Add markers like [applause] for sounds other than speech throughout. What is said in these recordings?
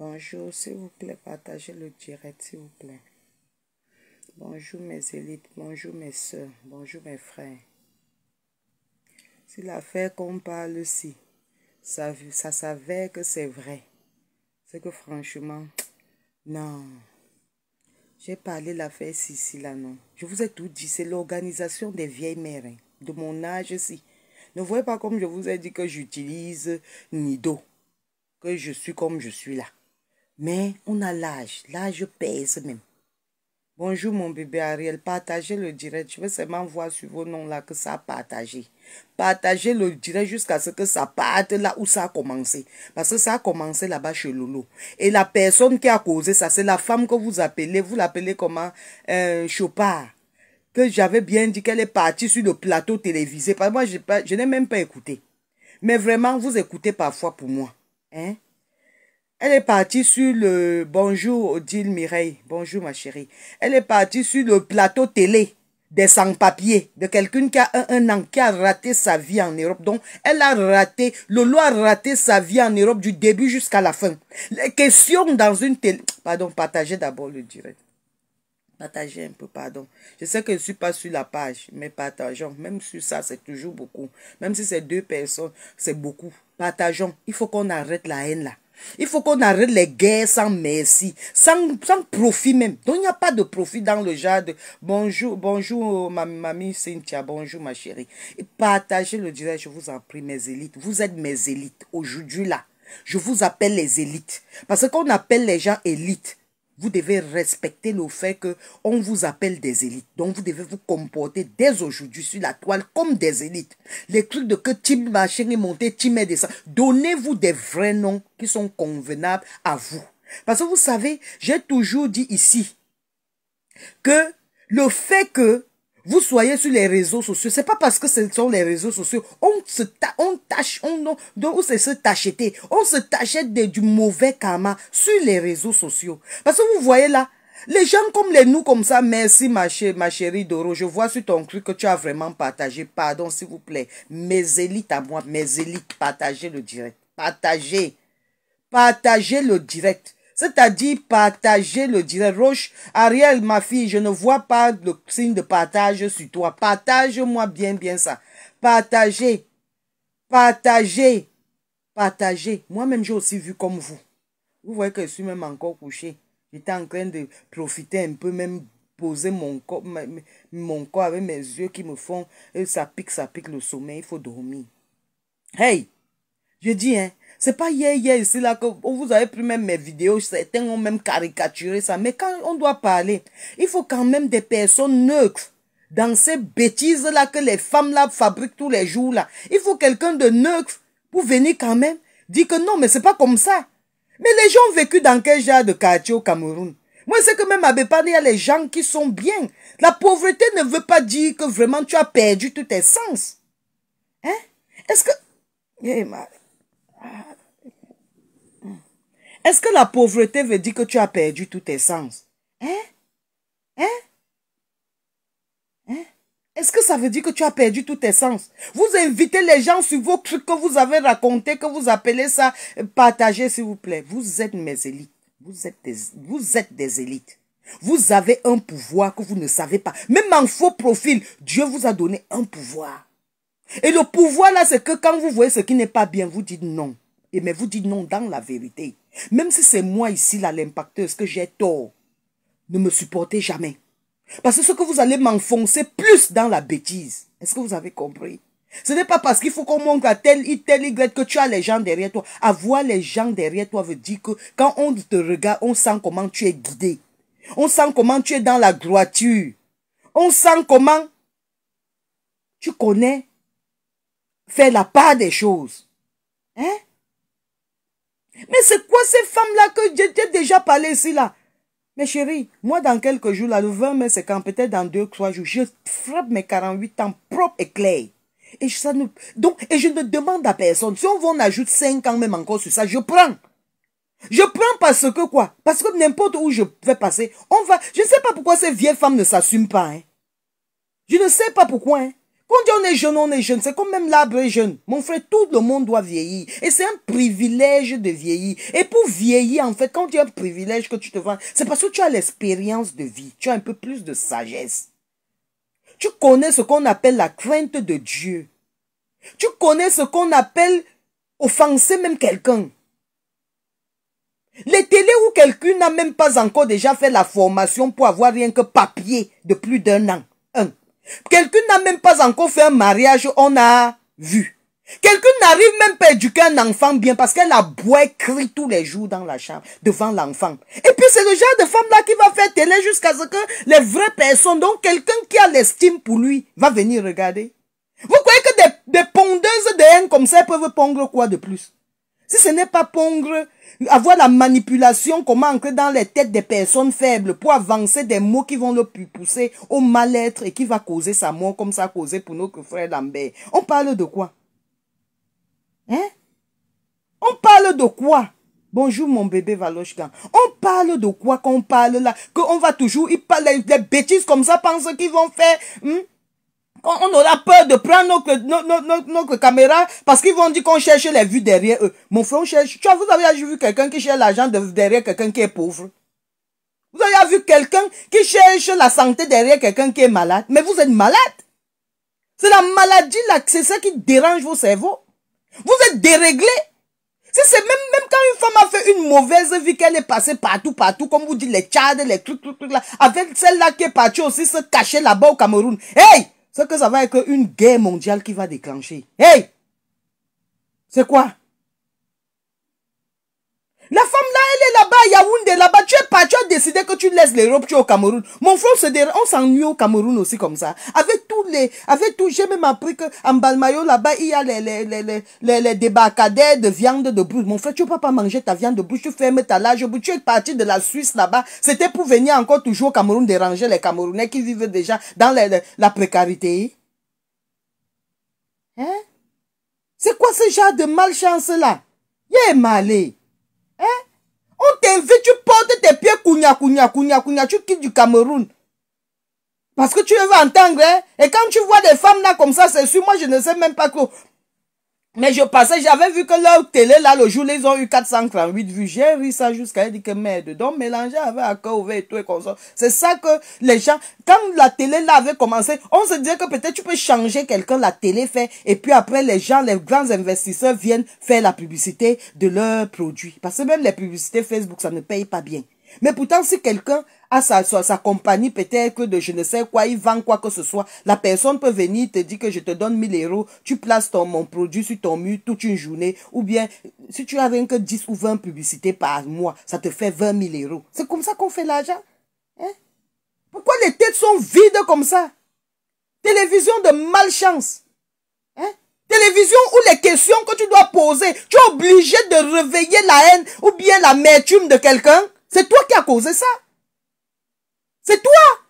Bonjour, s'il vous plaît, partagez le direct, s'il vous plaît. Bonjour mes élites, bonjour mes soeurs, bonjour mes frères. Si l'affaire qu'on parle ici, ça, ça s'avère que c'est vrai, c'est que franchement, non. J'ai parlé l'affaire ici, là, non. Je vous ai tout dit, c'est l'organisation des vieilles mères, hein, de mon âge ici. Ne voyez pas comme je vous ai dit que j'utilise Nido, que je suis comme je suis là. Mais on a l'âge. L'âge pèse même. Bonjour mon bébé Ariel, partagez le direct. Je veux seulement voir sur vos noms là que ça a partagé. Partagez le direct jusqu'à ce que ça parte là où ça a commencé. Parce que ça a commencé là-bas chez Lolo. Et la personne qui a causé ça, c'est la femme que vous appelez. Vous l'appelez comment euh, Chopard. Que j'avais bien dit qu'elle est partie sur le plateau télévisé. Parce moi, je, je n'ai même pas écouté. Mais vraiment, vous écoutez parfois pour moi. Hein elle est partie sur le bonjour Odile Mireille. Bonjour ma chérie. Elle est partie sur le plateau télé des sans-papiers, de quelqu'un qui a un, an, qui a raté sa vie en Europe. Donc, elle a raté, Lolo a raté sa vie en Europe du début jusqu'à la fin. Les questions dans une télé... Pardon, partagez d'abord le direct. Partagez un peu, pardon. Je sais que je ne suis pas sur la page, mais partageons. Même sur ça, c'est toujours beaucoup. Même si c'est deux personnes, c'est beaucoup. Partageons. Il faut qu'on arrête la haine là. Il faut qu'on arrête les guerres sans merci, sans, sans profit même. Donc il n'y a pas de profit dans le genre de bonjour, bonjour ma mamie Cynthia, bonjour ma chérie. Et partagez le direct, je vous en prie, mes élites. Vous êtes mes élites aujourd'hui là. Je vous appelle les élites. Parce qu'on appelle les gens élites vous devez respecter le fait que on vous appelle des élites. Donc vous devez vous comporter dès aujourd'hui sur la toile comme des élites. Les trucs de que Tim Machin est monté, Tim est descendu. Donnez-vous des vrais noms qui sont convenables à vous. Parce que vous savez, j'ai toujours dit ici que le fait que vous soyez sur les réseaux sociaux, c'est pas parce que ce sont les réseaux sociaux, on se on tâche, on, où c'est se tacheter, on se tachète du mauvais karma sur les réseaux sociaux. Parce que vous voyez là, les gens comme les nous comme ça, merci ma, chérie, ma chérie Doro, je vois sur ton truc que tu as vraiment partagé, pardon s'il vous plaît, mes élites à moi, mes élites, partagez le direct, partagez, partagez le direct c'est-à-dire partager le direct. Roche, Ariel, ma fille, je ne vois pas le signe de partage sur toi. Partage-moi bien, bien ça. Partagez, partagez, partagez. Moi-même, j'ai aussi vu comme vous. Vous voyez que je suis même encore couché. J'étais en train de profiter un peu, même poser mon corps, mon corps avec mes yeux qui me font, ça pique, ça pique le sommeil, il faut dormir. Hey, je dis, hein, c'est pas hier, hier, ici, là, que vous avez pris même mes vidéos, certains ont même caricaturé ça. Mais quand on doit parler, il faut quand même des personnes neutres. Dans ces bêtises-là que les femmes-là fabriquent tous les jours-là, il faut quelqu'un de neutre pour venir quand même dire que non, mais c'est pas comme ça. Mais les gens ont vécu dans quel genre de quartier au Cameroun moi, c'est que même à Bépane, il y a les gens qui sont bien. La pauvreté ne veut pas dire que vraiment tu as perdu tous tes sens. Hein? Est-ce que... Est-ce que la pauvreté veut dire que tu as perdu tous tes sens Hein Hein Hein Est-ce que ça veut dire que tu as perdu tous tes sens Vous invitez les gens sur vos trucs que vous avez racontés, que vous appelez ça euh, partager, s'il vous plaît. Vous êtes mes élites. Vous êtes des, vous êtes des élites. Vous avez un pouvoir que vous ne savez pas. Même en faux profil, Dieu vous a donné un pouvoir. Et le pouvoir là, c'est que quand vous voyez ce qui n'est pas bien, vous dites non. Et mais vous dites non dans la vérité. Même si c'est moi ici là l'impacteur, ce que j'ai tort, ne me supportez jamais. Parce que ce que vous allez m'enfoncer plus dans la bêtise. Est-ce que vous avez compris? Ce n'est pas parce qu'il faut qu'on montre à tel y, que tu as les gens derrière toi. Avoir les gens derrière toi veut dire que quand on te regarde, on sent comment tu es guidé. On sent comment tu es dans la droiture. On sent comment tu connais faire la part des choses. Hein? Mais c'est quoi ces femmes-là que j'ai déjà parlé ici, là? Mais chérie, moi, dans quelques jours, là, le 20 mai, c'est quand peut-être dans deux, trois jours, je frappe mes 48 ans propres et clair. Et ça ne, donc, et je ne demande à personne. Si on va, on ajoute 5 ans même encore sur ça, je prends. Je prends parce que quoi? Parce que n'importe où je vais passer, on va, je ne sais pas pourquoi ces vieilles femmes ne s'assument pas, hein. Je ne sais pas pourquoi, hein. Quand on est jeune, on est jeune. C'est comme même l'arbre est jeune. Mon frère, tout le monde doit vieillir. Et c'est un privilège de vieillir. Et pour vieillir, en fait, quand tu as un privilège que tu te vends, c'est parce que tu as l'expérience de vie. Tu as un peu plus de sagesse. Tu connais ce qu'on appelle la crainte de Dieu. Tu connais ce qu'on appelle offenser même quelqu'un. Les télés où quelqu'un n'a même pas encore déjà fait la formation pour avoir rien que papier de plus d'un an. Un. Quelqu'un n'a même pas encore fait un mariage, on a vu. Quelqu'un n'arrive même pas à éduquer un enfant bien parce qu'elle a boit, crie tous les jours dans la chambre, devant l'enfant. Et puis c'est le genre de femme-là qui va faire télé jusqu'à ce que les vraies personnes, donc quelqu'un qui a l'estime pour lui, va venir regarder. Vous croyez que des, des pondeuses de haine comme ça peuvent pondre quoi de plus si ce n'est pas pongre, avoir la manipulation, comment entrer dans les têtes des personnes faibles pour avancer des mots qui vont le pousser au mal-être et qui va causer sa mort comme ça a causé pour notre frère Lambert. On parle de quoi Hein On parle de quoi Bonjour mon bébé Valochkan. On parle de quoi qu'on parle là Qu'on va toujours, ils parlent des bêtises comme ça, pensent qu'ils vont faire... Hmm? on aura peur de prendre notre, caméra parce qu'ils vont dire qu'on cherche les vues derrière eux. Mon frère, on cherche. Tu vois, vous avez vu quelqu'un qui cherche l'argent derrière quelqu'un qui est pauvre. Vous avez vu quelqu'un qui cherche la santé derrière quelqu'un qui est malade. Mais vous êtes malade. C'est la maladie, là, c'est ça qui dérange vos cerveaux. Vous êtes déréglés. C'est même, même quand une femme a fait une mauvaise vie, qu'elle est passée partout, partout, comme vous dites, les tchades, les trucs, trucs, trucs là, avec celle-là qui est partie aussi se cacher là-bas au Cameroun. Hey! Ce que ça va être une guerre mondiale qui va déclencher. Hey! C'est quoi? La femme là, elle est là-bas, Yaoundé, là-bas. Tu es pas, tu as décidé que tu laisses l'Europe, tu es au Cameroun. Mon frère, on s'ennuie au Cameroun aussi comme ça. Avec tous les, avec tout, j'ai même appris que en Balmayo, là-bas, il y a les, les, les, les, les de viande de brousse. Mon frère, tu peux pas manger ta viande de brousse, tu fermes ta Tu es parti de la Suisse là-bas. C'était pour venir encore toujours au Cameroun déranger les Camerounais qui vivent déjà dans la précarité. Hein? C'est quoi ce genre de malchance là? Il est malé. Hein? On t'invite, tu portes tes pieds cougna, kounia, kounia, kounia, tu quittes du Cameroun. Parce que tu veux entendre, hein? Et quand tu vois des femmes là comme ça, c'est sûr, moi je ne sais même pas quoi. Mais je passais, j'avais vu que leur télé, là, le jour, ils ont eu 438 vues. J'ai vu ça jusqu'à dire que merde. Donc, mélanger avec cœur ouvert et tout et ça. C'est ça que les gens, quand la télé, là, avait commencé, on se disait que peut-être tu peux changer quelqu'un, la télé fait, et puis après, les gens, les grands investisseurs viennent faire la publicité de leurs produits. Parce que même les publicités Facebook, ça ne paye pas bien. Mais pourtant, si quelqu'un a sa, sa, compagnie peut-être de je ne sais quoi, il vend quoi que ce soit, la personne peut venir te dire que je te donne 1000 euros, tu places ton, mon produit sur ton mur toute une journée, ou bien si tu as rien que 10 ou 20 publicités par mois, ça te fait 20 000 euros. C'est comme ça qu'on fait l'argent. Hein? Pourquoi les têtes sont vides comme ça Télévision de malchance. Hein? Télévision où les questions que tu dois poser, tu es obligé de réveiller la haine ou bien l'amertume de quelqu'un c'est toi qui as causé ça. C'est toi.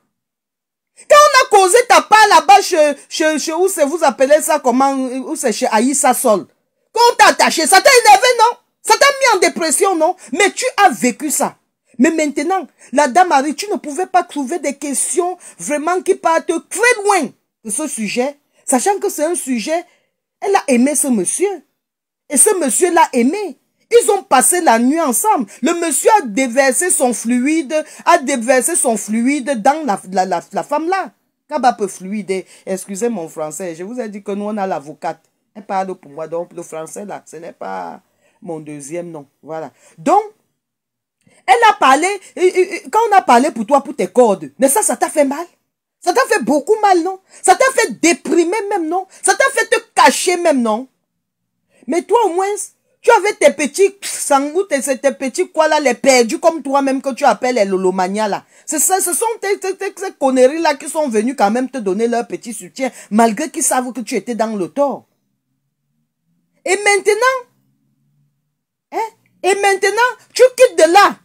Quand on a causé ta part là-bas chez, chez, chez où c'est, vous appelez ça comment, où c'est chez Aïssa Sol. Quand on t'a attaché, ça t'a énervé, non? Ça t'a mis en dépression, non? Mais tu as vécu ça. Mais maintenant, la dame Marie, tu ne pouvais pas trouver des questions vraiment qui partent très loin de ce sujet, sachant que c'est un sujet, elle a aimé ce monsieur. Et ce monsieur l'a aimé. Ils ont passé la nuit ensemble. Le monsieur a déversé son fluide, a déversé son fluide dans la, la, la, la femme là. peu fluide, excusez mon français, je vous ai dit que nous on a l'avocate. Elle parle pour moi, donc le français là, ce n'est pas mon deuxième nom. Voilà. Donc, elle a parlé, quand on a parlé pour toi, pour tes cordes, mais ça, ça t'a fait mal. Ça t'a fait beaucoup mal, non Ça t'a fait déprimer même, non Ça t'a fait te cacher même, non Mais toi, au moins, tu avais tes petits sangouts, tes, tes petits quoi là, les perdus comme toi-même que tu appelles les lolomania là. ce sont ces conneries là qui sont venues quand même te donner leur petit soutien, malgré qu'ils savent que tu étais dans le tort. Et maintenant, hein? Et maintenant, tu quittes de là.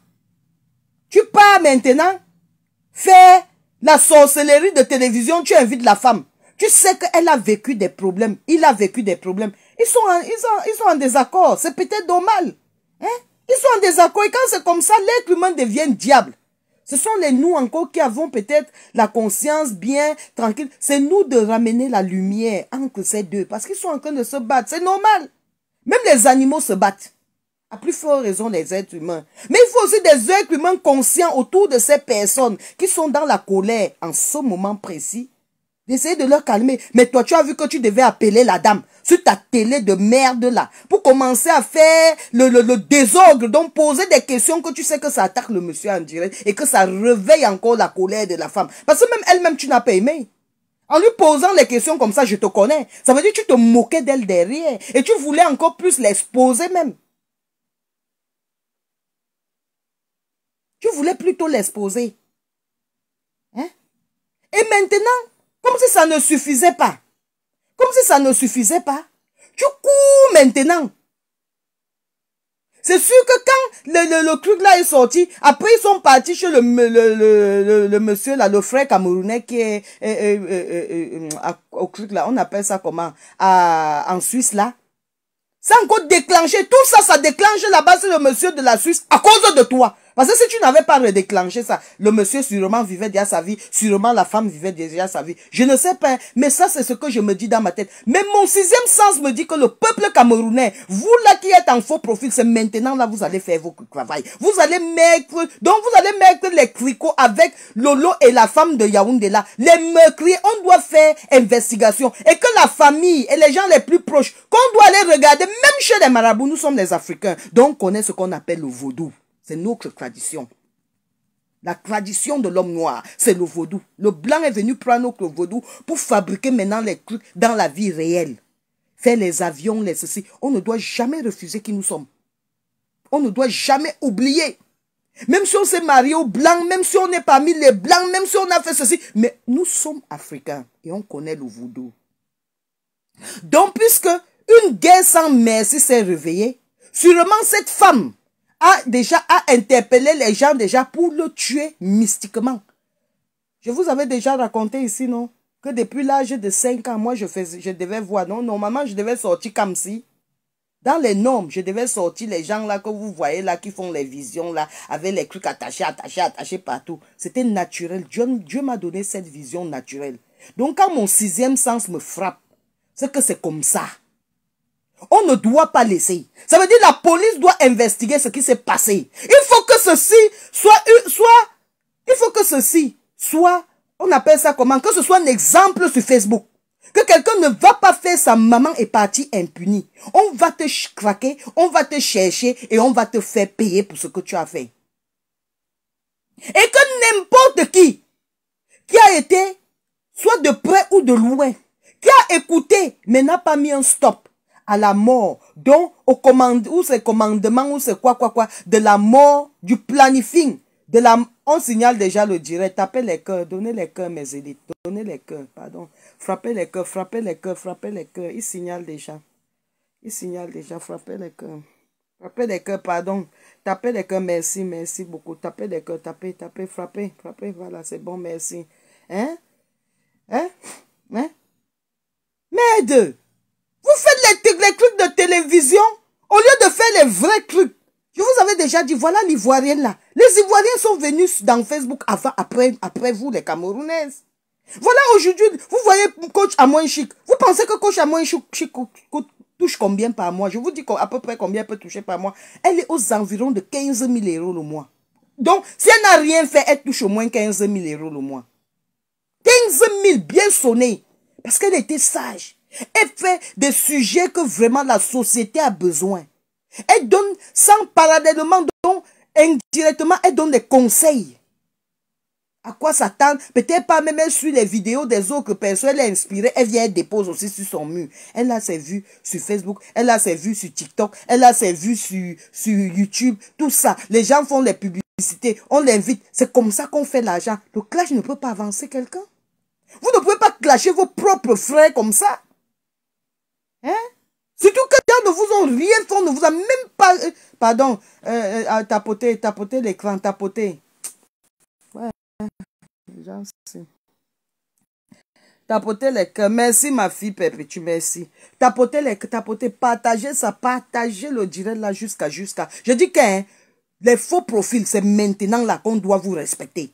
Tu pars maintenant faire la sorcellerie de télévision, tu invites la femme. Tu sais qu'elle a vécu des problèmes. Il a vécu des problèmes. Ils sont en, ils ils sont en désaccord. C'est peut-être normal. Hein? Ils sont en désaccord. Et quand c'est comme ça, l'être humain devient diable. Ce sont les nous encore qui avons peut-être la conscience bien tranquille. C'est nous de ramener la lumière entre ces deux. Parce qu'ils sont en train de se battre. C'est normal. Même les animaux se battent. À plus forte raison, les êtres humains. Mais il faut aussi des êtres humains conscients autour de ces personnes qui sont dans la colère en ce moment précis D'essayer de leur calmer. Mais toi, tu as vu que tu devais appeler la dame sur ta télé de merde là pour commencer à faire le, le, désordre, donc poser des questions que tu sais que ça attaque le monsieur en direct et que ça réveille encore la colère de la femme. Parce que même elle-même, tu n'as pas aimé. En lui posant les questions comme ça, je te connais. Ça veut dire que tu te moquais d'elle derrière et tu voulais encore plus l'exposer même. Tu voulais plutôt l'exposer. Hein? Et maintenant, comme si ça ne suffisait pas. Comme si ça ne suffisait pas. Tu cours maintenant. C'est sûr que quand le, le, truc là est sorti, après ils sont partis chez le, le, le monsieur là, le frère camerounais qui est euh, euh, euh, au truc là, on appelle ça comment à, En Suisse là. Ça encore déclenché, tout ça, ça déclenche là-bas sur le monsieur de la Suisse à cause de toi. Parce que si tu n'avais pas redéclenché ça, le monsieur sûrement vivait déjà sa vie, sûrement la femme vivait déjà sa vie. Je ne sais pas, mais ça c'est ce que je me dis dans ma tête. Mais mon sixième sens me dit que le peuple camerounais, vous là qui êtes en faux profil, c'est maintenant là vous allez faire vos travail. Vous allez mettre, donc vous allez mettre les cricots avec Lolo et la femme de Yaoundé là. Les meurtriers, on doit faire investigation. Et que la famille et les gens les plus proches, qu'on doit aller regarder, même chez les marabouts, nous sommes les Africains. Donc on est ce qu'on appelle le vaudou. C'est notre tradition. La tradition de l'homme noir, c'est le vaudou. Le blanc est venu prendre notre vaudou pour fabriquer maintenant les trucs dans la vie réelle. Faire les avions, les ceci. On ne doit jamais refuser qui nous sommes. On ne doit jamais oublier. Même si on s'est marié au blanc, même si on n'est pas mis les blancs, même si on a fait ceci. Mais nous sommes africains et on connaît le vaudou. Donc, puisque une guerre sans merci s'est réveillée, sûrement cette femme a déjà a interpellé les gens déjà pour le tuer mystiquement. Je vous avais déjà raconté ici, non Que depuis l'âge de 5 ans, moi, je, fais, je devais voir, non Normalement, je devais sortir comme si. Dans les normes, je devais sortir les gens là que vous voyez là, qui font les visions là, avec les trucs attachés, attachés, attachés partout. C'était naturel. Dieu, Dieu m'a donné cette vision naturelle. Donc quand mon sixième sens me frappe, c'est que c'est comme ça. On ne doit pas laisser. Ça veut dire la police doit investiguer ce qui s'est passé. Il faut que ceci soit, soit, il faut que ceci soit, on appelle ça comment, que ce soit un exemple sur Facebook. Que quelqu'un ne va pas faire sa maman est partie impunie. On va te craquer, on va te chercher et on va te faire payer pour ce que tu as fait. Et que n'importe qui, qui a été, soit de près ou de loin, qui a écouté, mais n'a pas mis un stop, à la mort, donc au commande, ou c'est commandement, ou c'est quoi, quoi, quoi, de la mort, du planifing. de la, on signale déjà le direct, tapez les cœurs, donnez les cœurs, mes élites, donnez les cœurs, pardon, frappez les cœurs, frappez les cœurs, frappez les cœurs, il signale déjà, il signale déjà, frappez les cœurs. Frappez les cœurs, pardon. Tapez les cœurs, merci, merci beaucoup. Tapez les cœurs, tapez, tapez, frappez, frappez. Voilà, c'est bon, merci. Hein? Hein? Hein? Merde! Vous faites les, trucs de télévision au lieu de faire les vrais trucs. Je vous avais déjà dit, voilà l'Ivoirienne là. Les Ivoiriens sont venus dans Facebook avant, après, après vous, les Camerounaises. Voilà aujourd'hui, vous voyez coach à moins chic. Vous pensez que coach à moins touche combien par mois Je vous dis à peu près combien elle peut toucher par mois. Elle est aux environs de 15 000 euros le mois. Donc, si elle n'a rien fait, elle touche au moins 15 000 euros le mois. 15 000 bien sonné. Parce qu'elle était sage. Elle fait des sujets que vraiment la société a besoin. Elle donne, sans parallèlement, indirectement, elle donne des conseils. À quoi s'attendre Peut-être pas même elle suit les vidéos des autres personnes, elle est inspirée, elle vient, elle dépose aussi sur son mur. Elle a ses vues sur Facebook, elle a ses vues sur TikTok, elle a ses vues sur, sur YouTube, tout ça. Les gens font les publicités, on l'invite. C'est comme ça qu'on fait l'argent. Le clash ne peut pas avancer quelqu'un. Vous ne pouvez pas clasher vos propres frères comme ça. Hein? Surtout que les gens ne vous ont rien fait, ne vous a même pas, euh, pardon, euh, euh, tapoter, tapoter l'écran, tapoter Ouais, j'en Tapoter les cœurs. Merci, ma fille Perpétue, merci. Tapoter les tapoter, partager ça, partager le direct là jusqu'à, jusqu'à. Je dis que hein, les faux profils, c'est maintenant là qu'on doit vous respecter.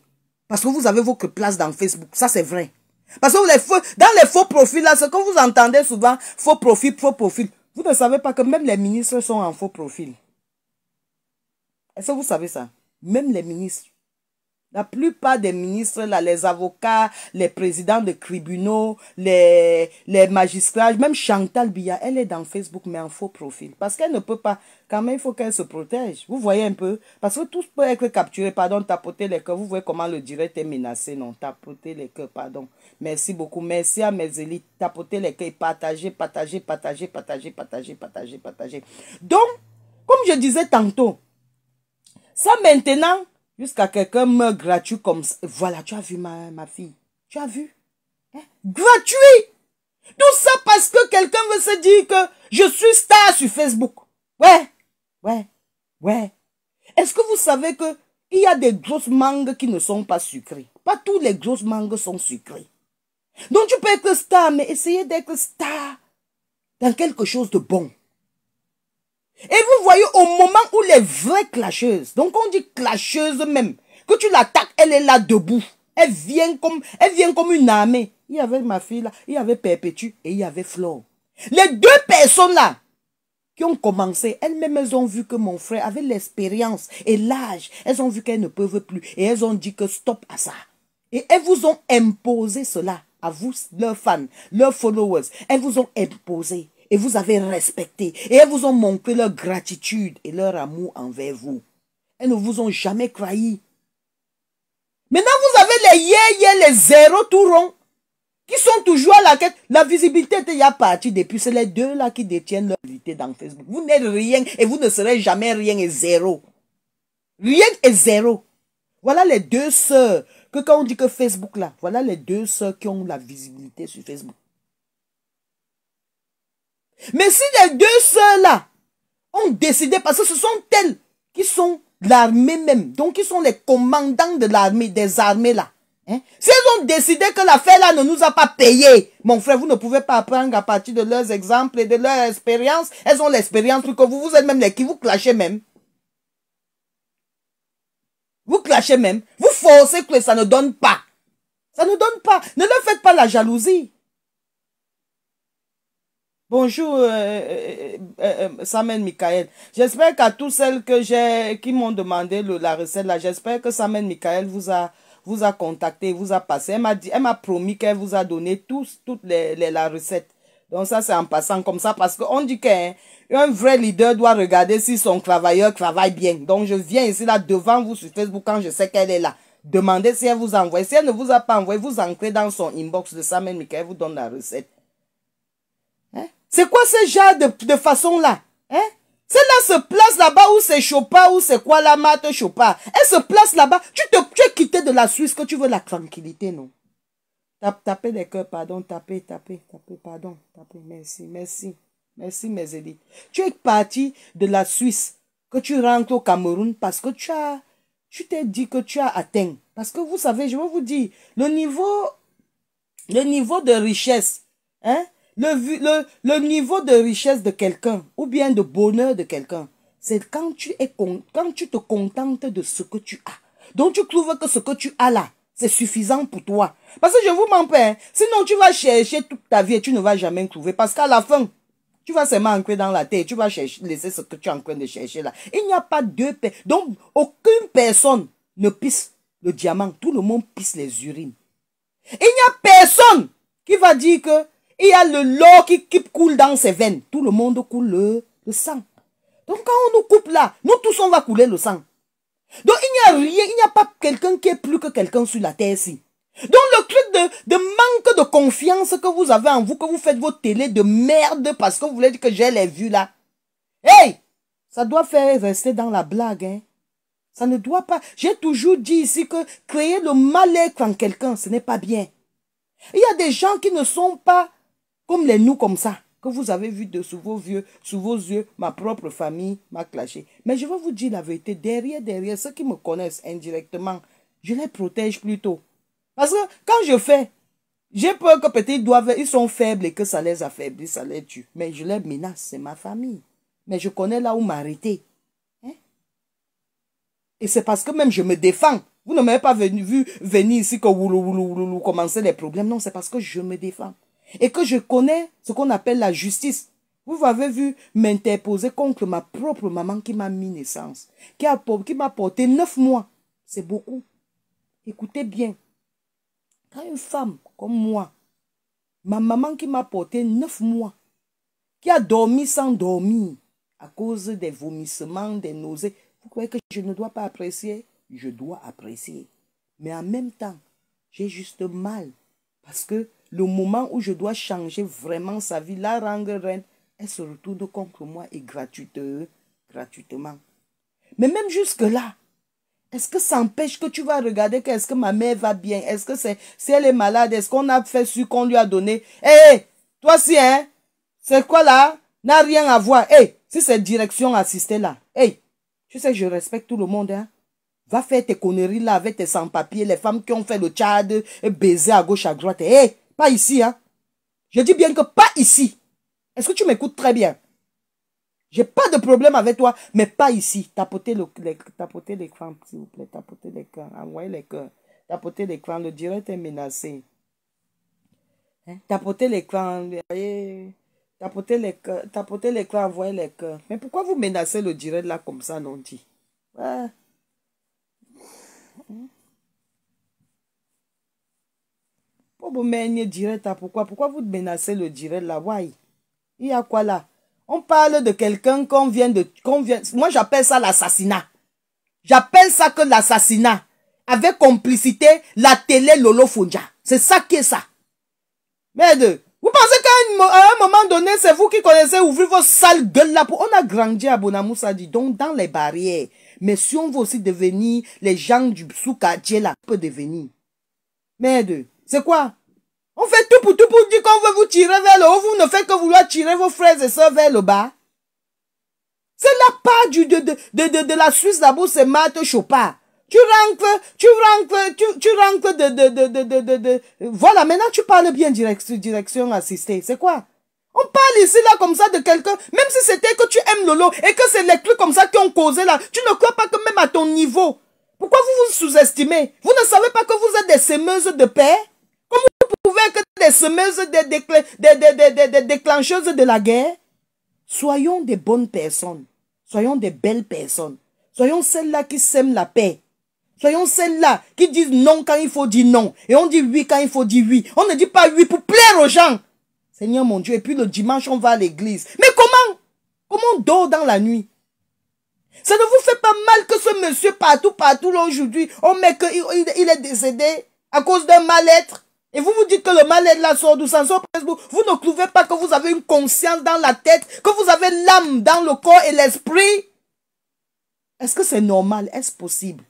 Parce que vous avez votre place dans Facebook, ça c'est vrai. Parce que dans les faux profils, là, ce que vous entendez souvent, faux profil, faux profil, vous ne savez pas que même les ministres sont en faux profil. Est-ce que vous savez ça Même les ministres. La plupart des ministres, là, les avocats, les présidents de tribunaux, les, les magistrats, même Chantal Biya, elle est dans Facebook, mais en faux profil. Parce qu'elle ne peut pas. Quand même, il faut qu'elle se protège. Vous voyez un peu Parce que tout peut être capturé. Pardon, tapoter les cœurs. Vous voyez comment le direct est menacé. Non, tapoter les cœurs, pardon. Merci beaucoup. Merci à mes élites. Tapoter les cœurs. Partager, partager, partager, partager, partager, partager, partager. Donc, comme je disais tantôt, ça maintenant, Jusqu'à quelqu'un meurt gratuit comme ça. Voilà, tu as vu ma, ma fille. Tu as vu hein? Gratuit Tout ça parce que quelqu'un veut se dire que je suis star sur Facebook. Ouais, ouais, ouais. Est-ce que vous savez que il y a des grosses mangues qui ne sont pas sucrées Pas tous les grosses mangues sont sucrées. Donc tu peux être star, mais essayez d'être star dans quelque chose de bon. Et vous voyez au moment où les vraies clasheuses, donc on dit clasheuse même, que tu l'attaques, elle est là debout. Elle vient comme, elle vient comme une armée. Il y avait ma fille là, il y avait Perpétue et il y avait Flo. Les deux personnes là qui ont commencé, elles-mêmes, elles ont vu que mon frère avait l'expérience et l'âge. Elles ont vu qu'elles ne peuvent plus et elles ont dit que stop à ça. Et elles vous ont imposé cela à vous, leurs fans, leurs followers. Elles vous ont imposé et vous avez respecté. Et elles vous ont montré leur gratitude et leur amour envers vous. Elles ne vous ont jamais trahi. Maintenant, vous avez les yé, les zéros tout ronds qui sont toujours à la quête. La visibilité était déjà partie depuis. C'est les deux là qui détiennent leur visibilité dans Facebook. Vous n'êtes rien et vous ne serez jamais rien et zéro. Rien et zéro. Voilà les deux sœurs que quand on dit que Facebook là, voilà les deux sœurs qui ont la visibilité sur Facebook. Mais si les deux seuls là ont décidé, parce que ce sont elles qui sont l'armée même, donc qui sont les commandants de l'armée, des armées-là, hein, si elles ont décidé que l'affaire-là ne nous a pas payé, mon frère, vous ne pouvez pas apprendre à partir de leurs exemples et de leur expérience. Elles ont l'expérience, que vous, vous êtes même les qui vous clashez même. Vous clashez même. Vous forcez que ça ne donne pas. Ça ne donne pas. Ne leur faites pas la jalousie. Bonjour euh, euh, euh, euh Michael. J'espère qu'à tous celles que j'ai qui m'ont demandé la recette là, j'espère que Samuel Michael vous a vous a contacté, vous a passé. Elle m'a dit, elle m'a promis qu'elle vous a donné tous toutes les, la recette. Donc ça c'est en passant comme ça parce qu'on dit qu'un un vrai leader doit regarder si son travailleur travaille bien. Donc je viens ici là devant vous sur Facebook quand je sais qu'elle est là. Demandez si elle vous envoie. Si elle ne vous a pas envoyé, vous entrez dans son inbox de Samuel Michael, vous donne la recette. C'est quoi ce genre de, façon-là hein? Celle-là se place là-bas où c'est Chopa, où c'est quoi la mate Chopa. Elle se place là-bas. Tu, te, tu es quitté de la Suisse que tu veux la tranquillité, non Tape, tapez des cœurs, pardon, tapez, tapez, tapez, pardon, tapez, merci, merci, merci mes élites. Tu es parti de la Suisse, que tu rentres au Cameroun parce que tu as, tu t'es dit que tu as atteint. Parce que vous savez, je vais vous dire, le niveau, le niveau de richesse, hein, le, le, niveau de richesse de quelqu'un ou bien de bonheur de quelqu'un, c'est quand tu es quand tu te contentes de ce que tu as. Donc tu trouves que ce que tu as là, c'est suffisant pour toi. Parce que je vous m'en hein, Sinon, tu vas chercher toute ta vie et tu ne vas jamais trouver. Parce qu'à la fin, tu vas seulement manquer dans la terre. Tu vas chercher, laisser ce que tu es en train de chercher là. Il n'y a pas deux... Donc, aucune personne ne pisse le diamant. Tout le monde pisse les urines. Il n'y a personne qui va dire que il y a le lot qui, coule dans ses veines. Tout le monde coule le, sang. Donc quand on nous coupe là, nous tous on va couler le sang. Donc il n'y a rien, il n'y a pas quelqu'un qui est plus que quelqu'un sur la terre ici. Donc le truc de, de, manque de confiance que vous avez en vous, que vous faites vos télés de merde parce que vous voulez dire que j'ai les vues là. Hey! Ça doit faire rester dans la blague, hein. Ça ne doit pas. J'ai toujours dit ici que créer le mal-être en quelqu'un, ce n'est pas bien. Il y a des gens qui ne sont pas comme les nous comme ça, que vous avez vu de, sous vos yeux, sous vos yeux, ma propre famille m'a clashé. Mais je vais vous dire la vérité, derrière, derrière, ceux qui me connaissent indirectement, je les protège plutôt. Parce que quand je fais, j'ai peur que peut-être ils doivent, ils sont faibles et que ça les affaiblit, ça les tue. Mais je les menace, c'est ma famille. Mais je connais là où m'arrêter. Hein? Et c'est parce que même je me défends. Vous ne m'avez pas vu venir ici que vous commencez les problèmes. Non, c'est parce que je me défends et que je connais ce qu'on appelle la justice. Vous avez vu m'interposer contre ma propre maman qui m'a mis naissance, qui m'a qui porté neuf mois. C'est beaucoup. Écoutez bien. Quand une femme comme moi, ma maman qui m'a porté neuf mois, qui a dormi sans dormir à cause des vomissements, des nausées, vous croyez que je ne dois pas apprécier Je dois apprécier. Mais en même temps, j'ai juste mal parce que le moment où je dois changer vraiment sa vie, la rendre reine, elle se retourne contre moi et gratuitement. Mais même jusque-là, est-ce que ça empêche que tu vas regarder quest ce que ma mère va bien? Est-ce que c'est si elle est malade? Est-ce qu'on a fait ce qu'on lui a donné? Hé, eh, eh, toi si, hein? C'est quoi là? N'a rien à voir. Hé, eh, si cette direction assistée là. Hé, tu sais, je respecte tout le monde, hein? Va faire tes conneries là avec tes sans-papiers, les femmes qui ont fait le tchad, et baiser à gauche, à droite. Hé, pas ici, hein. Je dis bien que pas ici. Est-ce que tu m'écoutes très bien J'ai pas de problème avec toi, mais pas ici. Tapotez le, tapotez l'écran, s'il vous plaît. Tapotez l'écran. Envoyez l'écran. Tapotez l'écran. Le direct est menacé. Hein? Tapotez l'écran. Tapotez les tapotez les envoyez les cœurs. Mais pourquoi vous menacez le direct là comme ça, non dit vous direct à pourquoi Pourquoi vous menacez le direct là Why Il y a quoi là On parle de quelqu'un qu'on vient de. moi, j'appelle ça l'assassinat. J'appelle ça que l'assassinat. Avec complicité, la télé Lolo C'est ça qui est ça. Merde. Vous pensez qu'à un, moment donné, c'est vous qui connaissez ouvrir vos sales gueules là On a grandi à Bonamoussa, dit donc, dans les barrières. Mais si on veut aussi devenir les gens du sous là, on peut devenir. Merde. C'est quoi on fait tout pour tout pour dire qu'on veut vous tirer vers le haut. Vous ne faites que vouloir tirer vos frères et sœurs vers le bas. C'est la part du, de, de, de, de, la Suisse d'abord, c'est Marthe Chopin. Tu rentres, tu rentres, tu, tu rentres de, de, de, de, de, Voilà, maintenant tu parles bien direction, direction assistée. C'est quoi On parle ici, là, comme ça, de quelqu'un. Même si c'était que tu aimes Lolo et que c'est les trucs comme ça qui ont causé, là. Tu ne crois pas que même à ton niveau. Pourquoi vous vous sous-estimez Vous ne savez pas que vous êtes des semeuses de paix que des semeuses, des, déclencheuses de la guerre. Soyons des bonnes personnes. Soyons des belles personnes. Soyons celles-là qui sèment la paix. Soyons celles-là qui disent non quand il faut dire non. Et on dit oui quand il faut dire oui. On ne dit pas oui pour plaire aux gens. Seigneur mon Dieu, et puis le dimanche, on va à l'église. Mais comment Comment on dort dans la nuit Ça ne vous fait pas mal que ce monsieur partout, partout, aujourd'hui, on met qu'il est décédé à cause d'un mal-être et vous vous dites que le mal est de la sourde, sans vous, vous ne trouvez pas que vous avez une conscience dans la tête, que vous avez l'âme dans le corps et l'esprit. Est-ce que c'est normal? Est-ce possible?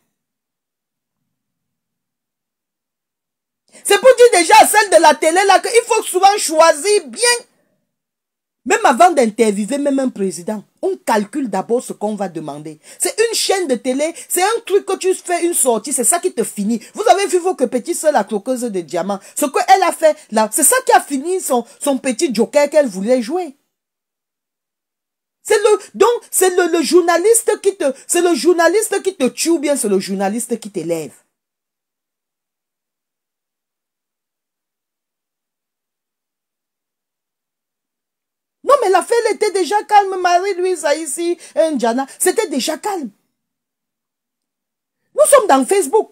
C'est pour dire déjà à celle de la télé là qu'il faut souvent choisir bien. Même avant d'interviewer même un président on calcule d'abord ce qu'on va demander. C'est une chaîne de télé, c'est un truc que tu fais une sortie, c'est ça qui te finit. Vous avez vu vos que petite soeur, la croqueuse de diamants, ce qu'elle a fait là, c'est ça qui a fini son, son petit joker qu'elle voulait jouer. C'est le, donc, c'est le, le journaliste qui te, c'est le journaliste qui te tue bien c'est le journaliste qui t'élève. la fête était déjà calme. Marie-Louise ici, Ndjana, c'était déjà calme. Nous sommes dans Facebook.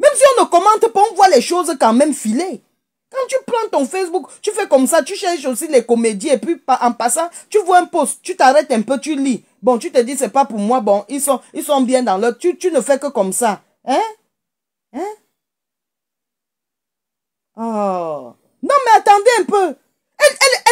Même si on ne commente pas, on voit les choses quand même filer. Quand tu prends ton Facebook, tu fais comme ça, tu cherches aussi les comédies et puis en passant, tu vois un post, tu t'arrêtes un peu, tu lis. Bon, tu te dis, c'est pas pour moi, bon, ils sont, ils sont bien dans leur... Tu, tu ne fais que comme ça. Hein Hein Oh Non, mais attendez un peu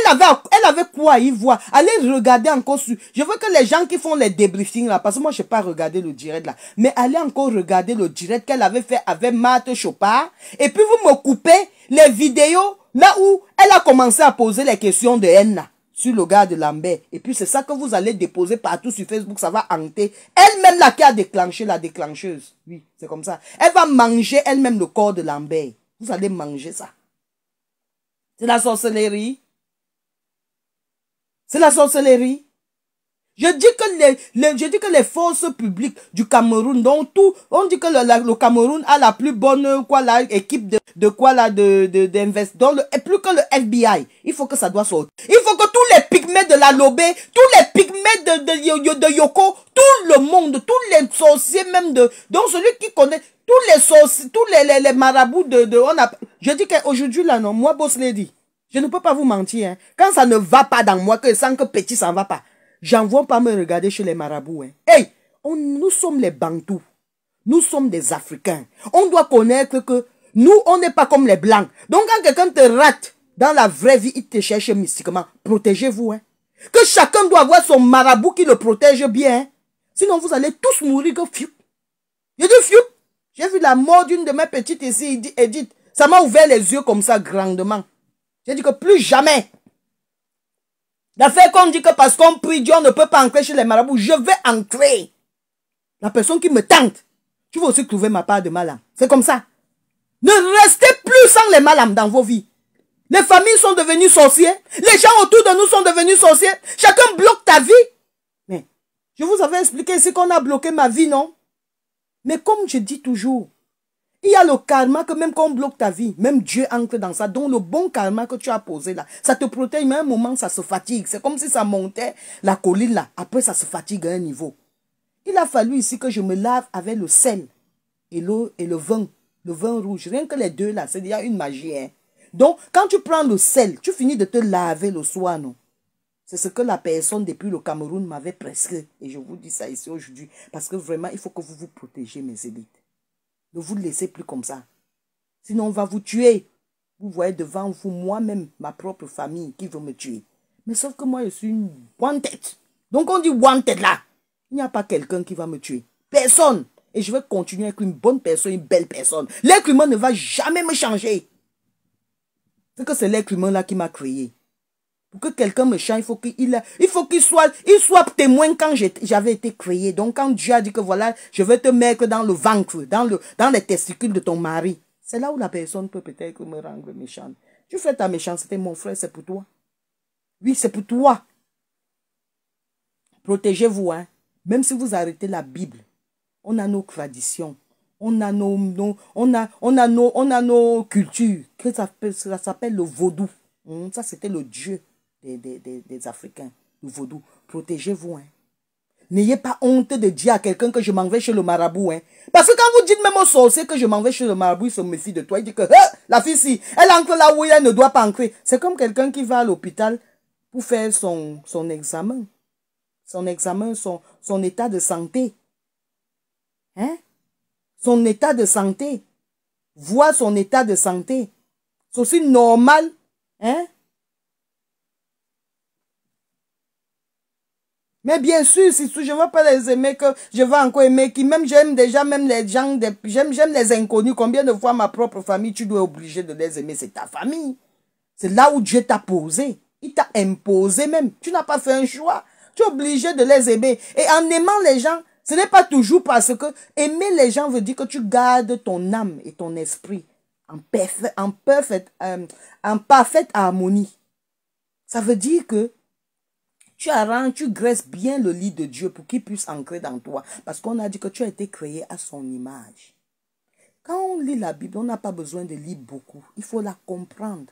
elle avait, elle avait quoi y voir Allez regarder encore sur... Je veux que les gens qui font les debriefings là, parce que moi je n'ai pas regardé le direct là, mais allez encore regarder le direct qu'elle avait fait avec Marthe Chopard. Et puis vous me coupez les vidéos là où elle a commencé à poser les questions de Henna sur le gars de Lambert. Et puis c'est ça que vous allez déposer partout sur Facebook, ça va hanter. Elle-même là qui a déclenché la déclencheuse. Oui, c'est comme ça. Elle va manger elle-même le corps de Lambert. Vous allez manger ça. C'est la sorcellerie. C'est la sorcellerie. Je dis que les, je dis que les forces publiques du Cameroun, dont tout, on dit que le, Cameroun a la plus bonne quoi la équipe de, de quoi là de d'investissement, et plus que le FBI. Il faut que ça doit sortir. Il faut que tous les pygmées de la lobby, tous les pygmées de, de, de, Yoko, tout le monde, tous les sorciers même de, donc celui qui connaît, tous les sorciers, tous les, les, marabouts de, on a, je dis qu'aujourd'hui là non, moi boss lady. Je ne peux pas vous mentir. Hein. Quand ça ne va pas dans moi, que je sens que petit, ça ne va pas. J'envoie pas me regarder chez les marabouts. Hein. Hey, nous sommes les Bantous. Nous sommes des Africains. On doit connaître que nous, on n'est pas comme les Blancs. Donc quand quelqu'un te rate dans la vraie vie, il te cherche mystiquement. Protégez-vous. Hein. Que chacun doit avoir son marabout qui le protège bien. Hein. Sinon, vous allez tous mourir que fiu. J'ai dit fiu. J'ai vu la mort d'une de mes petites ici, Edith. Ça m'a ouvert les yeux comme ça grandement. J'ai dit que plus jamais. d'affaire qu'on dit que parce qu'on prie Dieu, on ne peut pas entrer chez les marabouts. Je vais entrer. La personne qui me tente, tu vas aussi trouver ma part de mal hein. C'est comme ça. Ne restez plus sans les malheurs hein, dans vos vies. Les familles sont devenues sorcières. Les gens autour de nous sont devenus sorciers. Chacun bloque ta vie. Mais je vous avais expliqué ce qu'on a bloqué ma vie, non Mais comme je dis toujours, il y a le karma que même quand on bloque ta vie, même Dieu entre dans ça. Donc le bon karma que tu as posé là, ça te protège, mais à un moment, ça se fatigue. C'est comme si ça montait la colline là. Après, ça se fatigue à un niveau. Il a fallu ici que je me lave avec le sel et l'eau et le vin. Le vin rouge. Rien que les deux là, c'est déjà une magie. Hein. Donc, quand tu prends le sel, tu finis de te laver le soir, non c'est ce que la personne depuis le Cameroun m'avait prescrit. Et je vous dis ça ici aujourd'hui. Parce que vraiment, il faut que vous vous protégez, mes élites. Ne vous laissez plus comme ça. Sinon, on va vous tuer. Vous voyez devant vous moi-même, ma propre famille qui veut me tuer. Mais sauf que moi, je suis une wanted. Donc on dit wanted là. Il n'y a pas quelqu'un qui va me tuer. Personne. Et je vais continuer avec une bonne personne, une belle personne. L'être humain ne va jamais me changer. C'est que c'est l'être humain là qui m'a créé. Pour que quelqu'un me chante, il faut qu'il il faut qu'il soit, il soit témoin quand j'avais été créé. Donc quand Dieu a dit que voilà, je vais te mettre dans le ventre, dans le, dans les testicules de ton mari, c'est là où la personne peut peut-être me rendre méchante. Tu fais ta méchanceté, mon frère, c'est pour toi. Oui, c'est pour toi. Protégez-vous, hein. Même si vous arrêtez la Bible, on a nos traditions, on a nos, on a, on a nos, on a nos cultures. Que ça, ça s'appelle le vaudou. Hum, ça, c'était le dieu des, des, des, des Africains, du vaudou. Protégez-vous. Hein. N'ayez pas honte de dire à quelqu'un que je m'en vais chez le marabout. Hein. Parce que quand vous dites même au sorcier que je m'en vais chez le marabout, il se de toi. Il dit que hein, la fille, si, elle entre là où elle ne doit pas entrer. C'est comme quelqu'un qui va à l'hôpital pour faire son, son examen. Son examen, son, son état de santé. Hein? Son état de santé. Voir son état de santé. C'est aussi normal hein, Mais bien sûr, si je ne veux pas les aimer que je vais encore aimer qui, même j'aime déjà, même les gens, j'aime, les inconnus. Combien de fois ma propre famille, tu dois obligé de les aimer, c'est ta famille. C'est là où Dieu t'a posé. Il t'a imposé même. Tu n'as pas fait un choix. Tu es obligé de les aimer. Et en aimant les gens, ce n'est pas toujours parce que aimer les gens veut dire que tu gardes ton âme et ton esprit en, euh, en parfaite harmonie. Ça veut dire que tu arranges, tu graisses bien le lit de Dieu pour qu'il puisse ancrer dans toi. Parce qu'on a dit que tu as été créé à son image. Quand on lit la Bible, on n'a pas besoin de lire beaucoup. Il faut la comprendre.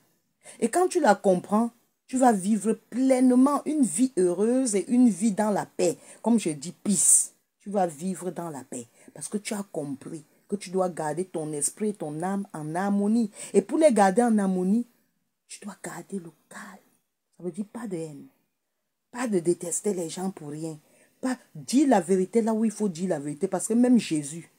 Et quand tu la comprends, tu vas vivre pleinement une vie heureuse et une vie dans la paix. Comme je dis, peace. Tu vas vivre dans la paix. Parce que tu as compris que tu dois garder ton esprit et ton âme en harmonie. Et pour les garder en harmonie, tu dois garder le calme. Ça veut dire pas de haine. Pas de détester les gens pour rien. Pas dire la vérité là où il faut dire la vérité. Parce que même Jésus,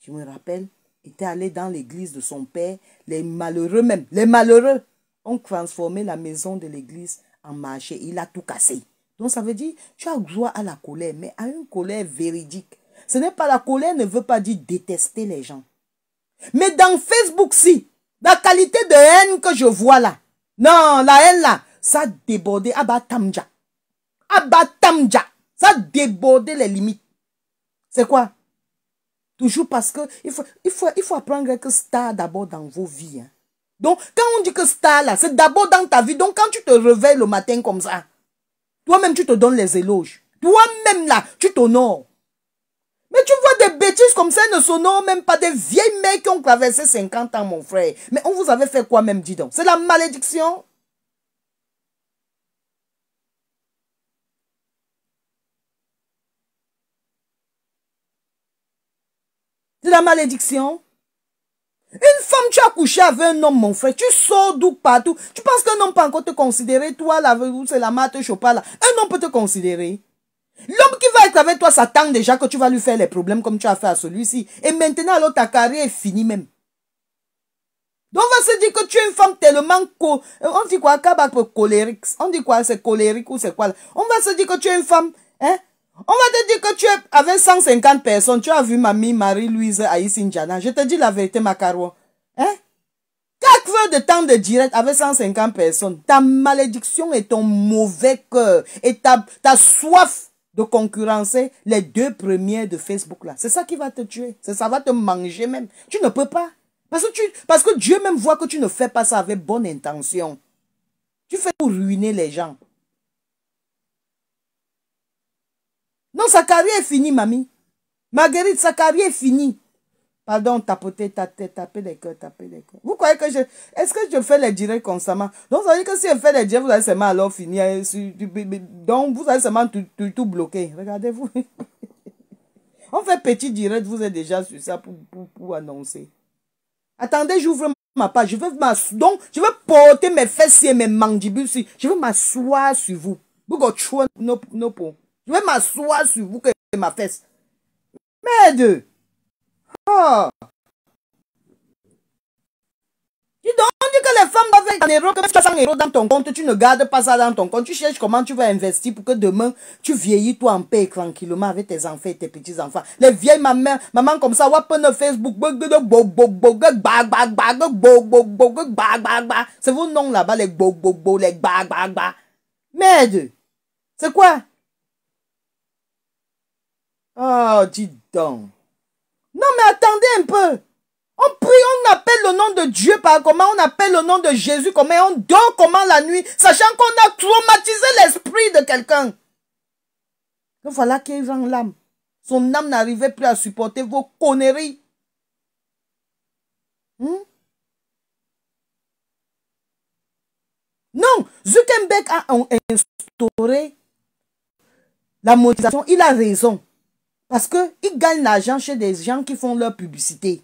tu me rappelles, était allé dans l'église de son père. Les malheureux même, les malheureux ont transformé la maison de l'église en marché. Il a tout cassé. Donc ça veut dire, tu as droit à la colère, mais à une colère véridique. Ce n'est pas la colère ne veut pas dire détester les gens. Mais dans Facebook, si, la qualité de haine que je vois là, non, la haine là, ça a Abatamja. Tamja. Ça débordait les limites. C'est quoi Toujours parce que il faut, il faut, il faut apprendre que star d'abord dans vos vies. Hein. Donc, quand on dit que star là, c'est d'abord dans ta vie. Donc, quand tu te réveilles le matin comme ça, toi-même, tu te donnes les éloges. Toi-même là, tu t'honores. Mais tu vois des bêtises comme ça, ne s'honorent même pas des vieilles mecs qui ont traversé 50 ans, mon frère. Mais on vous avait fait quoi même, dis donc C'est la malédiction de la malédiction. Une femme, tu as couché avec un homme, mon frère. Tu sors d'où partout. Tu penses qu'un homme peut encore te considérer, toi, là, c'est la mate pas là. Un homme peut te considérer. L'homme qui va être avec toi s'attend déjà que tu vas lui faire les problèmes comme tu as fait à celui-ci. Et maintenant, alors, ta carrière est finie même. Donc, on va se dire que tu es une femme tellement... Co on dit quoi? Kabak colérique. On dit quoi? C'est colérique ou c'est quoi? On va se dire que tu es une femme... Hein? On va te dire que tu es avec 150 personnes. Tu as vu mamie Marie-Louise Aïsindjana. Je te dis la vérité, Macaro. Hein? 4 de temps de direct avec 150 personnes. Ta malédiction et ton mauvais cœur et ta, soif de concurrencer les deux premières de Facebook là. C'est ça qui va te tuer. Ça, ça va te manger même. Tu ne peux pas. Parce que, tu, parce que Dieu même voit que tu ne fais pas ça avec bonne intention. Tu fais pour ruiner les gens. Non, sa carrière est finie, mamie. Marguerite, sa carrière est finie. Pardon, tapoter ta tête, taper les cœurs, taper les cœurs. Vous croyez que je... Est-ce que je fais les directs constamment Donc, ça veut dire que si je fais les directs, vous allez seulement alors finir. Hein, donc, vous allez seulement tout, tout, bloquer. Regardez-vous. [laughs] On fait petit direct, vous êtes déjà sur ça pour, pour, pour annoncer. Attendez, j'ouvre ma page. Je veux Donc, je veux porter mes fesses et mes mandibules. Je veux m'asseoir sur vous. Vous got nos no, je vais m'asseoir sur vous que ma fesse. Merde. Oh. Tu donc, que les femmes doivent être en héros, dans ton compte, tu ne gardes pas ça dans ton compte, tu cherches comment tu vas investir pour que demain, tu vieillis toi en paix tranquillement avec tes enfants et tes petits-enfants. Les vieilles mamans, maman comme ça, de Facebook, c'est vos noms là-bas, les bo, les bag, bag, Merde! C'est quoi? oh, dis donc. Non, mais attendez un peu. On prie, on appelle le nom de Dieu par comment, on appelle le nom de Jésus comment, on dort comment la nuit, sachant qu'on a traumatisé l'esprit de quelqu'un. Donc voilà qu'il rend l'âme. Son âme n'arrivait plus à supporter vos conneries. Hmm? Non, Zuckerberg a instauré la motivation Il a raison. Parce qu'ils gagnent l'argent chez des gens qui font leur publicité.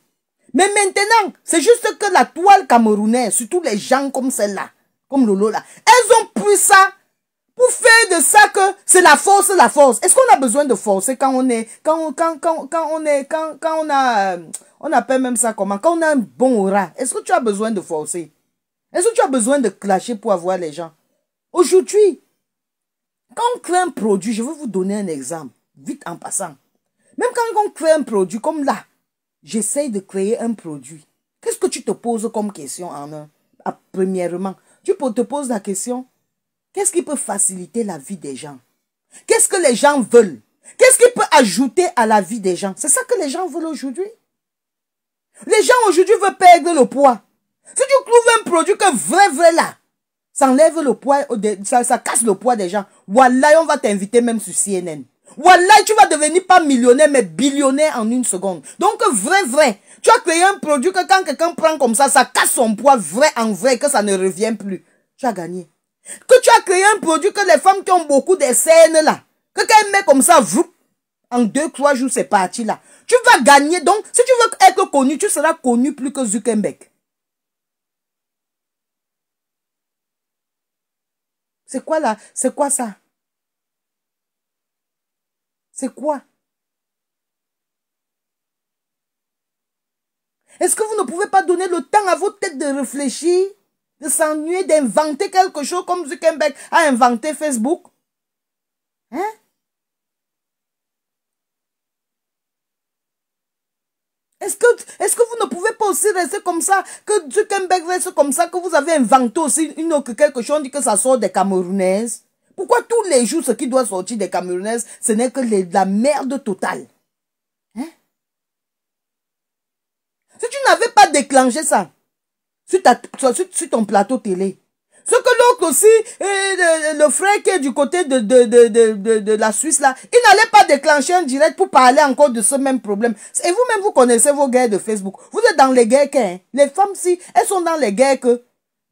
Mais maintenant, c'est juste que la toile camerounaise, surtout les gens comme celle-là, comme Lolo là, elles ont pris ça pour faire de ça que c'est la force, la force. Est-ce qu'on a besoin de forcer quand on est, quand on, quand, quand, on est, quand, quand on a, euh, on appelle même ça comment, quand on a un bon aura, est-ce que tu as besoin de forcer? Est-ce que tu as besoin de clasher pour avoir les gens? Aujourd'hui, quand on crée un produit, je vais vous donner un exemple, vite en passant. Même quand on crée un produit comme là, j'essaye de créer un produit. Qu'est-ce que tu te poses comme question en un ah, Premièrement, tu te poses la question, qu'est-ce qui peut faciliter la vie des gens Qu'est-ce que les gens veulent Qu'est-ce qui peut ajouter à la vie des gens C'est ça que les gens veulent aujourd'hui. Les gens aujourd'hui veulent perdre le poids. Si tu trouves un produit que vrai, vrai là, ça le poids, euh, ça casse le poids des gens. Voilà, on va t'inviter même sur CNN. Voilà, tu vas devenir pas millionnaire, mais billionnaire en une seconde. Donc, vrai, vrai. Tu as créé un produit que quand quelqu'un prend comme ça, ça casse son poids vrai en vrai, que ça ne revient plus. Tu as gagné. Que tu as créé un produit que les femmes qui ont beaucoup de scènes là, que quand elles comme ça, vous, en deux, trois jours, c'est parti là. Tu vas gagner. Donc, si tu veux être connu, tu seras connu plus que Zuckerberg. C'est quoi là C'est quoi ça c'est quoi Est-ce que vous ne pouvez pas donner le temps à vos têtes de réfléchir, de s'ennuyer, d'inventer quelque chose comme Zuckerberg a inventé Facebook Hein Est-ce que, est que vous ne pouvez pas aussi rester comme ça, que Zuckerberg reste comme ça, que vous avez inventé aussi une autre quelque chose, on dit que ça sort des Camerounaises pourquoi tous les jours, ce qui doit sortir des Camerounaises, ce n'est que de la merde totale hein? Si tu n'avais pas déclenché ça sur, ton plateau télé, ce que l'autre aussi, euh, le, frère qui est du côté de, de, la Suisse, là, il n'allait pas déclencher un direct pour parler encore de ce même problème. Et vous-même, vous connaissez vos guerres de Facebook. Vous êtes dans les guerres hein? Les femmes, si, elles sont dans les guerres que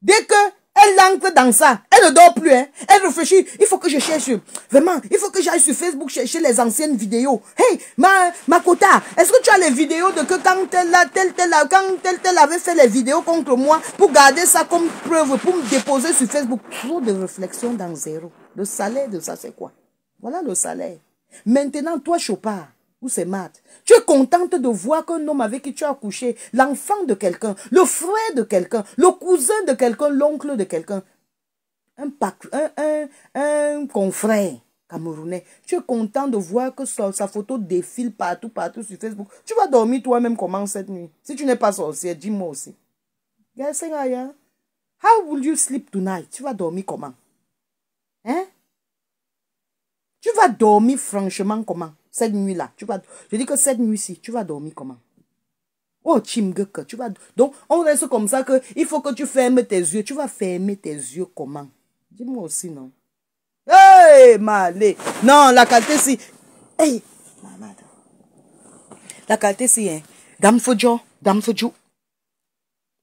dès que elle entre dans ça. Elle ne dort plus. Hein. Elle réfléchit. Il faut que je cherche. Vraiment, il faut que j'aille sur Facebook chercher les anciennes vidéos. Hey, ma, Makota, est-ce que tu as les vidéos de que quand elle a, tel, tel, quand tel, tel avait fait les vidéos contre moi pour garder ça comme preuve, pour me déposer sur Facebook Trop de réflexion dans zéro. Le salaire de ça, c'est quoi Voilà le salaire. Maintenant, toi, Chopard, c'est mat. Tu es contente de voir qu'un homme avec qui tu as couché, l'enfant de quelqu'un, le frère de quelqu'un, le cousin de quelqu'un, l'oncle de quelqu'un, un, un, un, confrère camerounais, tu es content de voir que sa, photo défile partout, partout sur Facebook. Tu vas dormir toi-même comment cette nuit Si tu n'es pas sorcier? dis-moi aussi. Hein? How will you sleep tonight Tu vas dormir comment Hein Tu vas dormir franchement comment cette nuit-là, tu vas... Je dis que cette nuit-ci, tu vas dormir comment Oh, Chimgeke, tu vas... Donc, on reste comme ça que il faut que tu fermes tes yeux. Tu vas fermer tes yeux comment Dis-moi aussi, non Hey, malé Non, la qualité, si... Hey, La qualité, si, hein. Dame Fojo, Dame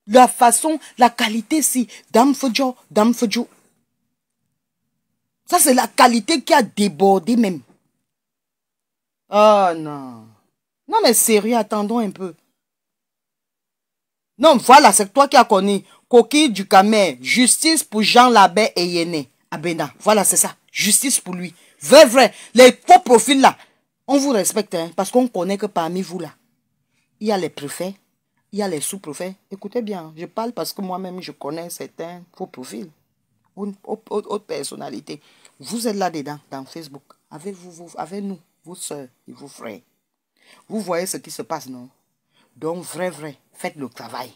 La façon, la qualité, si. Dame Fojo, Dame Ça, c'est la qualité qui a débordé même. Oh non. Non mais sérieux, attendons un peu. Non, voilà, c'est toi qui as connu. Coquille du Camer, justice pour Jean Labet et Yéné. Abena, voilà, c'est ça. Justice pour lui. Vrai, vrai. Les faux profils là, on vous respecte, hein, parce qu'on connaît que parmi vous là, il y a les préfets, il y a les sous-préfets. Écoutez bien, je parle parce que moi-même, je connais certains faux profils, une autre, personnalité. Vous êtes là-dedans, dans Facebook, avez vous, vous, avec nous vos soeurs et vos frères. Vous voyez ce qui se passe, non Donc, vrai, vrai, faites le travail.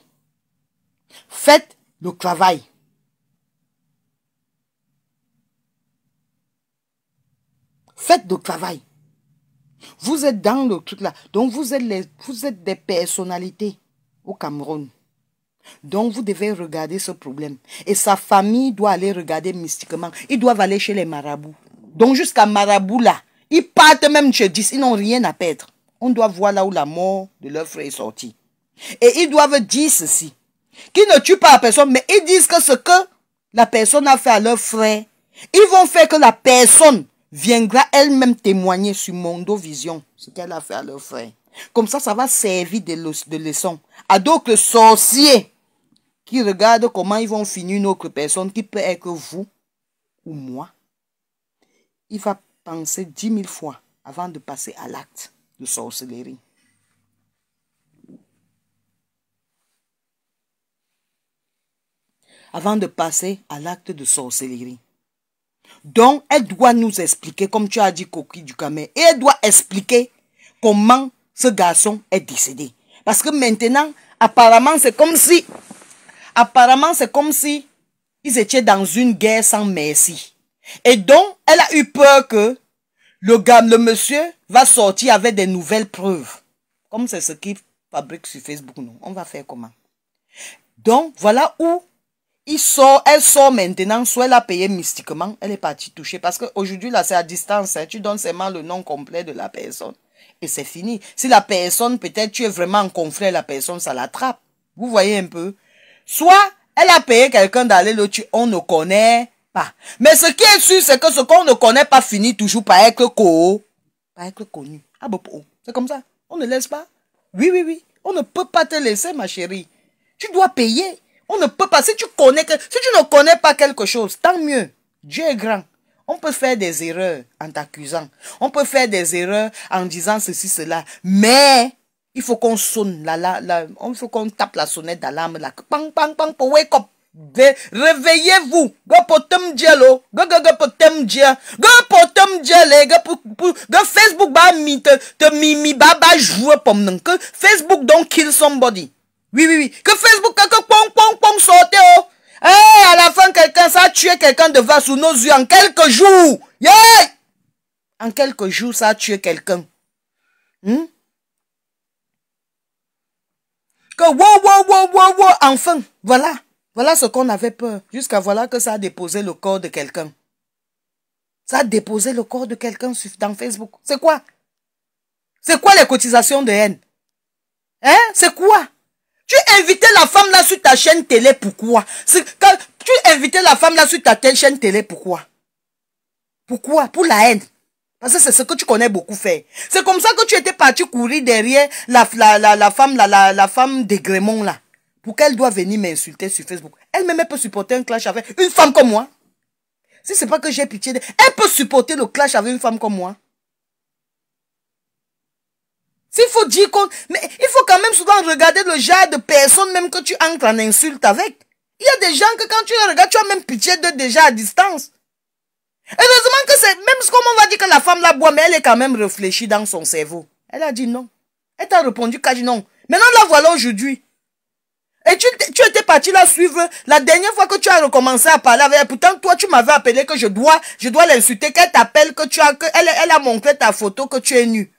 Faites le travail. Faites le travail. Vous êtes dans le truc là. Donc, vous êtes, les, vous êtes des personnalités au Cameroun. Donc, vous devez regarder ce problème. Et sa famille doit aller regarder mystiquement. Ils doivent aller chez les marabouts. Donc, jusqu'à marabout là, ils partent même je dis, ils n'ont rien à perdre. On doit voir là où la mort de leur frère est sortie. Et ils doivent dire ceci. Qu'ils ne tuent pas la personne, mais ils disent que ce que la personne a fait à leur frère, ils vont faire que la personne viendra elle-même témoigner sur Mondo Vision, ce qu'elle a fait à leur frère. Comme ça, ça va servir de, leçon à d'autres sorciers qui regardent comment ils vont finir une autre personne qui peut être vous ou moi. Il va penser dix mille fois avant de passer à l'acte de sorcellerie. Avant de passer à l'acte de sorcellerie. Donc, elle doit nous expliquer, comme tu as dit, Coquille du et elle doit expliquer comment ce garçon est décédé. Parce que maintenant, apparemment, c'est comme si, apparemment, c'est comme si ils étaient dans une guerre sans merci. Et donc, elle a eu peur que le gars, le monsieur, va sortir avec des nouvelles preuves. Comme c'est ce qu'il fabrique sur Facebook, non On va faire comment Donc, voilà où il sort, elle sort maintenant, soit elle a payé mystiquement, elle est partie touchée. Parce qu'aujourd'hui, là, c'est à distance. Hein. Tu donnes seulement le nom complet de la personne. Et c'est fini. Si la personne, peut-être, tu es vraiment en conflit, la personne, ça l'attrape. Vous voyez un peu. Soit, elle a payé quelqu'un d'aller le tuer. On ne connaît mais ce qui est sûr, c'est que ce qu'on ne connaît pas finit toujours par être, co connu. Ah, oh, c'est comme ça. On ne laisse pas. Oui, oui, oui. On ne peut pas te laisser, ma chérie. Tu dois payer. On ne peut pas. Si tu connais que, si tu ne connais pas quelque chose, tant mieux. Dieu est grand. On peut faire des erreurs en t'accusant. On peut faire des erreurs en disant ceci, cela. Mais il faut qu'on sonne la, la, la, il faut qu'on tape la sonnette d'alarme là. Pang, pang, pang, pour wake up. Réveillez-vous. go go Gogogopotem dia. potem diele. Go go Facebook ba mi te te mi mi ba ba joue pomme nan. Que Facebook don't kill somebody. Oui oui oui. Que Facebook que pom pong pong sortez oh. eh à la fin quelqu'un ça a tué quelqu'un devant sous nos yeux en quelques jours. Yeah! En quelques jours ça a tué quelqu'un. Hmm? Que wow wow wow wow wow enfin voilà. Voilà ce qu'on avait peur, jusqu'à voilà que ça a déposé le corps de quelqu'un. Ça a déposé le corps de quelqu'un dans Facebook. C'est quoi C'est quoi les cotisations de haine Hein C'est quoi Tu invitais la femme là sur ta chaîne télé, pourquoi Tu invitais la femme là sur ta chaîne télé, pourquoi Pourquoi Pour la haine. Parce que c'est ce que tu connais beaucoup faire. C'est comme ça que tu étais parti courir derrière la, la, la, femme, la, la, la femme des Grémont là pour qu'elle doit venir m'insulter sur Facebook. Elle-même, elle peut supporter un clash avec une femme comme moi. Si c'est pas que j'ai pitié d'elle, elle peut supporter le clash avec une femme comme moi. S'il faut dire qu'on... Mais il faut quand même souvent regarder le genre de personne même que tu entres en insulte avec. Il y a des gens que quand tu les regardes, tu as même pitié d'eux déjà à distance. Heureusement que c'est... Même ce qu'on va dire que la femme la boit, mais elle est quand même réfléchie dans son cerveau. Elle a dit non. Elle t'a répondu qu'elle dit non. Maintenant, la voilà aujourd'hui. Et tu, tu étais parti la suivre la dernière fois que tu as recommencé à parler avec elle. Pourtant, toi, tu m'avais appelé que je dois, je dois l'insulter, qu'elle t'appelle, que tu as, elle, elle a montré ta photo, que tu es nu.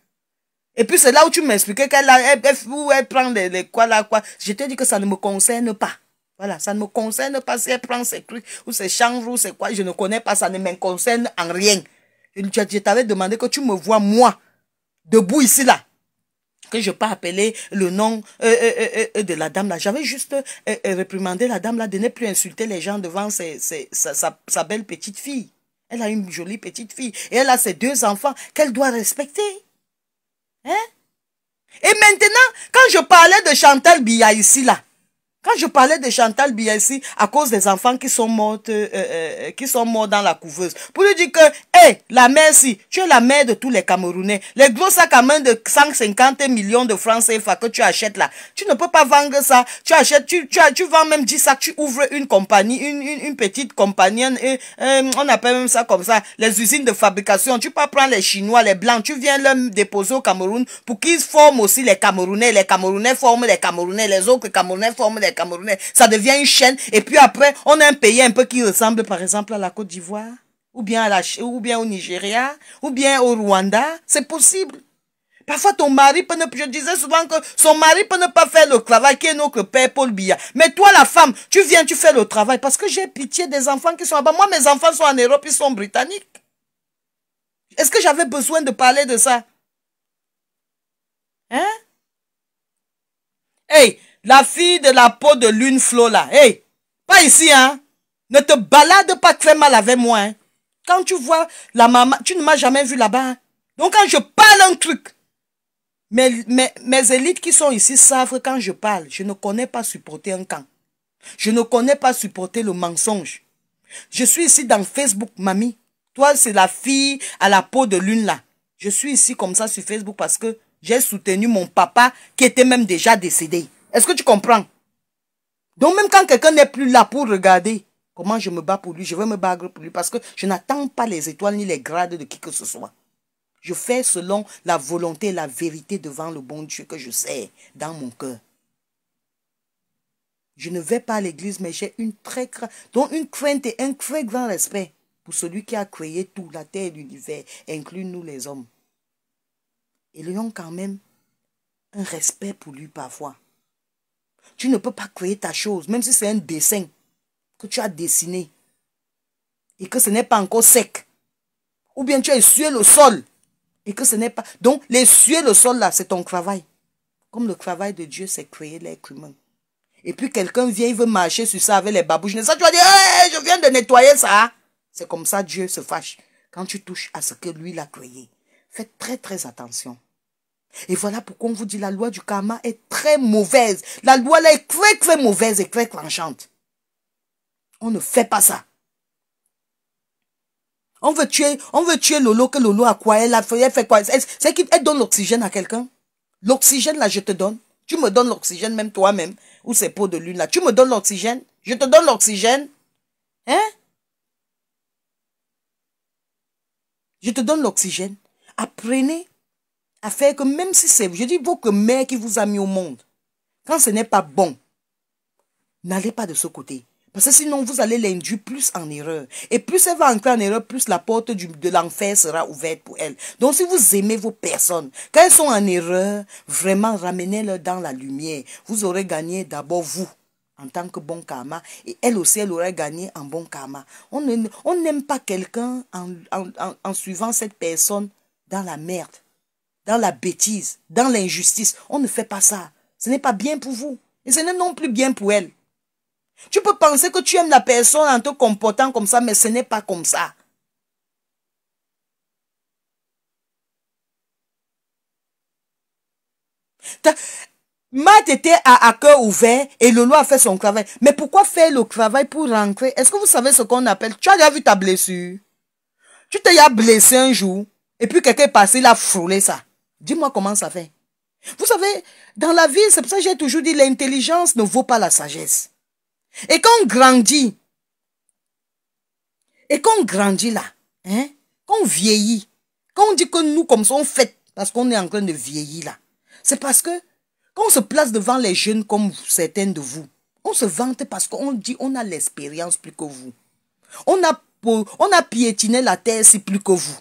Et puis, c'est là où tu m'expliquais qu'elle elle, prend les, quoi là, quoi. Je t'ai dit que ça ne me concerne pas. Voilà, ça ne me concerne pas si elle prend ses trucs ou ses chambres ou c'est quoi, je ne connais pas, ça ne me concerne en rien. je t'avais demandé que tu me vois, moi, debout ici, là, que je pas appelé le nom euh, euh, euh, de la dame là. J'avais juste réprimandé la dame là de ne plus insulter les gens devant sa, belle petite fille. Elle a une jolie petite fille et elle a ses deux enfants qu'elle doit respecter. Hein? Et maintenant, quand je parlais de Chantal Biya ici là, quand je parlais de Chantal Bielsi à cause des enfants qui sont morts euh, euh, euh, qui sont morts dans la couveuse, pour lui dire que, hé, la mère, si, tu es la mère de tous les Camerounais, les gros sacs à main de 150 millions de francs CFA que tu achètes là, tu ne peux pas vendre ça, tu achètes, tu, tu, tu vends même 10 sacs, tu ouvres une compagnie, une, une, petite compagnie, on appelle même ça comme ça, les usines de fabrication, tu pas prendre les Chinois, les Blancs, tu viens leur déposer au Cameroun pour qu'ils forment aussi les Camerounais, les Camerounais forment les Camerounais, les autres Camerounais forment les Camerounais. Ça devient une chaîne. Et puis après, on a un pays un peu qui ressemble, par exemple, à la Côte d'Ivoire, ou bien, à la, ou bien au Nigeria, ou bien au Rwanda. C'est possible. Parfois, ton mari peut ne Je disais souvent que son mari peut ne pas faire le travail qui est notre père Paul Biya. Mais toi, la femme, tu viens, tu fais le travail parce que j'ai pitié des enfants qui sont là-bas. Moi, mes enfants sont en Europe, ils sont britanniques. Est-ce que j'avais besoin de parler de ça Hein Hey, la fille de la peau de lune Flo, là. Hey, pas ici, hein. Ne te balade pas très mal avec moi. Hein? Quand tu vois la maman, tu ne m'as jamais vu là-bas. Hein. Donc quand je parle un truc, mes, mes élites qui sont ici savent quand je parle. Je ne connais pas supporter un camp. Je ne connais pas supporter le mensonge. Je suis ici dans Facebook, mamie. Toi, c'est la fille à la peau de lune là. Je suis ici comme ça sur Facebook parce que j'ai soutenu mon papa qui était même déjà décédé. Est-ce que tu comprends Donc même quand quelqu'un n'est plus là pour regarder comment je me bats pour lui, je vais me battre pour lui parce que je n'attends pas les étoiles ni les grades de qui que ce soit. Je fais selon la volonté la vérité devant le bon Dieu que je sais dans mon cœur. Je ne vais pas à l'église, mais j'ai une très donc une crainte et un très grand respect pour celui qui a créé toute la terre et l'univers, inclus nous les hommes. Et a quand même un respect pour lui parfois. Tu ne peux pas créer ta chose, même si c'est un dessin que tu as dessiné et que ce n'est pas encore sec. Ou bien tu as essuyé le sol et que ce n'est pas... Donc, l'essuyer le sol, là, c'est ton travail. Comme le travail de Dieu, c'est créer l'être humain. Et puis quelqu'un vient, il veut marcher sur ça avec les babouches. Ça, tu vas dire, je viens de nettoyer ça. C'est comme ça Dieu se fâche quand tu touches à ce que lui l'a créé. fais très très attention. Et voilà pourquoi on vous dit la loi du karma est très mauvaise. La loi là est très très mauvaise et très tranchante. On ne fait pas ça. On veut tuer, on veut tuer Lolo que Lolo a quoi Elle a fait, quoi C'est qu'elle donne l'oxygène à quelqu'un. L'oxygène là, je te donne. Tu me donnes l'oxygène même toi-même. Ou ces peaux de lune là. Tu me donnes l'oxygène. Je te donne l'oxygène. Hein Je te donne l'oxygène. Apprenez à faire que même si c'est, je dis que mère qui vous a mis au monde, quand ce n'est pas bon, n'allez pas de ce côté. Parce que sinon, vous allez l'induire plus en erreur. Et plus elle va entrer en erreur, plus la porte de l'enfer sera ouverte pour elle. Donc, si vous aimez vos personnes, quand elles sont en erreur, vraiment ramenez-les dans la lumière. Vous aurez gagné d'abord vous en tant que bon karma. Et elle aussi, elle aurait gagné en bon karma. On n'aime pas quelqu'un en, en suivant cette personne dans la merde dans la bêtise, dans l'injustice. On ne fait pas ça. Ce n'est pas bien pour vous. Et ce n'est non plus bien pour elle. Tu peux penser que tu aimes la personne en te comportant comme ça, mais ce n'est pas comme ça. Matt était à, cœur ouvert et le Lolo a fait son travail. Mais pourquoi faire le travail pour rentrer Est-ce que vous savez ce qu'on appelle Tu as déjà vu ta blessure. Tu t'es blessé un jour et puis quelqu'un est passé, il a frôlé ça. Dis-moi comment ça fait. Vous savez, dans la vie, c'est pour ça que j'ai toujours dit, l'intelligence ne vaut pas la sagesse. Et quand on grandit, et quand on grandit là, hein, quand on vieillit, quand on dit que nous, comme ça, on fait parce qu'on est en train de vieillir là, c'est parce que quand on se place devant les jeunes comme certains de vous, on se vante parce qu'on dit on a l'expérience plus que vous. On a, on a piétiné la terre si plus que vous.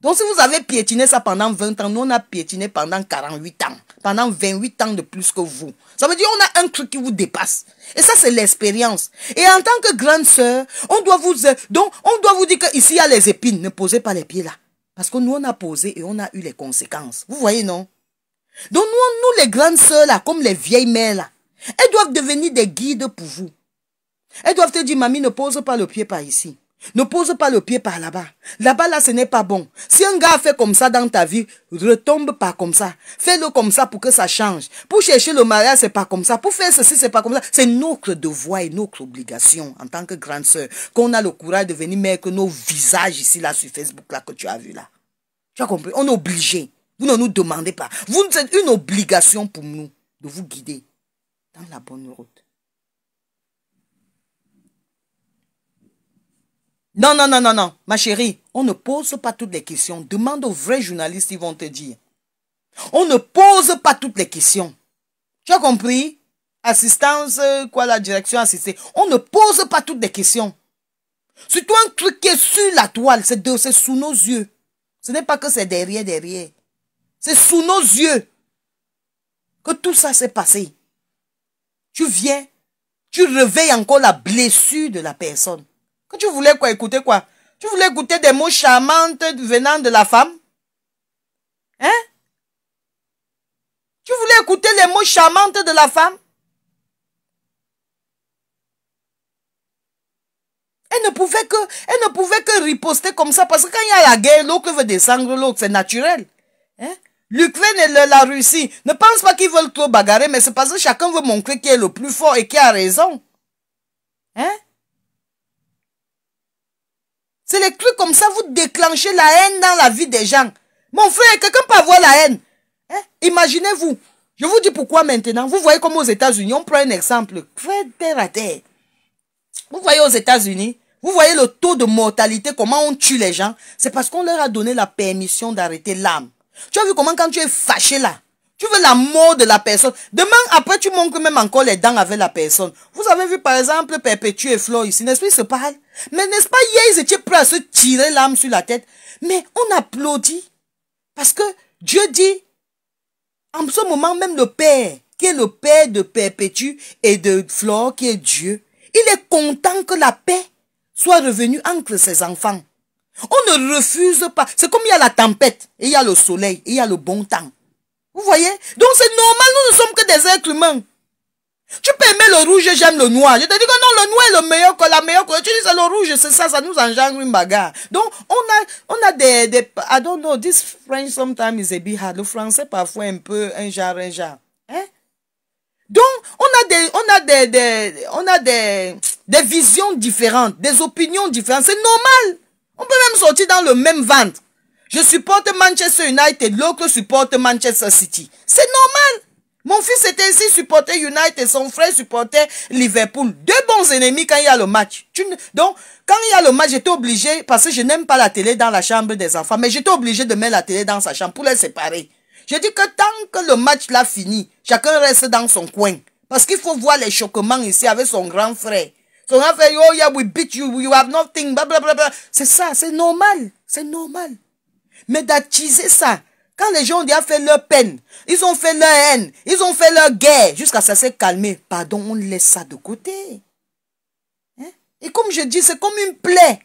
Donc si vous avez piétiné ça pendant 20 ans, nous on a piétiné pendant 48 ans, pendant 28 ans de plus que vous. Ça veut dire on a un truc qui vous dépasse. Et ça c'est l'expérience. Et en tant que grande sœur, on doit vous donc on doit vous dire qu'ici ici il y a les épines, ne posez pas les pieds là. Parce que nous on a posé et on a eu les conséquences. Vous voyez non Donc nous nous les grandes sœurs là comme les vieilles mères là, elles doivent devenir des guides pour vous. Elles doivent te dire mamie ne pose pas le pied par ici. Ne pose pas le pied par là-bas. Là-bas, là, ce n'est pas bon. Si un gars fait comme ça dans ta vie, retombe pas comme ça. Fais-le comme ça pour que ça change. Pour chercher le mariage, n'est pas comme ça. Pour faire ceci, n'est pas comme ça. C'est notre devoir et notre obligation en tant que grande sœur qu'on a le courage de venir mettre nos visages ici, là, sur Facebook, là, que tu as vu, là. Tu as compris? On est obligé. Vous ne nous demandez pas. Vous êtes une obligation pour nous de vous guider dans la bonne route. Non, non, non, non, non. Ma chérie, on ne pose pas toutes les questions. Demande aux vrais journalistes, ils vont te dire. On ne pose pas toutes les questions. Tu as compris Assistance, quoi, la direction assistée. On ne pose pas toutes les questions. C'est toi un truc qui est sur la toile, c'est sous nos yeux. Ce n'est pas que c'est derrière, derrière. C'est sous nos yeux que tout ça s'est passé. Tu viens, tu réveilles encore la blessure de la personne. Que tu voulais quoi écouter quoi Tu voulais écouter des mots charmantes venant de la femme Hein Tu voulais écouter les mots charmantes de la femme Elle ne pouvait que, elle ne pouvait que riposter comme ça parce que quand il y a la guerre, l'autre veut descendre l'autre, c'est naturel. Hein? L'Ukraine et la Russie ne pensent pas qu'ils veulent trop bagarrer, mais c'est parce que chacun veut montrer qui est le plus fort et qui a raison. Hein? C'est les trucs comme ça, vous déclenchez la haine dans la vie des gens. Mon frère, quelqu'un peut avoir la haine. Hein? Imaginez-vous. Je vous dis pourquoi maintenant. Vous voyez comme aux États-Unis, on prend un exemple. Très terre à terre. Vous voyez aux États-Unis, vous voyez le taux de mortalité, comment on tue les gens. C'est parce qu'on leur a donné la permission d'arrêter l'âme. Tu as vu comment quand tu es fâché là, tu veux la mort de la personne. Demain, après, tu manques même encore les dents avec la personne. Vous avez vu, par exemple, Perpétue et Flore ici, n'est-ce pas, ils se parlent. Mais n'est-ce pas, hier, ils étaient prêts à se tirer l'âme sur la tête. Mais on applaudit. Parce que Dieu dit, en ce moment même, le Père, qui est le Père de Perpétue et de Flore, qui est Dieu, il est content que la paix soit revenue entre ses enfants. On ne refuse pas. C'est comme il y a la tempête, et il y a le soleil, et il y a le bon temps. Vous voyez Donc c'est normal, nous ne sommes que des êtres humains. Tu peux aimer le rouge, j'aime le noir. Je te dis que non, le noir est le meilleur, que la meilleure couleur. Tu dis c'est le rouge, c'est ça, ça nous engendre une bagarre. Donc, on a, on a des, I don't know, this French sometimes is a bit hard. Le français parfois un peu, un genre, un genre. Hein? Donc, on a des, on a des, on a des, des visions différentes, des opinions différentes. C'est normal. On peut même sortir dans le même ventre. Je supporte Manchester United, l'autre supporte Manchester City. C'est normal. Mon fils était ici, supportait United, son frère supportait Liverpool. Deux bons ennemis quand il y a le match. Donc, quand il y a le match, j'étais obligé, parce que je n'aime pas la télé dans la chambre des enfants, mais j'étais obligé de mettre la télé dans sa chambre pour les séparer. Je dis que tant que le match l'a fini, chacun reste dans son coin. Parce qu'il faut voir les choquements ici avec son grand frère. Son grand frère, oh yeah, we beat you, you have nothing, blah. C'est ça, c'est normal, c'est normal mais d'attiser ça. Quand les gens ont déjà fait leur peine, ils ont fait leur haine, ils ont fait leur guerre, jusqu'à ça s'est calmé, pardon, on laisse ça de côté. Hein? Et comme je dis, c'est comme une plaie.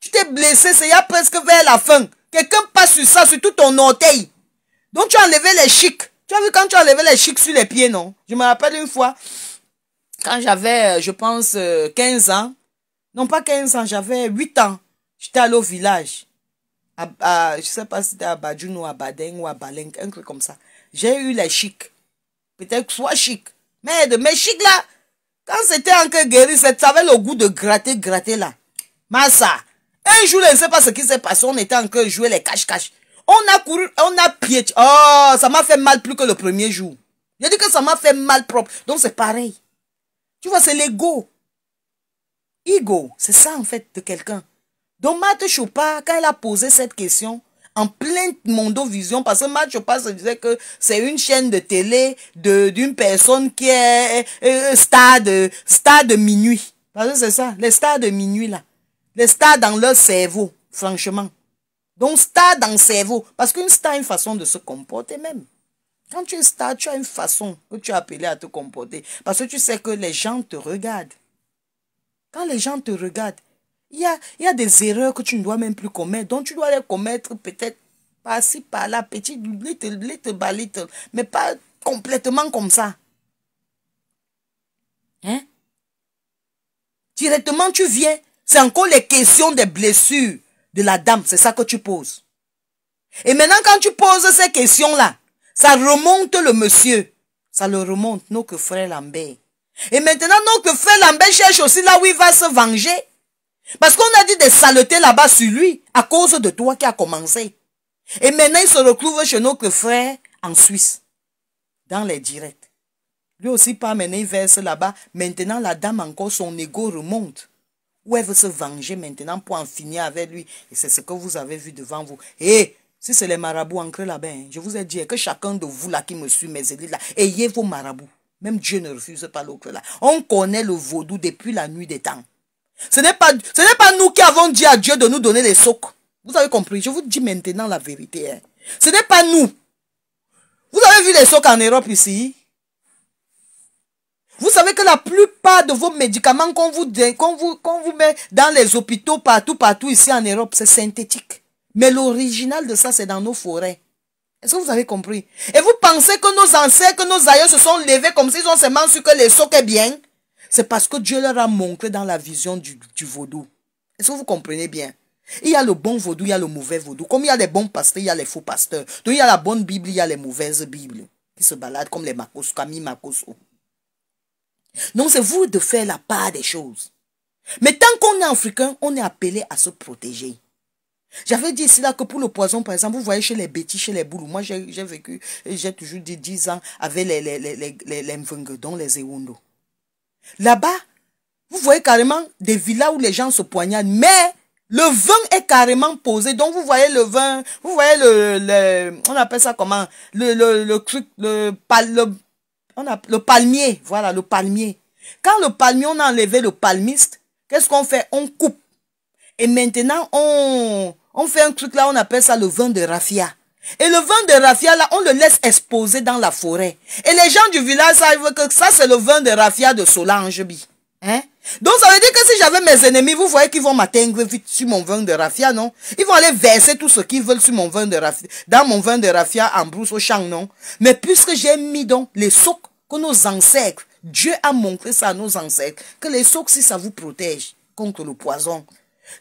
Tu t'es blessé, c'est a presque vers la fin. Quelqu'un passe sur ça, sur tout ton orteil. Donc tu as enlevé les chics. Tu as vu quand tu as enlevé les chics sur les pieds, non Je me rappelle une fois, quand j'avais, euh, je pense, 15 euh, ans. Non, pas 15 ans, j'avais 8 ans. J'étais allé au village. Ah, je ne sais pas si c'était à Badjoun ou à ou à Baleng, un truc comme ça. J'ai eu les chic. Peut-être que soit chic. Merde, mais chic là, quand c'était encore guéri, ça avait le goût de gratter, gratter là. Massa. Un jour, je ne sais pas ce qui s'est passé, on était encore jouer les cache-cache. On a couru, on a piété. Oh, ça m'a fait mal plus que le premier jour. J'ai dit que ça m'a fait mal propre. Donc c'est pareil. Tu vois, c'est l'ego. Ego, c'est ça en fait de quelqu'un. Donc Matt Chopin, quand elle a posé cette question, en pleine mondovision, parce que Matt Chopin se disait que c'est une chaîne de télé d'une personne qui est euh, stade stade de, minuit. Parce que c'est ça, les stades de minuit là. Les stars dans leur cerveau, franchement. Donc stade dans le cerveau. Parce qu'une star a une façon de se comporter même. Quand tu es star, tu as une façon que tu es appelé à te comporter. Parce que tu sais que les gens te regardent. Quand les gens te regardent, il y a, il y a des erreurs que tu ne dois même plus commettre, donc tu dois les commettre peut-être par-ci, par-là, petit, little, little by mais pas complètement comme ça. Hein? Directement, tu viens. C'est encore les questions des blessures de la dame. C'est ça que tu poses. Et maintenant, quand tu poses ces questions-là, ça remonte le monsieur. Ça le remonte, nos que frère Lambert. Et maintenant, nos que frère Lambert cherche aussi là où il va se venger. Parce qu'on a dit des saletés là-bas sur lui à cause de toi qui a commencé. Et maintenant, il se retrouve chez notre frère en Suisse, dans les directs. Lui aussi pas maintenant, il verse là-bas. Maintenant, la dame encore, son ego remonte. Où elle veut se venger maintenant pour en finir avec lui. Et c'est ce que vous avez vu devant vous. Et eh, si c'est les marabouts ancrés là-bas, hein. je vous ai dit que chacun de vous là qui me suit, mes élites là, ayez vos marabouts. Même Dieu ne refuse pas l'autre là. On connaît le vaudou depuis la nuit des temps. Ce n'est pas, ce n'est pas nous qui avons dit à Dieu de nous donner les socs. Vous avez compris, je vous dis maintenant la vérité. Hein. Ce n'est pas nous. Vous avez vu les socs en Europe ici vous savez que la plupart de vos médicaments qu'on vous, qu'on vous, qu'on vous met dans les hôpitaux partout, partout ici en Europe, c'est synthétique. Mais l'original de ça, c'est dans nos forêts. Est-ce que vous avez compris Et vous pensez que nos ancêtres, que nos aïeux se sont levés comme s'ils ont seulement su que les socs est bien c'est parce que Dieu leur a montré dans la vision du, vaudou. Est-ce que vous comprenez bien Il y a le bon vaudou, il y a le mauvais vaudou. Comme il y a les bons pasteurs, il y a les faux pasteurs. Donc il y a la bonne Bible, il y a les mauvaises Bibles qui se baladent comme les Makos, Camille Makos. Donc c'est vous de faire la part des choses. Mais tant qu'on est africain, on est appelé à se protéger. J'avais dit ici là que pour le poison, par exemple, vous voyez chez les bêtis, chez les boules, moi j'ai vécu, j'ai toujours dit 10 ans avec les, les, les, les, Là-bas, vous voyez carrément des villas où les gens se poignardent, mais le vin est carrément posé. Donc, vous voyez le vin, vous voyez le, on appelle ça comment? Le, le, le, on le palmier. Voilà, le palmier. Quand le palmier, on a enlevé le palmiste, qu'est-ce qu'on fait? On coupe. Et maintenant, on, on fait un truc là, on appelle ça le vin de raffia. Et le vin de raffia, là, on le laisse exposer dans la forêt. Et les gens du village savent que ça, c'est le vin de raffia de Solange hein? Donc, ça veut dire que si j'avais mes ennemis, vous voyez qu'ils vont m'atteindre vite sur mon vin de raffia, non? Ils vont aller verser tout ce qu'ils veulent sur mon vin de raffia, dans mon vin de raffia en brousse au champ, non? Mais puisque j'ai mis donc les socs que nos ancêtres, Dieu a montré ça à nos ancêtres, que les socs, si ça vous protège contre le poison,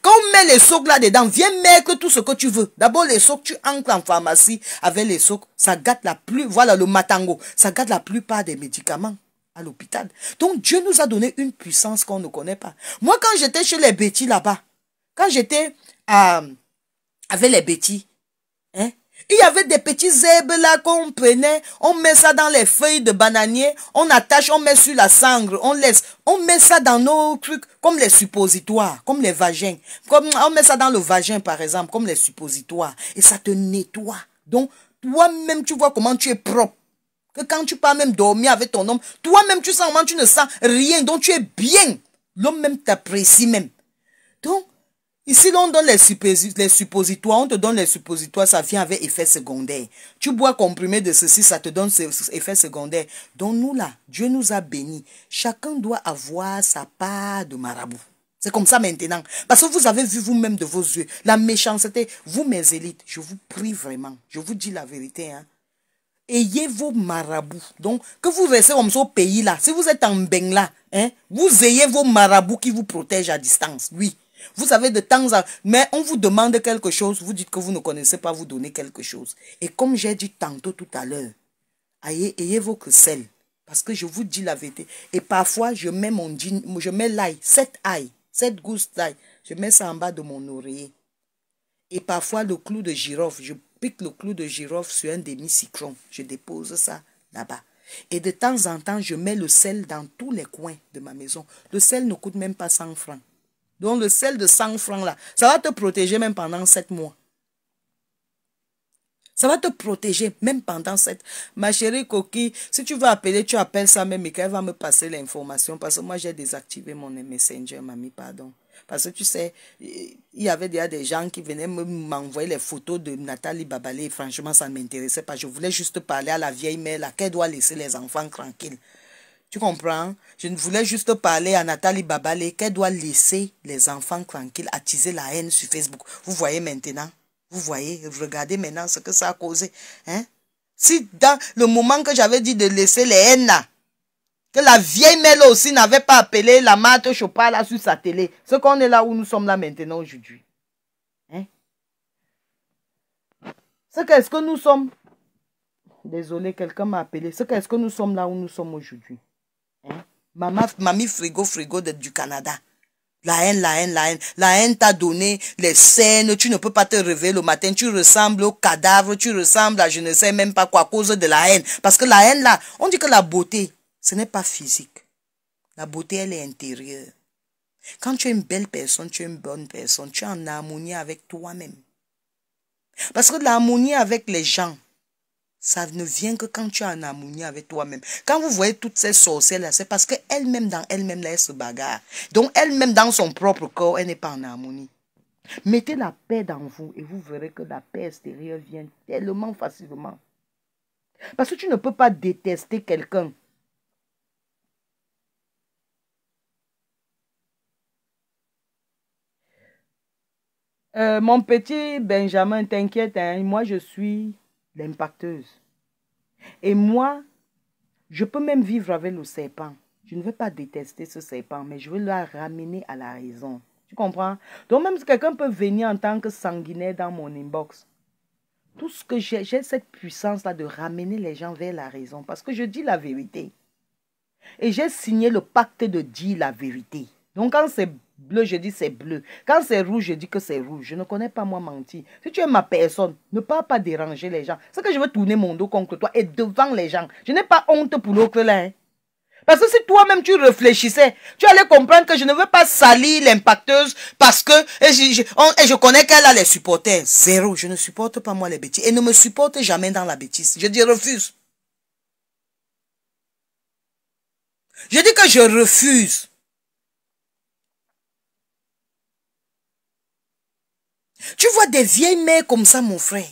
quand on met les socs là-dedans, viens mettre tout ce que tu veux. D'abord, les socs, tu ancres en pharmacie avec les socs. Ça gâte la plus, voilà le matango, ça gâte la plupart des médicaments à l'hôpital. Donc, Dieu nous a donné une puissance qu'on ne connaît pas. Moi, quand j'étais chez les bêtis là-bas, quand j'étais euh, avec les bêtis, hein, il y avait des petits zèbres là qu'on prenait, on met ça dans les feuilles de bananier, on attache, on met sur la sangre, on laisse, on met ça dans nos trucs, comme les suppositoires, comme les vagins. Comme, on met ça dans le vagin, par exemple, comme les suppositoires. Et ça te nettoie. Donc, toi-même, tu vois comment tu es propre. Que quand tu pars même dormir avec ton homme, toi-même, tu sens comment tu ne sens rien. Donc, tu es bien. L'homme même t'apprécie même. Donc, Ici, l'on donne les, suppositoires, on te donne les suppositoires, ça vient avec effet secondaire. Tu bois comprimé de ceci, ça te donne effet secondaire. Donc nous là, Dieu nous a bénis. Chacun doit avoir sa part de marabout. C'est comme ça maintenant. Parce que vous avez vu vous-même de vos yeux la méchanceté. Vous, mes élites, je vous prie vraiment. Je vous dis la vérité. Hein. Ayez vos marabouts. Donc, que vous restez comme ça au pays là, si vous êtes en Bengla, hein, vous ayez vos marabouts qui vous protègent à distance. Oui. Vous savez de temps temps. Mais on vous demande quelque chose, vous dites que vous ne connaissez pas, vous donnez quelque chose. Et comme j'ai dit tantôt tout à l'heure, ayez, ayez vos sel Parce que je vous dis la vérité. Et parfois, je mets mon je mets l'ail, cette ail, cette gousse d'ail. Je mets ça en bas de mon oreiller. Et parfois, le clou de girofle, je pique le clou de girofle sur un demi-citron. Je dépose ça là-bas. Et de temps en temps, je mets le sel dans tous les coins de ma maison. Le sel ne coûte même pas 100 francs. Donc le sel de 100 francs là, ça va te protéger même pendant 7 mois. Ça va te protéger même pendant mois. Ma chérie Coquille, si tu veux appeler, tu appelles ça même et va me passer l'information parce que moi j'ai désactivé mon messenger, mamie, pardon. Parce que tu sais, il y avait déjà des gens qui venaient m'envoyer les photos de Nathalie Babalé. Franchement, ça ne m'intéressait pas. Je voulais juste parler à la vieille mère laquelle qu'elle doit laisser les enfants tranquilles. Tu comprends Je ne voulais juste parler à Nathalie Babale qu'elle doit laisser les enfants tranquilles attiser la haine sur Facebook. Vous voyez maintenant Vous voyez Regardez maintenant ce que ça a causé. Hein Si dans le moment que j'avais dit de laisser les haines là, que la vieille mère aussi n'avait pas appelé la mate Chopin là sur sa télé, ce qu'on est là où nous sommes là maintenant aujourd'hui. Hein Ce qu'est-ce que nous sommes Désolé, quelqu'un m'a appelé. Ce qu'est-ce que nous sommes là où nous sommes aujourd'hui Maman, mamie frigo, frigo du Canada. La haine, la haine, la haine. La haine t'a donné les scènes. Tu ne peux pas te réveiller le matin. Tu ressembles au cadavre. Tu ressembles à je ne sais même pas quoi à cause de la haine. Parce que la haine, là, on dit que la beauté, ce n'est pas physique. La beauté, elle est intérieure. Quand tu es une belle personne, tu es une bonne personne. Tu es en harmonie avec toi-même. Parce que l'harmonie avec les gens, ça ne vient que quand tu es en harmonie avec toi-même. Quand vous voyez toutes ces sorcières-là, c'est parce quelles même dans elle-même elle elles se bagarrent. Donc, elles-mêmes, dans son propre corps, elle n'est pas en harmonie. Mettez la paix dans vous et vous verrez que la paix extérieure vient tellement facilement. Parce que tu ne peux pas détester quelqu'un. Euh, mon petit Benjamin, t'inquiète, hein. moi je suis l'impacteuse. Et moi, je peux même vivre avec le serpent. Je ne veux pas détester ce serpent, mais je veux le ramener à la raison. Tu comprends Donc même si quelqu'un peut venir en tant que sanguinaire dans mon inbox, tout ce que j'ai, j'ai cette puissance-là de ramener les gens vers la raison, parce que je dis la vérité. Et j'ai signé le pacte de dire la vérité. Donc quand c'est bleu, je dis c'est bleu. Quand c'est rouge, je dis que c'est rouge. Je ne connais pas moi mentir. Si tu es ma personne, ne pas pas déranger les gens. C'est que je veux tourner mon dos contre toi et devant les gens. Je n'ai pas honte pour l'autre là. Hein. Parce que si toi-même tu réfléchissais, tu allais comprendre que je ne veux pas salir l'impacteuse parce que et je, je connais qu'elle a les supporters. Zéro, je ne supporte pas moi les bêtises et ne me supporte jamais dans la bêtise. Je dis refuse. Je dis que je refuse. Tu vois des vieilles mères comme ça, mon frère.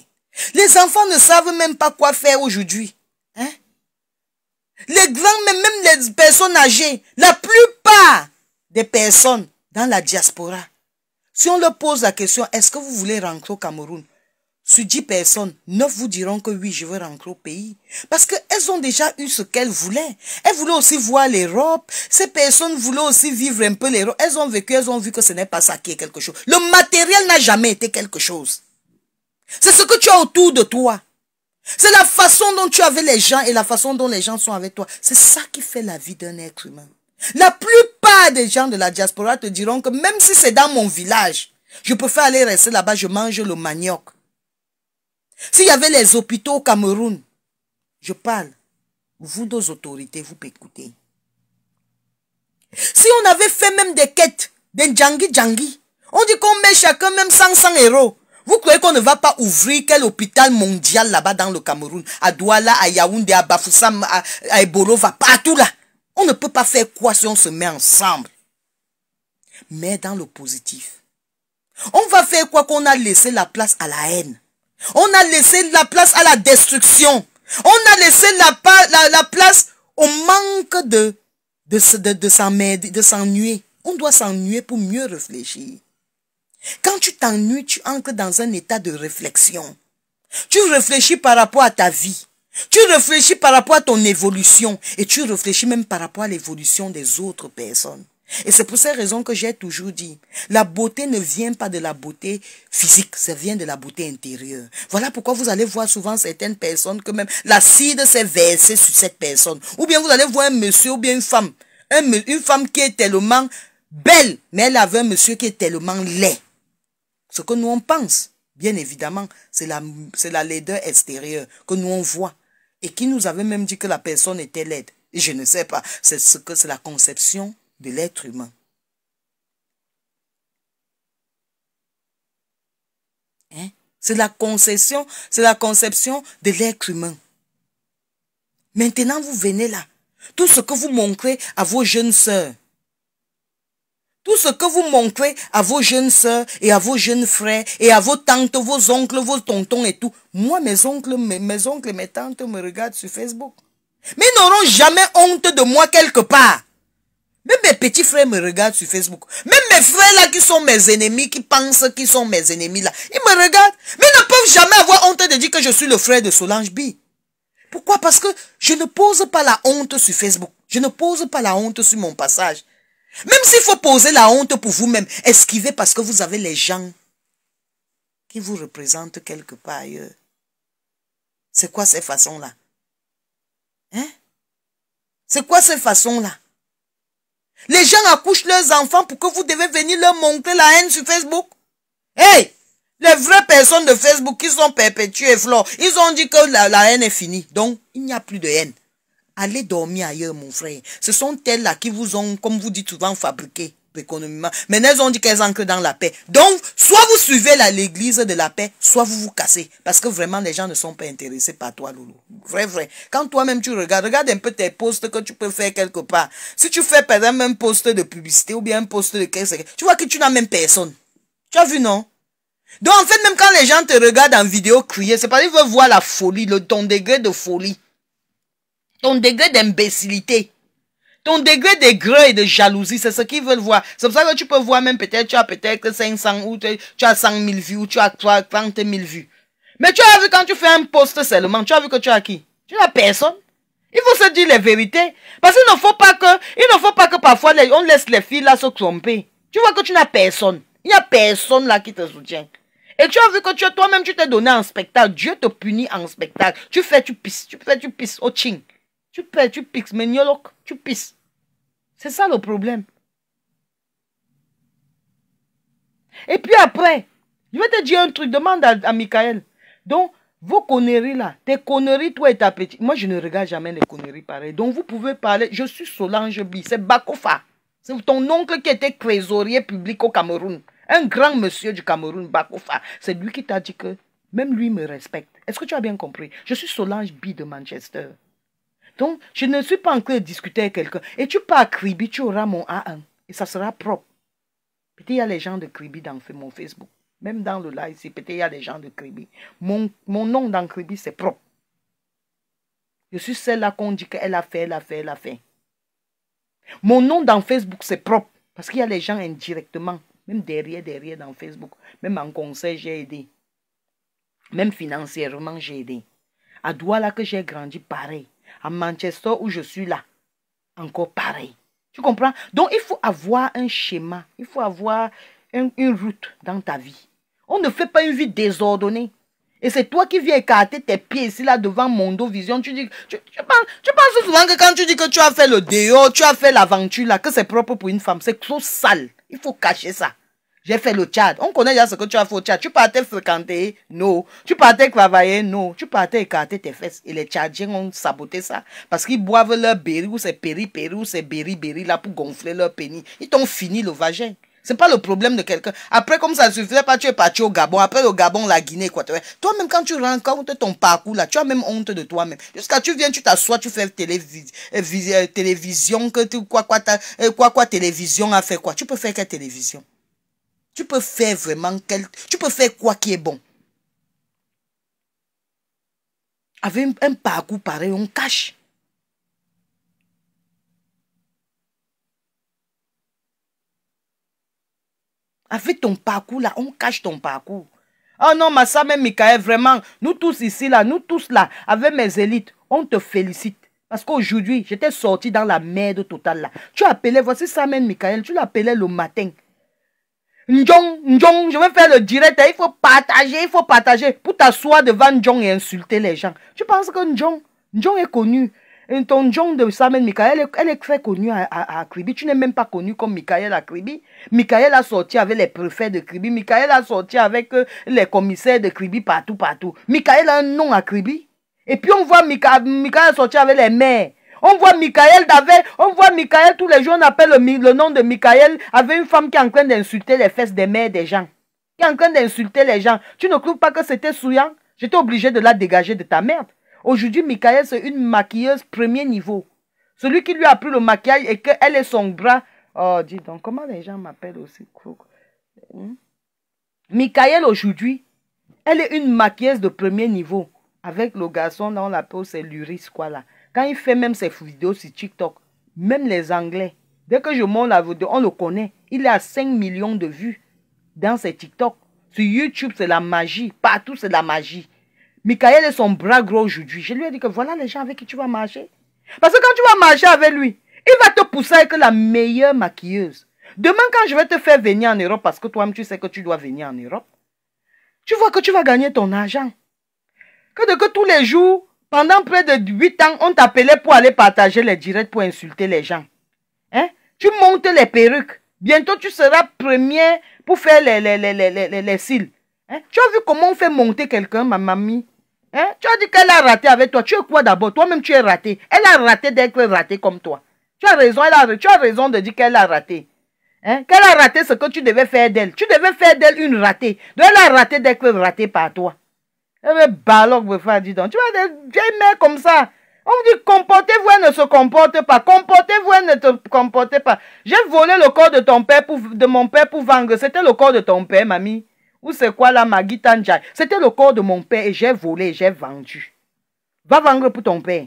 Les enfants ne savent même pas quoi faire aujourd'hui. Hein? Les grands, mais même les personnes âgées, la plupart des personnes dans la diaspora, si on leur pose la question, est-ce que vous voulez rentrer au Cameroun sur 10 personnes, 9 vous diront que oui, je veux rentrer au pays. Parce qu'elles ont déjà eu ce qu'elles voulaient. Elles voulaient aussi voir l'Europe. Ces personnes voulaient aussi vivre un peu l'Europe. Elles ont vécu, elles ont vu que ce n'est pas ça qui est quelque chose. Le matériel n'a jamais été quelque chose. C'est ce que tu as autour de toi. C'est la façon dont tu avais les gens et la façon dont les gens sont avec toi. C'est ça qui fait la vie d'un être humain. La plupart des gens de la diaspora te diront que même si c'est dans mon village, je préfère aller rester là-bas, je mange le manioc. S'il y avait les hôpitaux au Cameroun, je parle, vous, deux autorités, vous pouvez Si on avait fait même des quêtes des Djangi, on dit qu'on met chacun même 500 euros. Vous croyez qu'on ne va pas ouvrir quel hôpital mondial là-bas dans le Cameroun À Douala, à Yaoundé, à Bafoussam, à, à partout là. On ne peut pas faire quoi si on se met ensemble. Mais dans le positif, on va faire quoi qu'on a laissé la place à la haine on a laissé la place à la destruction. On a laissé la, place au manque de, de, de, de s'ennuyer. On doit s'ennuyer pour mieux réfléchir. Quand tu t'ennuies, tu entres dans un état de réflexion. Tu réfléchis par rapport à ta vie. Tu réfléchis par rapport à ton évolution. Et tu réfléchis même par rapport à l'évolution des autres personnes. Et c'est pour ces raisons que j'ai toujours dit, la beauté ne vient pas de la beauté physique, ça vient de la beauté intérieure. Voilà pourquoi vous allez voir souvent certaines personnes que même l'acide s'est versé sur cette personne. Ou bien vous allez voir un monsieur ou bien une femme. une femme qui est tellement belle, mais elle avait un monsieur qui est tellement laid. Ce que nous on pense, bien évidemment, c'est la, la laideur extérieure que nous on voit. Et qui nous avait même dit que la personne était laide. je ne sais pas, c'est ce que c'est la conception de l'être humain. Hein? C'est la concession, c'est la conception de l'être humain. Maintenant, vous venez là. Tout ce que vous montrez à vos jeunes sœurs, tout ce que vous montrez à vos jeunes sœurs et à vos jeunes frères et à vos tantes, vos oncles, vos tontons et tout. Moi, mes oncles, mes, mes oncles et mes tantes me regardent sur Facebook. Mais ils n'auront jamais honte de moi quelque part. Même mes petits frères me regardent sur Facebook. Même mes frères là qui sont mes ennemis, qui pensent qu'ils sont mes ennemis là, ils me regardent. Mais ils ne peuvent jamais avoir honte de dire que je suis le frère de Solange B. Pourquoi Parce que je ne pose pas la honte sur Facebook. Je ne pose pas la honte sur mon passage. Même s'il faut poser la honte pour vous-même, esquivez parce que vous avez les gens qui vous représentent quelque part ailleurs. C'est quoi ces façons-là Hein C'est quoi ces façons-là les gens accouchent leurs enfants pour que vous devez venir leur montrer la haine sur Facebook. Hey! Les vraies personnes de Facebook qui sont perpétuées, Flore, ils ont dit que la, haine est finie. Donc, il n'y a plus de haine. Allez dormir ailleurs, mon frère. Ce sont elles-là qui vous ont, comme vous dites souvent, fabriqué économiquement. mais elles ont dit qu'elles ancrent dans la paix. Donc, soit vous suivez l'église de la paix, soit vous vous cassez. Parce que vraiment, les gens ne sont pas intéressés par toi, Loulou. Vrai, vrai. Quand toi-même tu regardes, regarde un peu tes postes que tu peux faire quelque part. Si tu fais, par exemple, un poste de publicité ou bien un poste de quelque chose, tu vois que tu n'as même personne. Tu as vu, non? Donc, en fait, même quand les gens te regardent en vidéo crier, c'est parce qu'ils veulent voir la folie, le, ton degré de folie, ton degré d'imbécilité. Ton degré de et de jalousie, c'est ce qu'ils veulent voir. C'est pour ça que tu peux voir même peut-être, tu as peut-être 500 ou tu, as 100 000 vues ou tu as 30 000 vues. Mais tu as vu quand tu fais un poste seulement, tu as vu que tu as qui Tu n'as personne. Il faut se dire les vérités. Parce qu'il ne faut pas que, il ne faut pas que parfois on laisse les filles là se tromper. Tu vois que tu n'as personne. Il n'y a personne là qui te soutient. Et tu as vu que toi-même, tu t'es donné un spectacle. Dieu te punit en spectacle. Tu fais, tu pisses, tu fais, tu pisses au ching. Tu fais, tu pisses, tu pisses. C'est ça le problème. Et puis après, je vais te dire un truc, demande à, Michael. Donc, vos conneries là, tes conneries, toi et ta petite. Moi, je ne regarde jamais les conneries pareilles. Donc, vous pouvez parler. Je suis Solange B. c'est Bakofa. C'est ton oncle qui était trésorier public au Cameroun. Un grand monsieur du Cameroun, Bakofa. C'est lui qui t'a dit que même lui me respecte. Est-ce que tu as bien compris Je suis Solange Bi de Manchester. Donc, je ne suis pas en train de discuter avec quelqu'un. Et tu pars à Kribi, tu auras mon A1. Et ça sera propre. Peut-être il y a les gens de Kribi dans mon Facebook. Même dans le live ici, peut il y a des gens de Kribi. Mon, mon nom dans Kribi, c'est propre. Je suis celle-là qu'on dit qu'elle a fait, elle a fait, elle a fait. Mon nom dans Facebook, c'est propre. Parce qu'il y a les gens indirectement, même derrière, derrière dans Facebook. Même en conseil, j'ai aidé. Même financièrement, j'ai aidé. À Douala que j'ai grandi, pareil à Manchester où je suis là. Encore pareil. Tu comprends Donc il faut avoir un schéma, il faut avoir une route dans ta vie. On ne fait pas une vie désordonnée. Et c'est toi qui viens écarter tes pieds ici là devant Mondo Vision. Tu dis, tu, penses, tu penses souvent que quand tu dis que tu as fait le déo, tu as fait l'aventure là, que c'est propre pour une femme, c'est trop sale. Il faut cacher ça. J'ai fait le Tchad. On connaît déjà ce que tu as fait au Tchad. Tu partais fréquenter, non. Tu partais travailler, non. Tu partais écarter tes fesses. Et les Tchadiens ont saboté ça. Parce qu'ils boivent leur berry ou c'est péri péri ou c'est berry berry là pour gonfler leur pénis. Ils t'ont fini le vagin. C'est pas le problème de quelqu'un. Après, comme ça ne suffisait pas, tu es parti au Gabon. Après, le Gabon, la Guinée quoi. Toi-même, quand tu rencontres ton parcours, là, tu as même honte de toi-même. Jusqu'à tu viens, tu t'assois, tu fais télévis euh, euh, télévision, que tu, quoi, quoi, euh, quoi, quoi, télévision a fait quoi. Tu peux faire quelle télévision? Tu peux faire vraiment quel... Tu peux faire quoi qui est bon. Avec un parcours pareil, on cache. Avec ton parcours là, on cache ton parcours. Oh non, ma Samène Michael, vraiment, nous tous ici là, nous tous là, avec mes élites, on te félicite. Parce qu'aujourd'hui, j'étais sorti dans la merde totale là. Tu appelais, voici Samène Michael, tu l'appelais le matin. Njong, Njong, je vais faire le direct. Hein. Il faut partager, il faut partager. Pour t'asseoir devant Njong et insulter les gens. Tu penses que Njong, Njong est connu. ton Njong de Samuel Michael, elle est très connue à, Kribi. Tu n'es même pas connu comme Michael à Kribi. Mikael a sorti avec les préfets de Kribi. Mikael a sorti avec euh, les commissaires de Kribi partout, partout. Mikael a un nom à Kribi. Et puis on voit Mikael sorti sortir avec les maires. On voit Michael David, on voit Michael tous les jours, on appelle le, nom de Michael avec une femme qui est en train d'insulter les fesses des mères des gens. Qui est en train d'insulter les gens. Tu ne crois pas que c'était souillant J'étais obligé de la dégager de ta merde. Aujourd'hui, Michael, c'est une maquilleuse premier niveau. Celui qui lui a pris le maquillage et qu'elle est son bras. Oh, dis donc, comment les gens m'appellent aussi crook hmm? Michael, aujourd'hui, elle est une maquilleuse de premier niveau. Avec le garçon, là, on l'appelle, c'est Luris, quoi, là. Quand il fait même ses vidéos sur TikTok, même les Anglais, dès que je monte la vidéo, on le connaît. Il est à 5 millions de vues dans ses TikTok. Sur YouTube, c'est la magie. Partout, c'est la magie. Michael est son bras gros aujourd'hui. Je lui ai dit que voilà les gens avec qui tu vas marcher. Parce que quand tu vas marcher avec lui, il va te pousser avec la meilleure maquilleuse. Demain, quand je vais te faire venir en Europe, parce que toi-même, tu sais que tu dois venir en Europe, tu vois que tu vas gagner ton argent. Que de que tous les jours, pendant près de 8 ans, on t'appelait pour aller partager les directs pour insulter les gens. Hein? Tu montes les perruques. Bientôt, tu seras premier pour faire les, les, les, les, les cils. Hein? Tu as vu comment on fait monter quelqu'un, ma mamie hein? Tu as dit qu'elle a raté avec toi. Tu es quoi d'abord Toi-même, tu es raté. Elle a raté d'être ratée comme toi. Tu as raison, tu as raison de dire qu'elle a raté. Hein? Qu'elle a raté ce que tu devais faire d'elle. Tu devais faire d'elle une ratée. Donc, elle a raté d'être ratée par toi. Eh, frère, dis donc. Tu vois, des comme ça. On me dit, comportez-vous, ne se comporte pas. Comportez-vous, ne te comportez pas. J'ai volé le corps de ton père, pour, de mon père pour vendre. C'était le corps de ton père, mamie. Ou c'est quoi là, Magui Tanjai C'était le corps de mon père et j'ai volé, j'ai vendu. Va vendre pour ton père.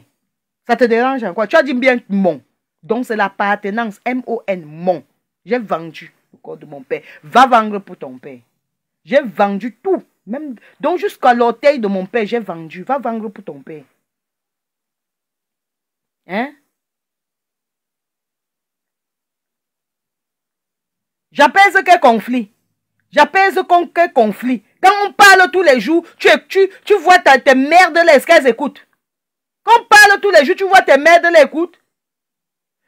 Ça te dérange en quoi Tu as dit bien mon. Donc c'est l'appartenance, M-O-N, mon. J'ai vendu le corps de mon père. Va vendre pour ton père. J'ai vendu tout donc jusqu'à l'orteil de mon père, j'ai vendu. Va vendre pour ton père. Hein? J'apaise quel conflit. J'apaise quel conflit. Quand on parle tous les jours, tu, tu, tu vois ta, tes mères de l'écoute écoutent. Quand on parle tous les jours, tu vois tes mères de l'écoute.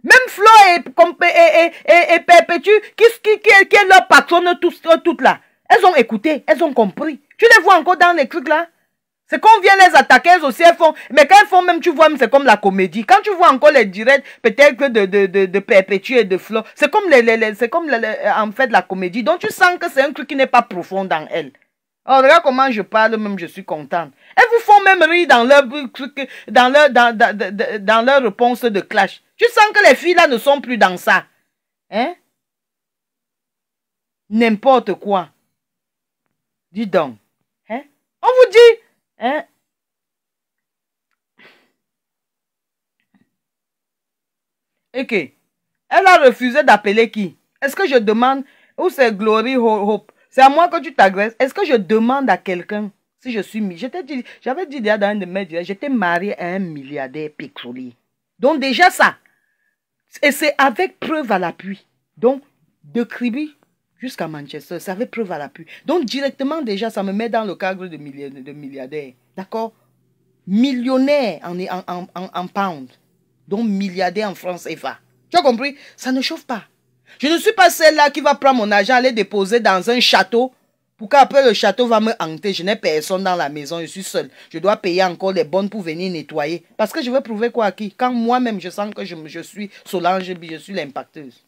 Même Flo et, et, et, Perpétue, qui, qui, qui, est leur patronne tout, toute là. Elles ont écouté, elles ont compris. Tu les vois encore dans les trucs là c'est qu'on vient les attaquer, elles aussi elles font. Mais quand elles font même, tu vois, c'est comme la comédie. Quand tu vois encore les directs, peut-être que de, de, de, et de flot, c'est comme, les, c'est comme en fait la comédie. Donc tu sens que c'est un truc qui n'est pas profond dans elles. Oh, regarde comment je parle, même je suis contente. Elles vous font même rire dans leur, dans dans, dans leur réponse de clash. Tu sens que les filles là ne sont plus dans ça. Hein? N'importe quoi. Dis donc. Hein? On vous dit. Hein? Ok. Elle a refusé d'appeler qui Est-ce que je demande où c'est Glory Hope C'est à moi que tu t'agresses. Est-ce que je demande à quelqu'un si je suis mis J'avais dit, déjà dans un de mes directs, j'étais mariée à un milliardaire pétrolier. Donc déjà ça. Et c'est avec preuve à l'appui. Donc, de jusqu'à Manchester. Ça avait preuve à l'appui. Donc directement déjà, ça me met dans le cadre de, milliardaire. D'accord Millionnaire en, en, en, en pound. Donc milliardaire en France Eva. Tu as compris Ça ne chauffe pas. Je ne suis pas celle-là qui va prendre mon argent, aller déposer dans un château. Pour qu'après le château va me hanter, je n'ai personne dans la maison, je suis seul. Je dois payer encore les bonnes pour venir nettoyer. Parce que je veux prouver quoi à qui Quand moi-même je sens que je, je suis Solange, je suis l'impacteuse.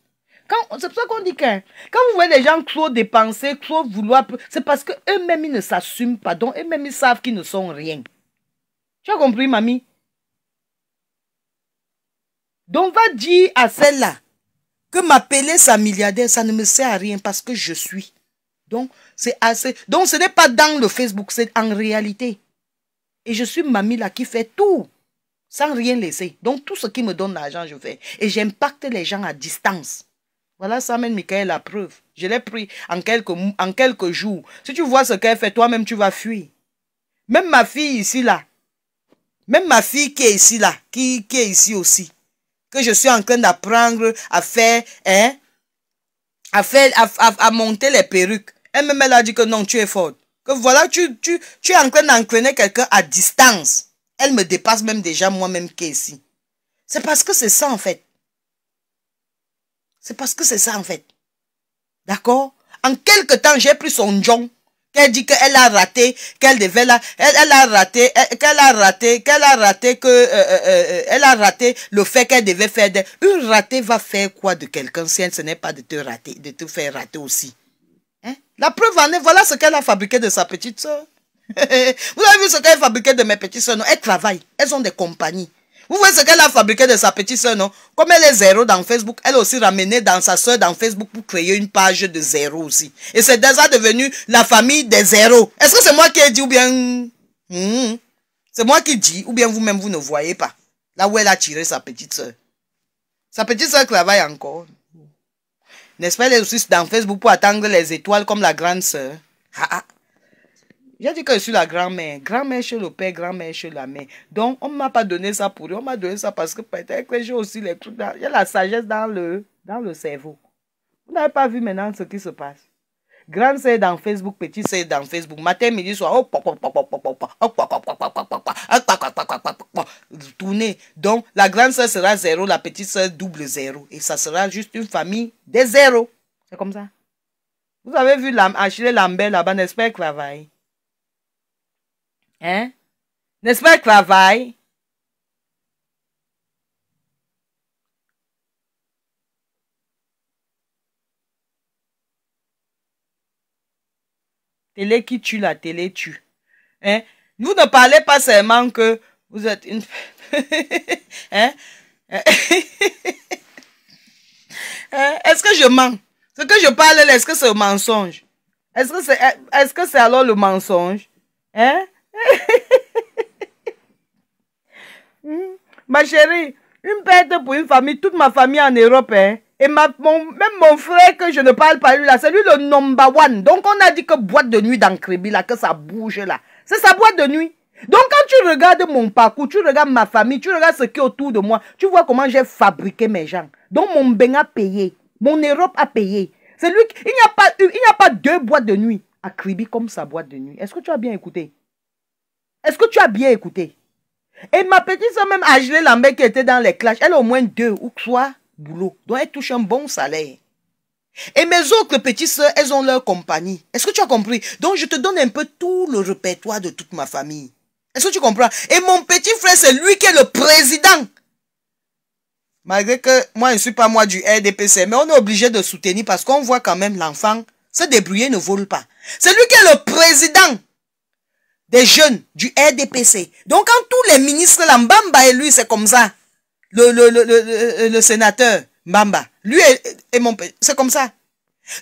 C'est pour ça qu'on dit que quand vous voyez des gens trop dépenser, trop vouloir, c'est parce qu'eux-mêmes, ils ne s'assument pas. Donc, eux-mêmes, ils savent qu'ils ne sont rien. Tu as compris, mamie Donc, va dire à celle-là que m'appeler sa milliardaire, ça ne me sert à rien parce que je suis. Donc, c'est assez. Donc, ce n'est pas dans le Facebook, c'est en réalité. Et je suis mamie là qui fait tout sans rien laisser. Donc, tout ce qui me donne l'argent, je fais. Et j'impacte les gens à distance. Voilà, ça mène Michael, la preuve. Je l'ai pris en quelques, en quelques jours. Si tu vois ce qu'elle fait, toi-même, tu vas fuir. Même ma fille ici, là. Même ma fille qui est ici, là. Qui, est ici aussi. Que je suis en train d'apprendre à faire, hein, à, faire à, monter les perruques. Elle-même, elle a dit que non, tu es forte. Que voilà, tu, tu, tu es en train d'entraîner quelqu'un à distance. Elle me dépasse même déjà moi-même qui est ici. C'est parce que c'est ça, en fait. C'est parce que c'est ça, en fait. D'accord En quelque temps, j'ai pris son John qu'elle dit qu'elle a raté, qu'elle devait la, elle, a raté, qu'elle a raté, qu'elle a raté, que euh, euh, euh, elle a raté le fait qu'elle devait faire. De, une ratée va faire quoi de quelqu'un si elle, ce n'est pas de te rater, de te faire rater aussi. Hein? La preuve en est, voilà ce qu'elle a fabriqué de sa petite soeur. [laughs] Vous avez vu ce qu'elle a fabriqué de mes petites soeurs elles travaillent, elles ont des compagnies. Vous voyez ce qu'elle a fabriqué de sa petite soeur, non Comme elle est zéro dans Facebook, elle a aussi ramené dans sa soeur dans Facebook pour créer une page de zéro aussi. Et c'est déjà devenu la famille des zéros. Est-ce que c'est moi qui ai dit ou bien... Hmm? C'est moi qui dis ou bien vous-même vous ne voyez pas. Là où elle a tiré sa petite soeur. Sa petite soeur travaille encore. N'est-ce pas, elle est aussi dans Facebook pour attendre les étoiles comme la grande soeur. Ha, ah, ah, ha. J'ai dit que je suis la grand-mère. Grand-mère chez le père, grand-mère chez la mère. Donc, on ne m'a pas donné ça pour eux. On m'a donné ça parce que peut-être que j'ai aussi les trucs. y a la sagesse dans le, dans le cerveau. Vous n'avez pas vu maintenant ce qui se passe. Grande sœur dans Facebook, petite sœur dans Facebook. Matin, midi, soir, Tournez. Donc, la grande sœur sera zéro, la petite sœur double zéro. Et ça sera juste une famille des zéros. C'est comme ça. Vous avez vu Achille Lambert là-bas, n'est-ce pas, travail Hein? N'est-ce pas travail? Télé qui tue, la télé tue. Hein? Vous ne parlez pas seulement que vous êtes une... [laughs] Hein? [laughs] hein? est-ce que je mens? Ce que je parle, est-ce que c'est un mensonge? Est-ce que c'est est -ce c'est alors le mensonge? Hein? Hmm. ma chérie, une perte pour une famille, toute ma famille en Europe, hein. Et même mon frère que je ne parle pas lui là, c'est lui le number one. Donc on a dit que boîte de nuit dans Kribi là, que ça bouge là. C'est sa boîte de nuit. Donc quand tu regardes mon parcours, tu regardes ma famille, tu regardes ce qui est autour de moi, tu vois comment j'ai fabriqué mes gens. Donc mon benga a payé, mon Europe a payé. il n'y a pas il n'y a pas deux boîtes de nuit à Kribi comme sa boîte de nuit. Est-ce que tu as bien écouté? Est-ce que tu as bien écouté Et ma petite soeur, même Agile Lambert qui était dans les clashs, elle a au moins deux ou trois boulots. Donc elle touche un bon salaire. Et mes autres petites soeurs, elles ont leur compagnie. Est-ce que tu as compris Donc je te donne un peu tout le répertoire de toute ma famille. Est-ce que tu comprends Et mon petit frère, c'est lui qui est le président. Malgré que moi, je ne suis pas moi du RDPC, mais on est obligé de soutenir parce qu'on voit quand même l'enfant se débrouiller, ne vole pas. C'est lui qui est le président des jeunes du RDPC. Donc quand tous les ministres là, Mbamba et lui, c'est comme ça. Le, sénateur Mbamba, lui et, mon c'est comme ça.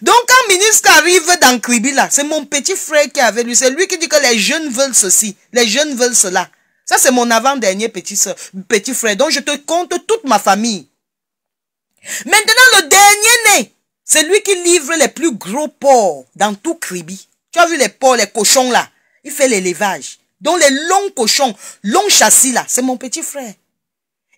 Donc quand ministre arrive dans Kribi là, c'est mon petit frère qui est avec lui. C'est lui qui dit que les jeunes veulent ceci, les jeunes veulent cela. Ça c'est mon avant-dernier petit, petit frère. Donc je te compte toute ma famille. Maintenant le dernier né, c'est lui qui livre les plus gros porcs dans tout Kribi. Tu as vu les porcs, les cochons là il fait l'élevage. Donc les longs cochons, longs châssis là, c'est mon petit frère.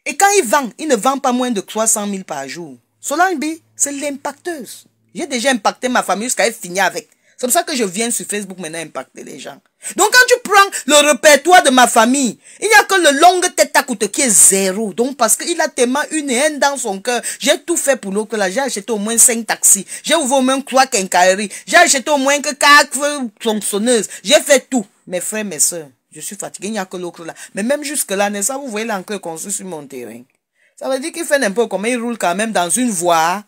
Et quand il vend, il ne vend pas moins de 300 000 par jour. Solange B, c'est l'impacteuse. J'ai déjà impacté ma famille jusqu'à finir avec. C'est pour ça que je viens sur Facebook maintenant impacter les gens. Donc quand tu prends le répertoire de ma famille, il n'y a que le long tête à coûte qui est zéro. Donc parce qu'il a tellement une haine dans son cœur. J'ai tout fait pour l'autre là. J'ai acheté au moins cinq taxis. J'ai ouvert au moins trois quincailleries. J'ai acheté au moins quatre tronçonneuses. J'ai fait tout. Mes frères, mes soeurs, je suis fatigué. Il n'y a que l'autre là. Mais même jusque là, n'est-ce pas, vous voyez l'encre construit sur mon terrain. Ça veut dire qu'il fait n'importe comment. Il roule quand même dans une voie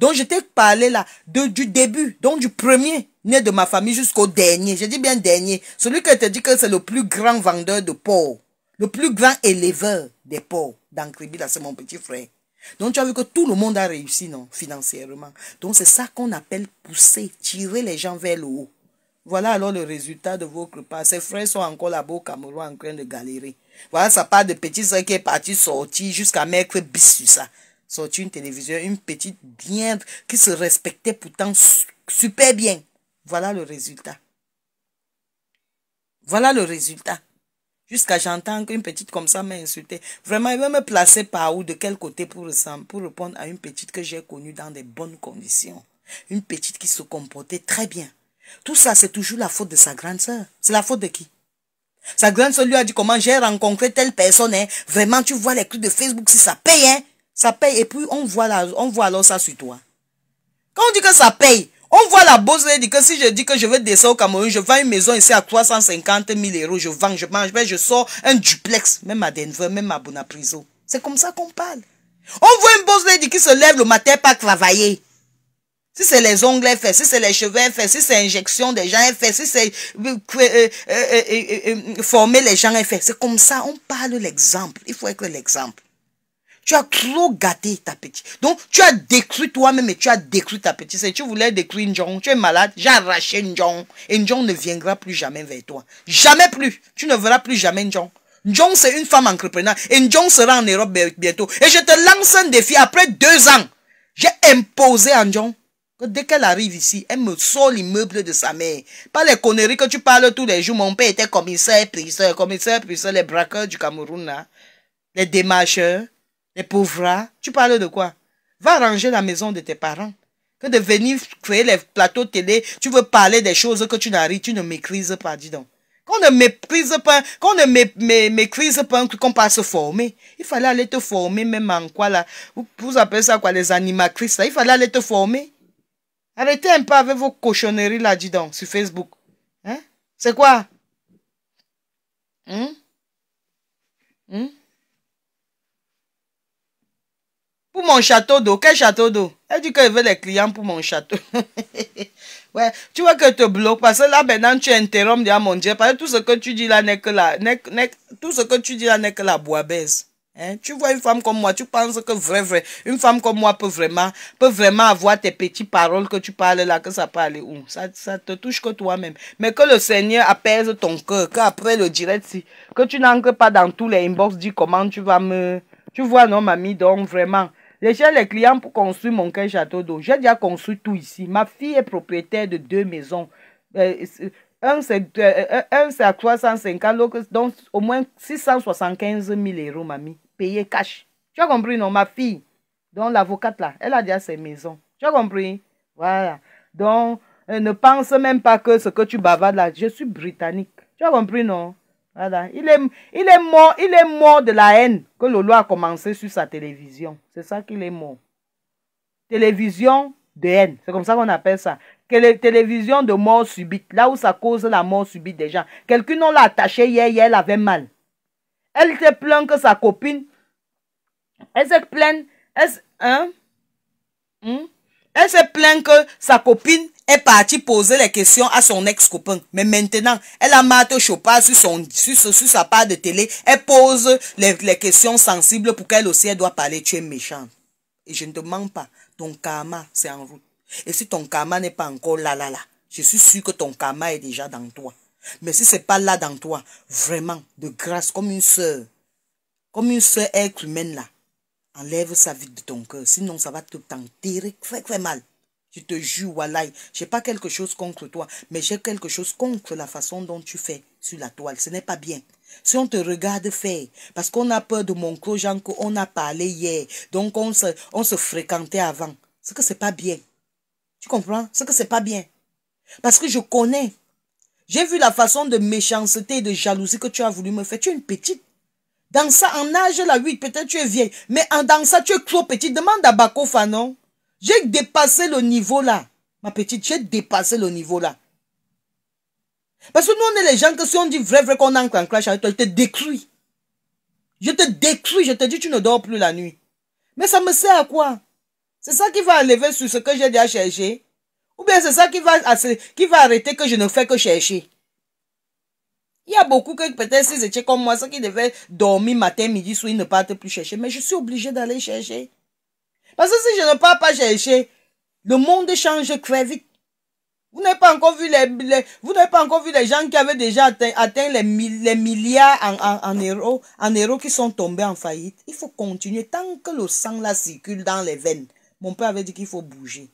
donc, je t'ai parlé là de, du début, donc du premier né de ma famille jusqu'au dernier. Je dis bien dernier. Celui qui te dit que c'est le plus grand vendeur de porc, le plus grand éleveur des porcs dans là, c'est mon petit frère. Donc, tu as vu que tout le monde a réussi, non, financièrement. Donc, c'est ça qu'on appelle pousser, tirer les gens vers le haut. Voilà alors le résultat de vos repas. Ces frères sont encore là-bas au Cameroun en train de galérer. Voilà ça part de petit, soeur qui est parti, sortir jusqu'à bis sur ça sorti une télévision, une petite bien qui se respectait pourtant super bien. Voilà le résultat. Voilà le résultat. Jusqu'à j'entends qu'une petite comme ça m'a insulté. Vraiment, elle veut me placer par où, de quel côté pour, pour répondre à une petite que j'ai connue dans des bonnes conditions. Une petite qui se comportait très bien. Tout ça, c'est toujours la faute de sa grande sœur. C'est la faute de qui Sa grande sœur lui a dit comment j'ai rencontré telle personne. Hein. Vraiment, tu vois les clips de Facebook si ça paye. Hein? Ça paye et puis on voit, on voit alors ça sur toi. Quand on dit que ça paye, on voit la bosse elle dit que si je dis que je veux descendre au Cameroun, je vends une maison ici à 350 000 euros, je vends, je mange, ben, je sors un duplex, même à Denver, même à Bonapriso. C'est comme ça qu'on parle. On voit une bosse lady qui se lève le matin pas travailler. Si c'est les ongles fait. si c'est les cheveux fait. si c'est injection des gens fait. si c'est euh, euh, euh, former les gens fait. C'est comme ça, on parle l'exemple. Il faut être l'exemple. Tu as trop gâté ta petite. Donc, tu as détruit toi-même et tu as détruit ta petite. Si tu voulais détruire Njong, tu es malade, j'ai arraché Njong. Et Njong ne viendra plus jamais vers toi. Jamais plus. Tu ne verras plus jamais Njong. Njong, c'est une femme entrepreneur. Et Njong sera en Europe bientôt. Et je te lance un défi. Après deux ans, j'ai imposé à Njong que dès qu'elle arrive ici, elle me sort l'immeuble de sa mère. Pas les conneries que tu parles tous les jours. Mon père était commissaire, priseur, commissaire, priseur, les braqueurs du Cameroun, Les démarcheurs. Les pauvres, tu parles de quoi Va ranger la maison de tes parents. Que de venir créer les plateaux télé, tu veux parler des choses que tu n'arrives, tu ne maîtrises pas, dis donc. Qu'on ne méprise pas, qu'on ne mé, maîtrise pas qu'on passe former. Il fallait aller te former même en quoi là. Vous, appelez ça quoi, les animatrices là. Il fallait aller te former. Arrêtez un peu avec vos cochonneries là, dis donc, sur Facebook. Hein? C'est quoi? Hein? Hum Pour mon château d'eau. Quel château d'eau Elle dit qu'elle veut les clients pour mon château. [laughs] ouais, tu vois que te bloque parce que là maintenant tu interromps déjà ah, mon Dieu. Parce que tout ce que tu dis là n'est que la. tout ce que tu dis là n'est que la Hein? Tu vois une femme comme moi, tu penses que vrai, vrai, une femme comme moi peut vraiment, peut vraiment avoir tes petites paroles que tu parles là, que ça parle aller où ça, ça te touche que toi-même. Mais que le Seigneur apaise ton cœur, qu'après le direct, si, que tu n'entres pas dans tous les inbox, dis comment tu vas me... Tu vois, non, mamie, donc vraiment, j'ai les clients pour construire mon quai château d'eau. J'ai déjà construit tout ici. Ma fille est propriétaire de deux maisons. Euh, un, c'est euh, à 350, donc au moins 675 000 euros, mamie. Payé cash. Tu as compris, non, ma fille? Donc, l'avocate, là, elle a déjà ses maisons. Tu as compris? Voilà. Donc, euh, ne pense même pas que ce que tu bavades là, je suis britannique. Tu as compris, non? Voilà. Il est, il, est mort, il est mort de la haine que le Lolo a commencé sur sa télévision. C'est ça qu'il est mort. Télévision de haine. C'est comme ça qu'on appelle ça. Télévision de mort subite. Là où ça cause la mort subite des gens. Quelqu'un, l'a attaché hier, hier, elle avait mal. Elle se plaint que sa copine. Elle se plaint. Elle, hein? hmm? elle se plaint que sa copine est partie poser les questions à son ex-copain. Mais maintenant, elle a au Chopin sur, son, sur, sur, sa part de télé. Elle pose les, questions sensibles pour qu'elle aussi elle doit parler. Tu es méchant. Et je ne te mens pas. Ton karma, c'est en route. Et si ton karma n'est pas encore là, là, là, je suis sûr que ton karma est déjà dans toi. Mais si c'est pas là dans toi, vraiment, de grâce, comme une soeur. comme une soeur être humaine là, enlève sa vie de ton cœur. Sinon, ça va te t'enterrer très, très mal. Tu te jure, Wallahi, j'ai pas quelque chose contre toi, mais j'ai quelque chose contre la façon dont tu fais sur la toile. Ce n'est pas bien. Si on te regarde faire, parce qu'on a peur de mon genre qu'on a parlé hier, donc on se, on se fréquentait avant. Ce que c'est pas bien. Tu comprends? Ce que c'est pas bien. Parce que je connais. J'ai vu la façon de méchanceté et de jalousie que tu as voulu me faire. Tu es une petite. Dans ça, en âge, la 8, peut-être tu es vieille. Mais en, dans ça, tu es trop petite. Demande à Bakofa, non? J'ai dépassé le niveau là. Ma petite, j'ai dépassé le niveau là. Parce que nous, on est les gens que si on dit vrai, vrai qu'on entre en clash avec toi, je te détruis. Je te détruis, je te dis, tu ne dors plus la nuit. Mais ça me sert à quoi C'est ça qui va enlever sur ce que j'ai déjà cherché Ou bien c'est ça qui va, qui va arrêter que je ne fais que chercher il y a beaucoup que peut-être s'ils étaient comme moi, ça qui devaient dormir matin, midi, soir, ils ne partent plus chercher. Mais je suis obligé d'aller chercher. Parce que si je ne pars pas chercher, le monde change très vite. Vous n'avez pas encore vu les, vous n'avez pas encore vu gens qui avaient déjà atteint, les, milliards en, héros en, euros, en euros qui sont tombés en faillite. Il faut continuer tant que le sang là circule dans les veines. Mon père avait dit qu'il faut bouger.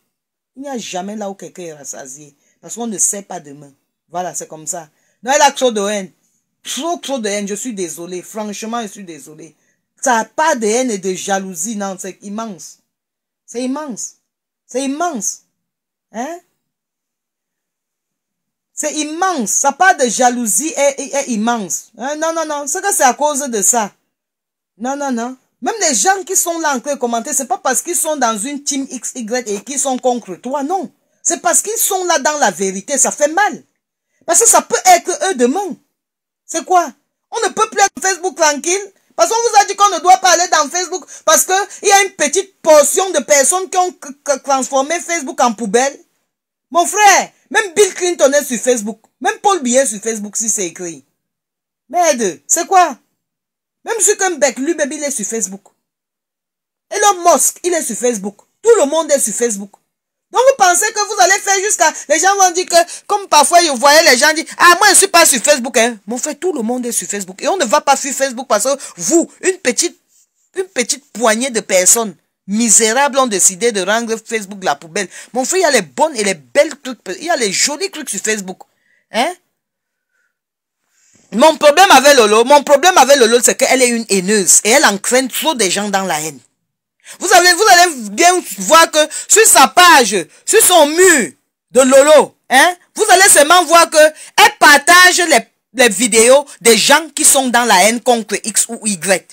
Il n'y a jamais là où quelqu'un est rassasié. Parce qu'on ne sait pas demain. Voilà, c'est comme ça. Non, elle a trop de haine. Trop, trop de haine. Je suis désolé. Franchement, je suis désolé. Ça n'a pas de haine et de jalousie. Non, c'est immense. C'est immense. C'est immense. Hein? C'est immense. Ça part de jalousie est, immense. Hein? Non, non, non. C'est que c'est à cause de ça. Non, non, non. Même les gens qui sont là en train de commenter, c'est pas parce qu'ils sont dans une team XY et qu'ils sont contre toi, non. C'est parce qu'ils sont là dans la vérité, ça fait mal. Parce que ça peut être eux demain. C'est quoi On ne peut plus être Facebook tranquille parce qu'on vous a dit qu'on ne doit pas aller dans Facebook parce qu'il y a une petite portion de personnes qui ont transformé Facebook en poubelle. Mon frère, même Bill Clinton est sur Facebook. Même Paul Billet est sur Facebook si c'est écrit. Merde, c'est quoi Même Zuckerberg, lui-même, il est sur Facebook. Elon Musk, il est sur Facebook. Tout le monde est sur Facebook vous pensez que vous allez faire jusqu'à... Les gens vont dire que, comme parfois je voyais les gens dire, ah moi je ne suis pas sur Facebook. Hein. Mon frère, tout le monde est sur Facebook. Et on ne va pas sur Facebook parce que vous, une petite, une petite poignée de personnes misérables ont décidé de rendre Facebook la poubelle. Mon frère, il y a les bonnes et les belles trucs. Il y a les jolis trucs sur Facebook. Hein? Mon problème avec Lolo, mon problème avec Lolo, c'est qu'elle est une haineuse et elle entraîne trop des gens dans la haine. Vous allez, vous bien voir que sur sa page, sur son mur de Lolo, hein, vous allez seulement voir que elle partage les, vidéos des gens qui sont dans la haine contre X ou Y.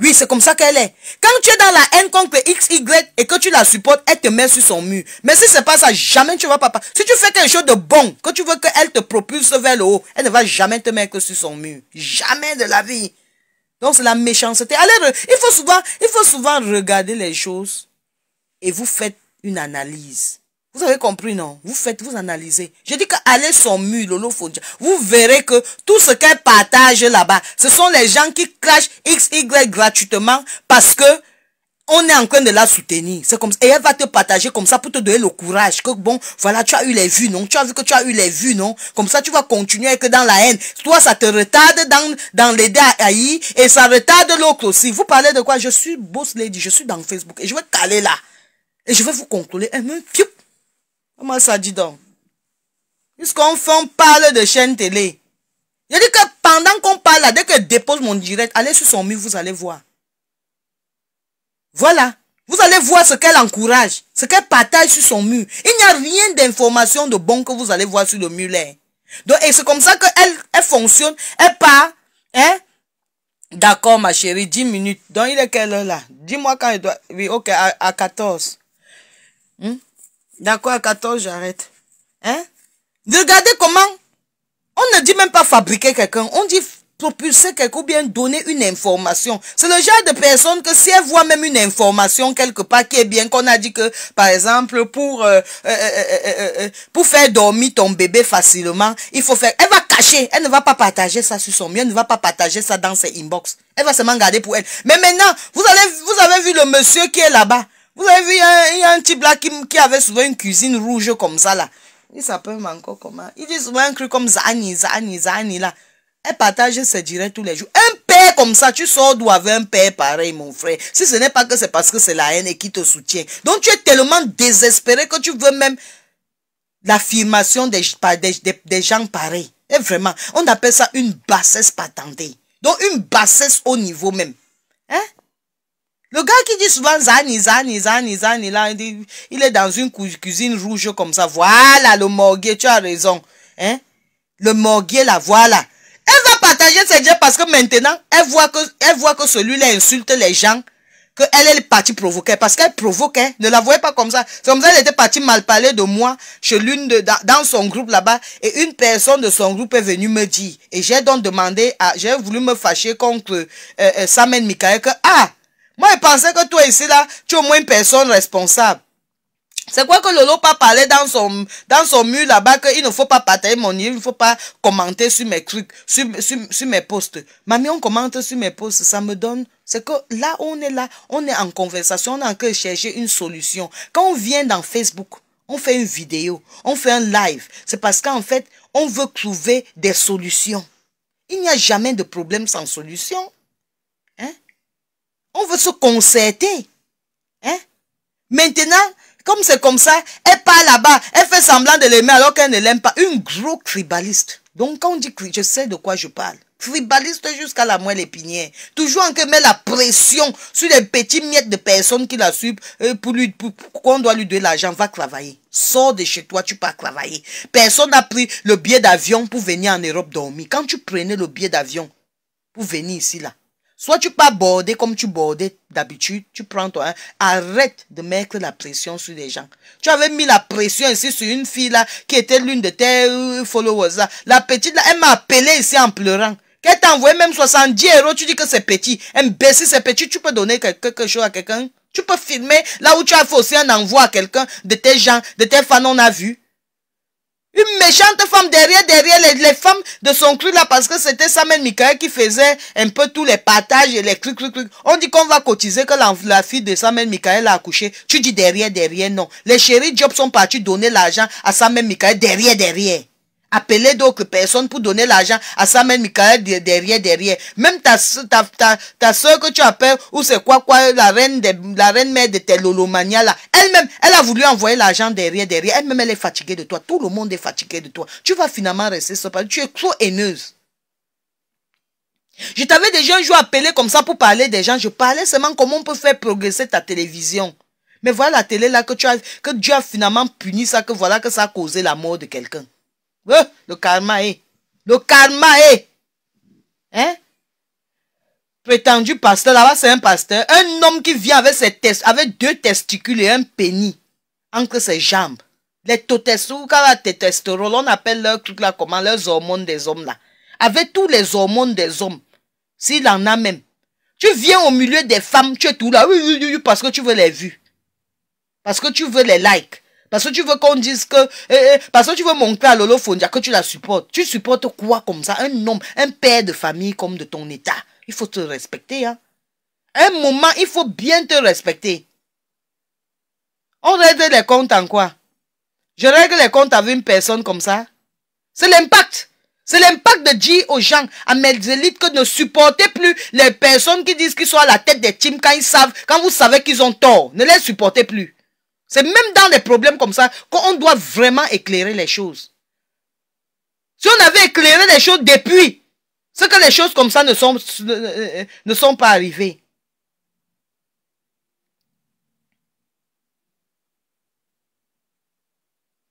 Oui, c'est comme ça qu'elle est. Quand tu es dans la haine contre X, Y et que tu la supportes, elle te met sur son mur. Mais si n'est pas ça, jamais tu vas pas. Si tu fais quelque chose de bon, que tu veux qu'elle te propulse vers le haut, elle ne va jamais te mettre sur son mur. Jamais de la vie. Donc c'est la méchanceté. Allez, il faut souvent, il faut souvent regarder les choses et vous faites une analyse. Vous avez compris, non Vous faites, vous analysez. Je dis qu'allez son Mule, Lolo Fondia. Vous verrez que tout ce qu'elle partage là-bas, ce sont les gens qui crachent XY gratuitement parce que on est en train de la soutenir. C'est comme Et elle va te partager comme ça pour te donner le courage. Que bon, voilà, tu as eu les vues, non? Tu as vu que tu as eu les vues, non? Comme ça, tu vas continuer que dans la haine. Toi, ça te retarde dans, dans l'aider à haïr et ça retarde l'autre aussi. Vous parlez de quoi? Je suis boss lady, je suis dans Facebook et je vais caler là. Et je vais vous contrôler. Et eh, même, piou. Comment ça dit donc? Puisqu'on fait, on parle de chaîne télé. Je dis que pendant qu'on parle là, dès que dépose mon direct, allez sur son mur, vous allez voir. Voilà. Vous allez voir ce qu'elle encourage, ce qu'elle partage sur son mur. Il n'y a rien d'information de bon que vous allez voir sur le mur là. Donc, et c'est comme ça qu'elle elle fonctionne. Elle part. Hein? D'accord, ma chérie, 10 minutes. Donc, il est quelle heure là Dis-moi quand il doit. Oui, ok, à, 14. Hmm? D'accord, à 14, j'arrête. Hein? Regardez comment. On ne dit même pas fabriquer quelqu'un. On dit propulser quelque ou bien donner une information. C'est le genre de personne que si elle voit même une information quelque part qui est bien, qu'on a dit que, par exemple, pour, euh, euh, euh, pour faire dormir ton bébé facilement, il faut faire, elle va cacher, elle ne va pas partager ça sur son mien. elle ne va pas partager ça dans ses inbox. Elle va seulement garder pour elle. Mais maintenant, vous allez, vous avez vu le monsieur qui est là-bas. Vous avez vu, il y, a, a un type là qui, qui avait souvent une cuisine rouge comme ça là. Il s'appelle encore comment? Il dit souvent un cru comme Zani, Zani, Zani là. Elle partage ses directs tous les jours. Un père comme ça, tu sors d'où avec un père pareil, mon frère. Si ce n'est pas que c'est parce que c'est la haine et qui te soutient. Donc tu es tellement désespéré que tu veux même l'affirmation des, des, gens pareils. Et vraiment, on appelle ça une bassesse patentée. Donc une bassesse au niveau même. Hein? Le gars qui dit souvent Zani, Zani, Zani, Zani, il est dans une cuisine rouge comme ça. Voilà, le morguier, tu as raison. Hein? Le morguier, là, voilà. Elle va partager ses dire parce que maintenant, elle voit que, elle voit que celui-là insulte les gens, qu'elle est partie provoquer. Parce qu'elle provoquait. Hein. Ne la voyait pas comme ça. C'est comme ça qu'elle était partie mal parler de moi chez l'une de, dans, son groupe là-bas. Et une personne de son groupe est venue me dire. Et j'ai donc demandé à, j'ai voulu me fâcher contre euh, euh Samen Mikael que, ah, moi je pensais que toi ici là, tu es au moins une personne responsable. C'est quoi que Lolo pas parlait dans son, dans son mur là-bas qu'il ne faut pas partager mon livre, il ne faut pas commenter sur mes trucs, sur, sur, sur, mes posts. Mamie, on commente sur mes posts, ça me donne... C'est que là, où on est là, on est en conversation, on est en train de chercher une solution. Quand on vient dans Facebook, on fait une vidéo, on fait un live, c'est parce qu'en fait, on veut trouver des solutions. Il n'y a jamais de problème sans solution. Hein? On veut se concerter. Hein? Maintenant, comme c'est comme ça, elle part là-bas, elle fait semblant de l'aimer alors qu'elle ne l'aime pas. Une gros tribaliste. Donc quand on dit je sais de quoi je parle. Tribaliste jusqu'à la moelle épinière. Toujours en que met la pression sur les petits miettes de personnes qui la suivent euh, pour lui, pour, qu'on doit lui donner l'argent, va travailler. Sors de chez toi, tu pars travailler. Personne n'a pris le billet d'avion pour venir en Europe dormir. Quand tu prenais le billet d'avion pour venir ici là, Soit tu pas border comme tu bordais d'habitude, tu prends toi. Hein. Arrête de mettre la pression sur les gens. Tu avais mis la pression ici sur une fille là qui était l'une de tes euh, followers là. La petite là, elle m'a appelé ici en pleurant. Qu'elle t'a envoyé même 70 euros, tu dis que c'est petit. Imbécile, c'est petit, tu peux donner quelque chose à quelqu'un. Tu peux filmer là où tu as faussé un envoi à quelqu'un de tes gens, de tes fans, on a vu. Une méchante femme derrière, derrière les, femmes de son cru là, parce que c'était Samuel Michael qui faisait un peu tous les partages et les clics, On dit qu'on va cotiser que la, fille de Samuel Michael a accouché. Tu dis derrière, derrière, non. Les chéris Job sont partis donner l'argent à Samuel Michael derrière, derrière appeler d'autres personnes pour donner l'argent à sa mère Michael derrière, derrière. Même ta, ta, ta, soeur que tu appelles, ou c'est quoi, quoi, la reine, de, la reine mère de tes lolomania là, elle-même, elle a voulu envoyer l'argent derrière, derrière. Elle-même, elle est fatiguée de toi. Tout le monde est fatigué de toi. Tu vas finalement rester parler. Tu es trop haineuse. Je t'avais déjà un jour appelé comme ça pour parler des gens. Je parlais seulement comment on peut faire progresser ta télévision. Mais voilà la télé là que tu as, que Dieu a finalement puni ça, que voilà que ça a causé la mort de quelqu'un le karma est. Le karma est. Hein? Prétendu pasteur, là-bas c'est un pasteur. Un homme qui vient avec, ses tes, avec deux testicules et un pénis entre ses jambes. Les testostérone, on appelle leur là comment leurs hormones des hommes là. Avec tous les hormones des hommes, s'il en a même. Tu viens au milieu des femmes, tu es tout là, oui, oui, oui, parce que tu veux les vues. Parce que tu veux les likes. Parce que tu veux qu'on dise que... Eh, eh, parce que tu veux montrer à Lolo que tu la supportes. Tu supportes quoi comme ça Un homme, un père de famille comme de ton état. Il faut te respecter. Hein. Un moment, il faut bien te respecter. On règle les comptes en quoi Je règle les comptes avec une personne comme ça C'est l'impact. C'est l'impact de dire aux gens, à mes élites, que ne supportez plus les personnes qui disent qu'ils sont à la tête des teams quand ils savent, quand vous savez qu'ils ont tort. Ne les supportez plus. C'est même dans des problèmes comme ça qu'on doit vraiment éclairer les choses. Si on avait éclairé les choses depuis, ce que les choses comme ça ne sont, ne sont pas arrivées.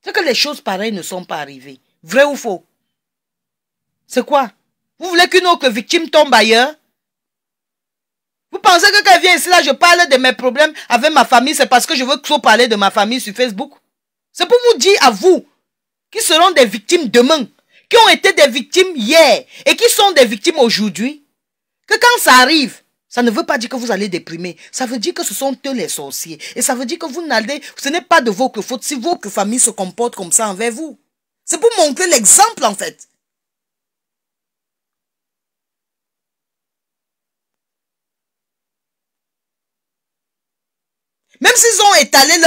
C'est que les choses pareilles ne sont pas arrivées. Vrai ou faux C'est quoi Vous voulez qu'une autre victime tombe ailleurs vous pensez que quand je viens ici, là, je parle de mes problèmes avec ma famille, c'est parce que je veux trop parler de ma famille sur Facebook C'est pour vous dire à vous, qui seront des victimes demain, qui ont été des victimes hier et qui sont des victimes aujourd'hui, que quand ça arrive, ça ne veut pas dire que vous allez déprimer. Ça veut dire que ce sont eux les sorciers. Et ça veut dire que vous n'allez, ce n'est pas de votre faute si votre famille se comporte comme ça envers vous. C'est pour montrer l'exemple en fait. Même s'ils ont étalé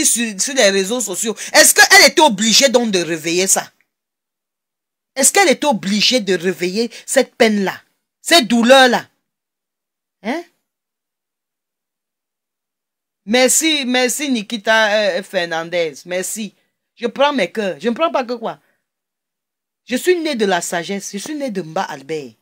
leur, sur, les réseaux sociaux, est-ce qu'elle était obligée donc de réveiller ça Est-ce qu'elle était obligée de réveiller cette peine-là Cette douleur-là Hein Merci, merci Nikita euh, Fernandez, merci. Je prends mes cœurs, je ne prends pas que quoi. Je suis né de la sagesse, je suis né de Mba Albert.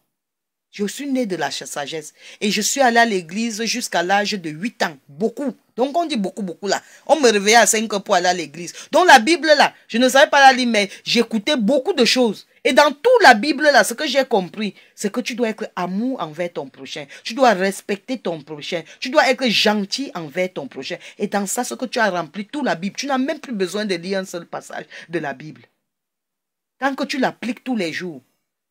Je suis né de la sagesse et je suis allé à l'église jusqu'à l'âge de 8 ans. Beaucoup. Donc on dit beaucoup, beaucoup là. On me réveillait à 5 heures pour aller à l'église. Donc la Bible là, je ne savais pas la lire, mais j'écoutais beaucoup de choses. Et dans toute la Bible là, ce que j'ai compris, c'est que tu dois être amour envers ton prochain. Tu dois respecter ton prochain. Tu dois être gentil envers ton prochain. Et dans ça, ce que tu as rempli, toute la Bible, tu n'as même plus besoin de lire un seul passage de la Bible. Tant que tu l'appliques tous les jours.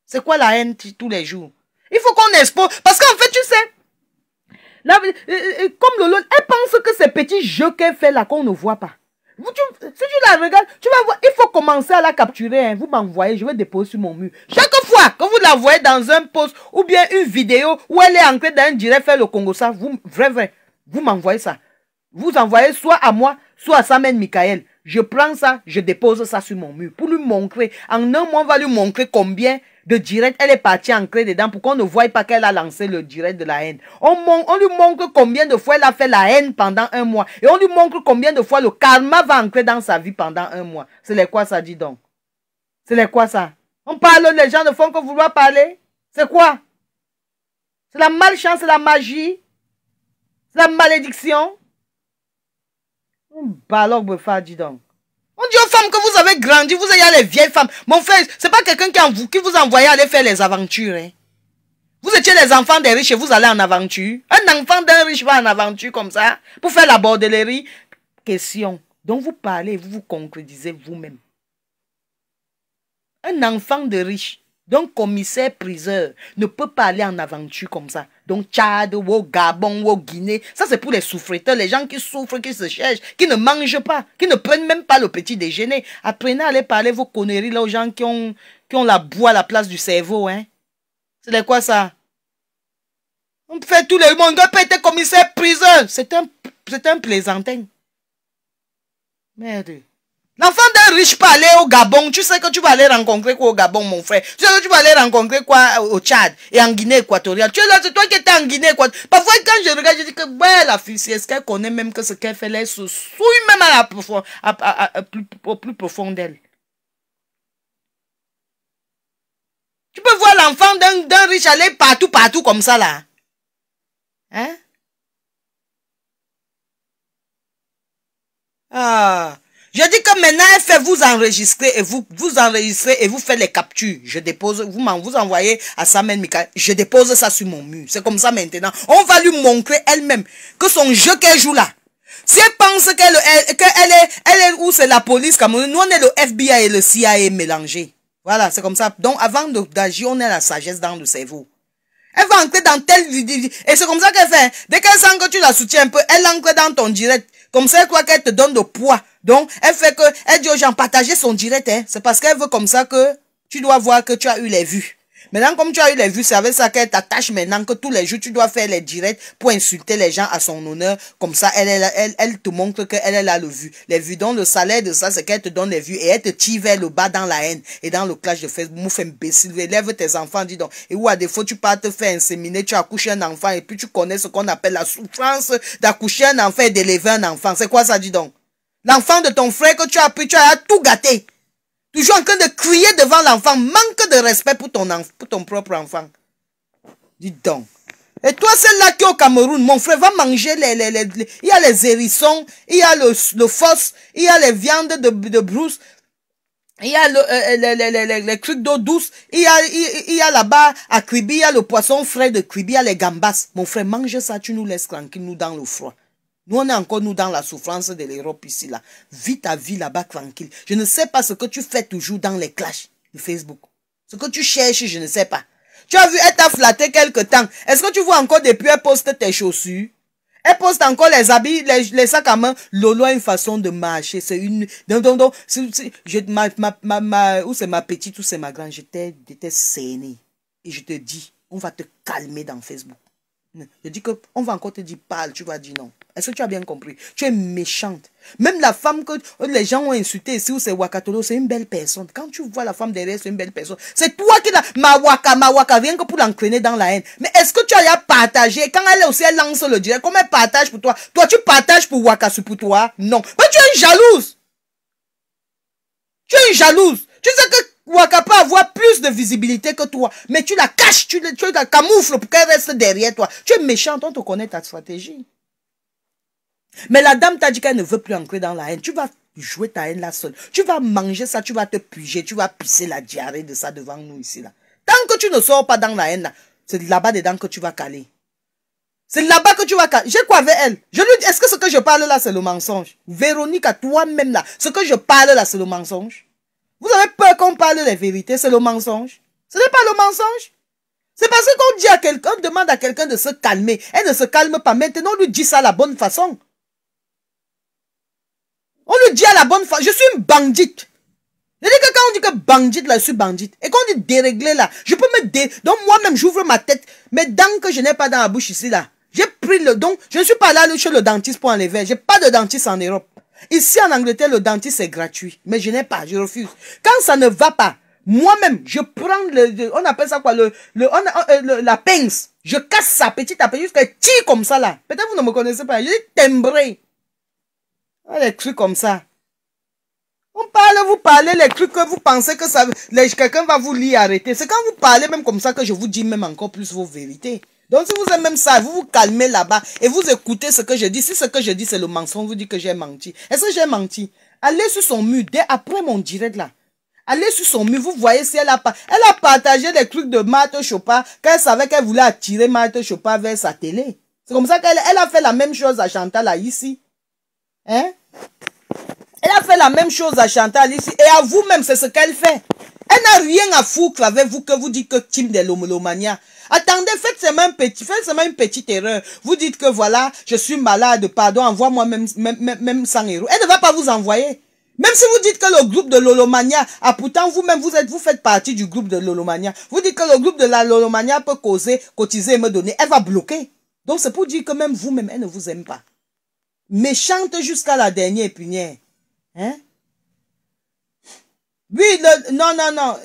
C'est quoi la haine tous les jours il faut qu'on expose. Parce qu'en fait, tu sais, là, euh, euh, euh, comme Lolo, elle pense que ces petits jeux qu'elle fait là, qu'on ne voit pas. si tu la regardes, tu vas voir, il faut commencer à la capturer. Hein. Vous m'envoyez, je vais déposer sur mon mur. Chaque fois que vous la voyez dans un post ou bien une vidéo où elle est ancrée dans un direct faire le Congo, ça, vous, vrai, vrai, vous m'envoyez ça. Vous envoyez soit à moi, soit à Samen Michael. Je prends ça, je dépose ça sur mon mur pour lui montrer. En un mois, on va lui montrer combien de direct, elle est partie ancrée dedans pour qu'on ne voie pas qu'elle a lancé le direct de la haine. On, lui montre combien de fois elle a fait la haine pendant un mois. Et on lui montre combien de fois le karma va ancrer dans sa vie pendant un mois. C'est quoi ça, dis donc C'est quoi ça On parle, les gens ne font que vouloir parler. C'est quoi C'est la malchance, c'est la magie. C'est la malédiction. Un balogue, dis donc. On dit aux femmes que vous avez grandi, vous avez les vieilles femmes. Mon frère, ce n'est pas quelqu'un qui, vous, qui aller faire les aventures. Hein. Vous étiez les enfants des riches et vous allez en aventure. Un enfant d'un riche va en aventure comme ça pour faire la bordellerie. Question. dont vous parlez, vous vous concrétisez vous-même. Un enfant de riche, donc commissaire-priseur, ne peut pas aller en aventure comme ça. Donc Tchad, au Gabon, au Guinée, ça c'est pour les souffreteurs, les gens qui souffrent, qui se cherchent, qui ne mangent pas, qui ne prennent même pas le petit déjeuner. Apprenez à aller parler vos conneries là aux gens qui ont, qui ont la boîte à la place du cerveau. Hein. C'est quoi ça On fait tout le monde, on peut être commissaire prison. C'est un, un plaisantin. Merde. L'enfant d'un riche peut aller au Gabon. Tu sais que tu vas aller rencontrer quoi au Gabon, mon frère Tu sais que tu vas aller rencontrer quoi au Tchad et en Guinée équatoriale. Tu es là, c'est toi qui étais en Guinée équatoriale. Parfois, quand je regarde, je dis que, ouais, la fille, est-ce qu'elle connaît même que ce qu'elle fait là, elle se souille même à la plus, au plus profond d'elle. Tu peux voir l'enfant d'un riche aller partout, partout comme ça là. Hein? Ah. Je dis que maintenant, elle fait vous enregistrer et vous, vous enregistrez et vous faites les captures. Je dépose, vous m'en, vous envoyez à Samuel Mika. Je dépose ça sur mon mur. C'est comme ça maintenant. On va lui montrer elle-même que son jeu qu'elle joue là. Si elle pense qu'elle est, elle est où c'est la police nous on est le FBI et le CIA mélangés. Voilà, c'est comme ça. Donc avant d'agir, on a la sagesse dans le cerveau. Elle va entrer dans telle vidéo. Et c'est comme ça qu'elle fait. Dès qu'elle sent que tu la soutiens un peu, elle entre dans ton direct. Comme ça, elle croit qu'elle te donne de poids. Donc, elle fait que, elle dit aux gens, partagez son direct, hein. C'est parce qu'elle veut comme ça que tu dois voir que tu as eu les vues. Maintenant, comme tu as eu les vues, c'est avec ça qu'elle t'attache maintenant que tous les jours, tu dois faire les directs pour insulter les gens à son honneur. Comme ça, elle, elle, elle, te montre qu'elle, elle a le vu. Les vues. dont le salaire de ça, c'est qu'elle te donne les vues et elle te tire vers le bas dans la haine et dans le clash de Facebook. Mouf imbécile, élève tes enfants, dis donc. Et où à défaut, tu pars te faire inséminer, tu accouches un enfant et puis tu connais ce qu'on appelle la souffrance d'accoucher un enfant et d'élever un enfant. C'est quoi ça, dis donc? L'enfant de ton frère que tu as pris, tu as tout gâté. Toujours en train de crier devant l'enfant. Manque de respect pour ton, propre enfant. Dis donc. Et toi, celle-là qui est au Cameroun, mon frère, va manger les, Il y a les hérissons, il y a le, le fosse, il y a les viandes de, de brousse, il y a le, euh, les, trucs d'eau douce, il y a, y a là-bas, à Kribi, il y a le poisson frais de Kribi, il y a les gambas. Mon frère, mange ça, tu nous laisses tranquille, nous, dans le froid. Nous, on est encore, nous, dans la souffrance de l'Europe ici, là. Vis ta vie là-bas tranquille. Je ne sais pas ce que tu fais toujours dans les clashs de Facebook. Ce que tu cherches, je ne sais pas. Tu as vu, elle t'a flatté quelque temps. Est-ce que tu vois encore depuis, elle poste tes chaussures? Elle poste encore les habits, les, sacs à main. Lolo a une façon de marcher. C'est une... je, ma, ma, ma, ou c'est ma petite ou c'est ma grande. J'étais t'ai Et je te dis, on va te calmer dans Facebook. Je dis que on va encore te dire parle, tu vas dire non. Est-ce que tu as bien compris Tu es méchante. Même la femme que euh, les gens ont insultée ici, où c'est Wakatolo, c'est une belle personne. Quand tu vois la femme derrière, c'est une belle personne. C'est toi qui la... Ma Waka, ma Waka, rien que pour l'entraîner dans la haine. Mais est-ce que tu as partagé Quand elle aussi, elle lance le direct, comment elle partage pour toi Toi, tu partages pour Waka, c'est pour toi Non. Mais tu es jalouse. Tu es jalouse. Tu sais que peut avoir plus de visibilité que toi. Mais tu la caches, tu, la camoufles pour qu'elle reste derrière toi. Tu es méchant, on te connaît ta stratégie. Mais la dame t'a dit qu'elle ne veut plus ancrer dans la haine. Tu vas jouer ta haine là seule. Tu vas manger ça, tu vas te piger, tu vas pisser la diarrhée de ça devant nous ici là. Tant que tu ne sors pas dans la haine là, c'est là-bas dedans que tu vas caler. C'est là-bas que tu vas caler. J'ai quoi avec elle Je lui dis, est-ce que ce que je parle là, c'est le mensonge Véronique, à toi-même là, ce que je parle là, c'est le mensonge vous avez peur qu'on parle la vérité, c'est le mensonge. Ce n'est pas le mensonge. C'est parce qu'on dit à quelqu'un, demande à quelqu'un de se calmer. Elle ne se calme pas. Maintenant, on lui dit ça à la bonne façon. On lui dit à la bonne façon. Je suis une bandite. Je dis que quand on dit que bandite, là, je suis bandite. Et qu'on dit déréglé, là, je peux me dé... Donc, moi-même, j'ouvre ma tête. Mais dents que je n'ai pas dans la bouche ici, là. J'ai pris le don. Je ne suis pas là chez le dentiste pour enlever. Je n'ai pas de dentiste en Europe. Ici en Angleterre, le dentiste est gratuit, mais je n'ai pas, je refuse. Quand ça ne va pas, moi-même, je prends le, on appelle ça quoi, le, euh, le, la pince. Je casse ça petit à petit jusqu'à tire comme ça là. Peut-être vous ne me connaissez pas. Je dis timbré. Ah, les trucs comme ça. On parle, vous parlez les trucs que vous pensez que ça, quelqu'un va vous lire arrêter. C'est quand vous parlez même comme ça que je vous dis même encore plus vos vérités. Donc si vous êtes même ça, vous vous calmez là-bas et vous écoutez ce que je dis. Si ce que je dis c'est le mensonge, vous dites que j'ai menti. Est-ce que j'ai menti Allez sur son mur, dès après mon direct là. Allez sur son mur, vous voyez si elle a, elle a partagé des trucs de Marthe Chopin quand elle savait qu'elle voulait attirer Marthe Chopin vers sa télé. C'est comme ça qu'elle elle a fait la même chose à Chantal là ici. Hein Elle a fait la même chose à Chantal ici. Et à vous-même, c'est ce qu'elle fait. Elle n'a rien à foutre avec vous que vous dites que Tim de l'Olomania. Attendez, faites seulement, un petit, faites seulement une petite erreur. Vous dites que voilà, je suis malade, pardon, envoie-moi même, même, même 100 euros. Elle ne va pas vous envoyer. Même si vous dites que le groupe de Lolomania, ah, pourtant vous-même, vous êtes, vous faites partie du groupe de Lolomania. Vous dites que le groupe de la Lolomania peut causer, cotiser et me donner. Elle va bloquer. Donc c'est pour dire que même vous-même, elle ne vous aime pas. Méchante jusqu'à la dernière punière. Hein? Oui, non, non, non.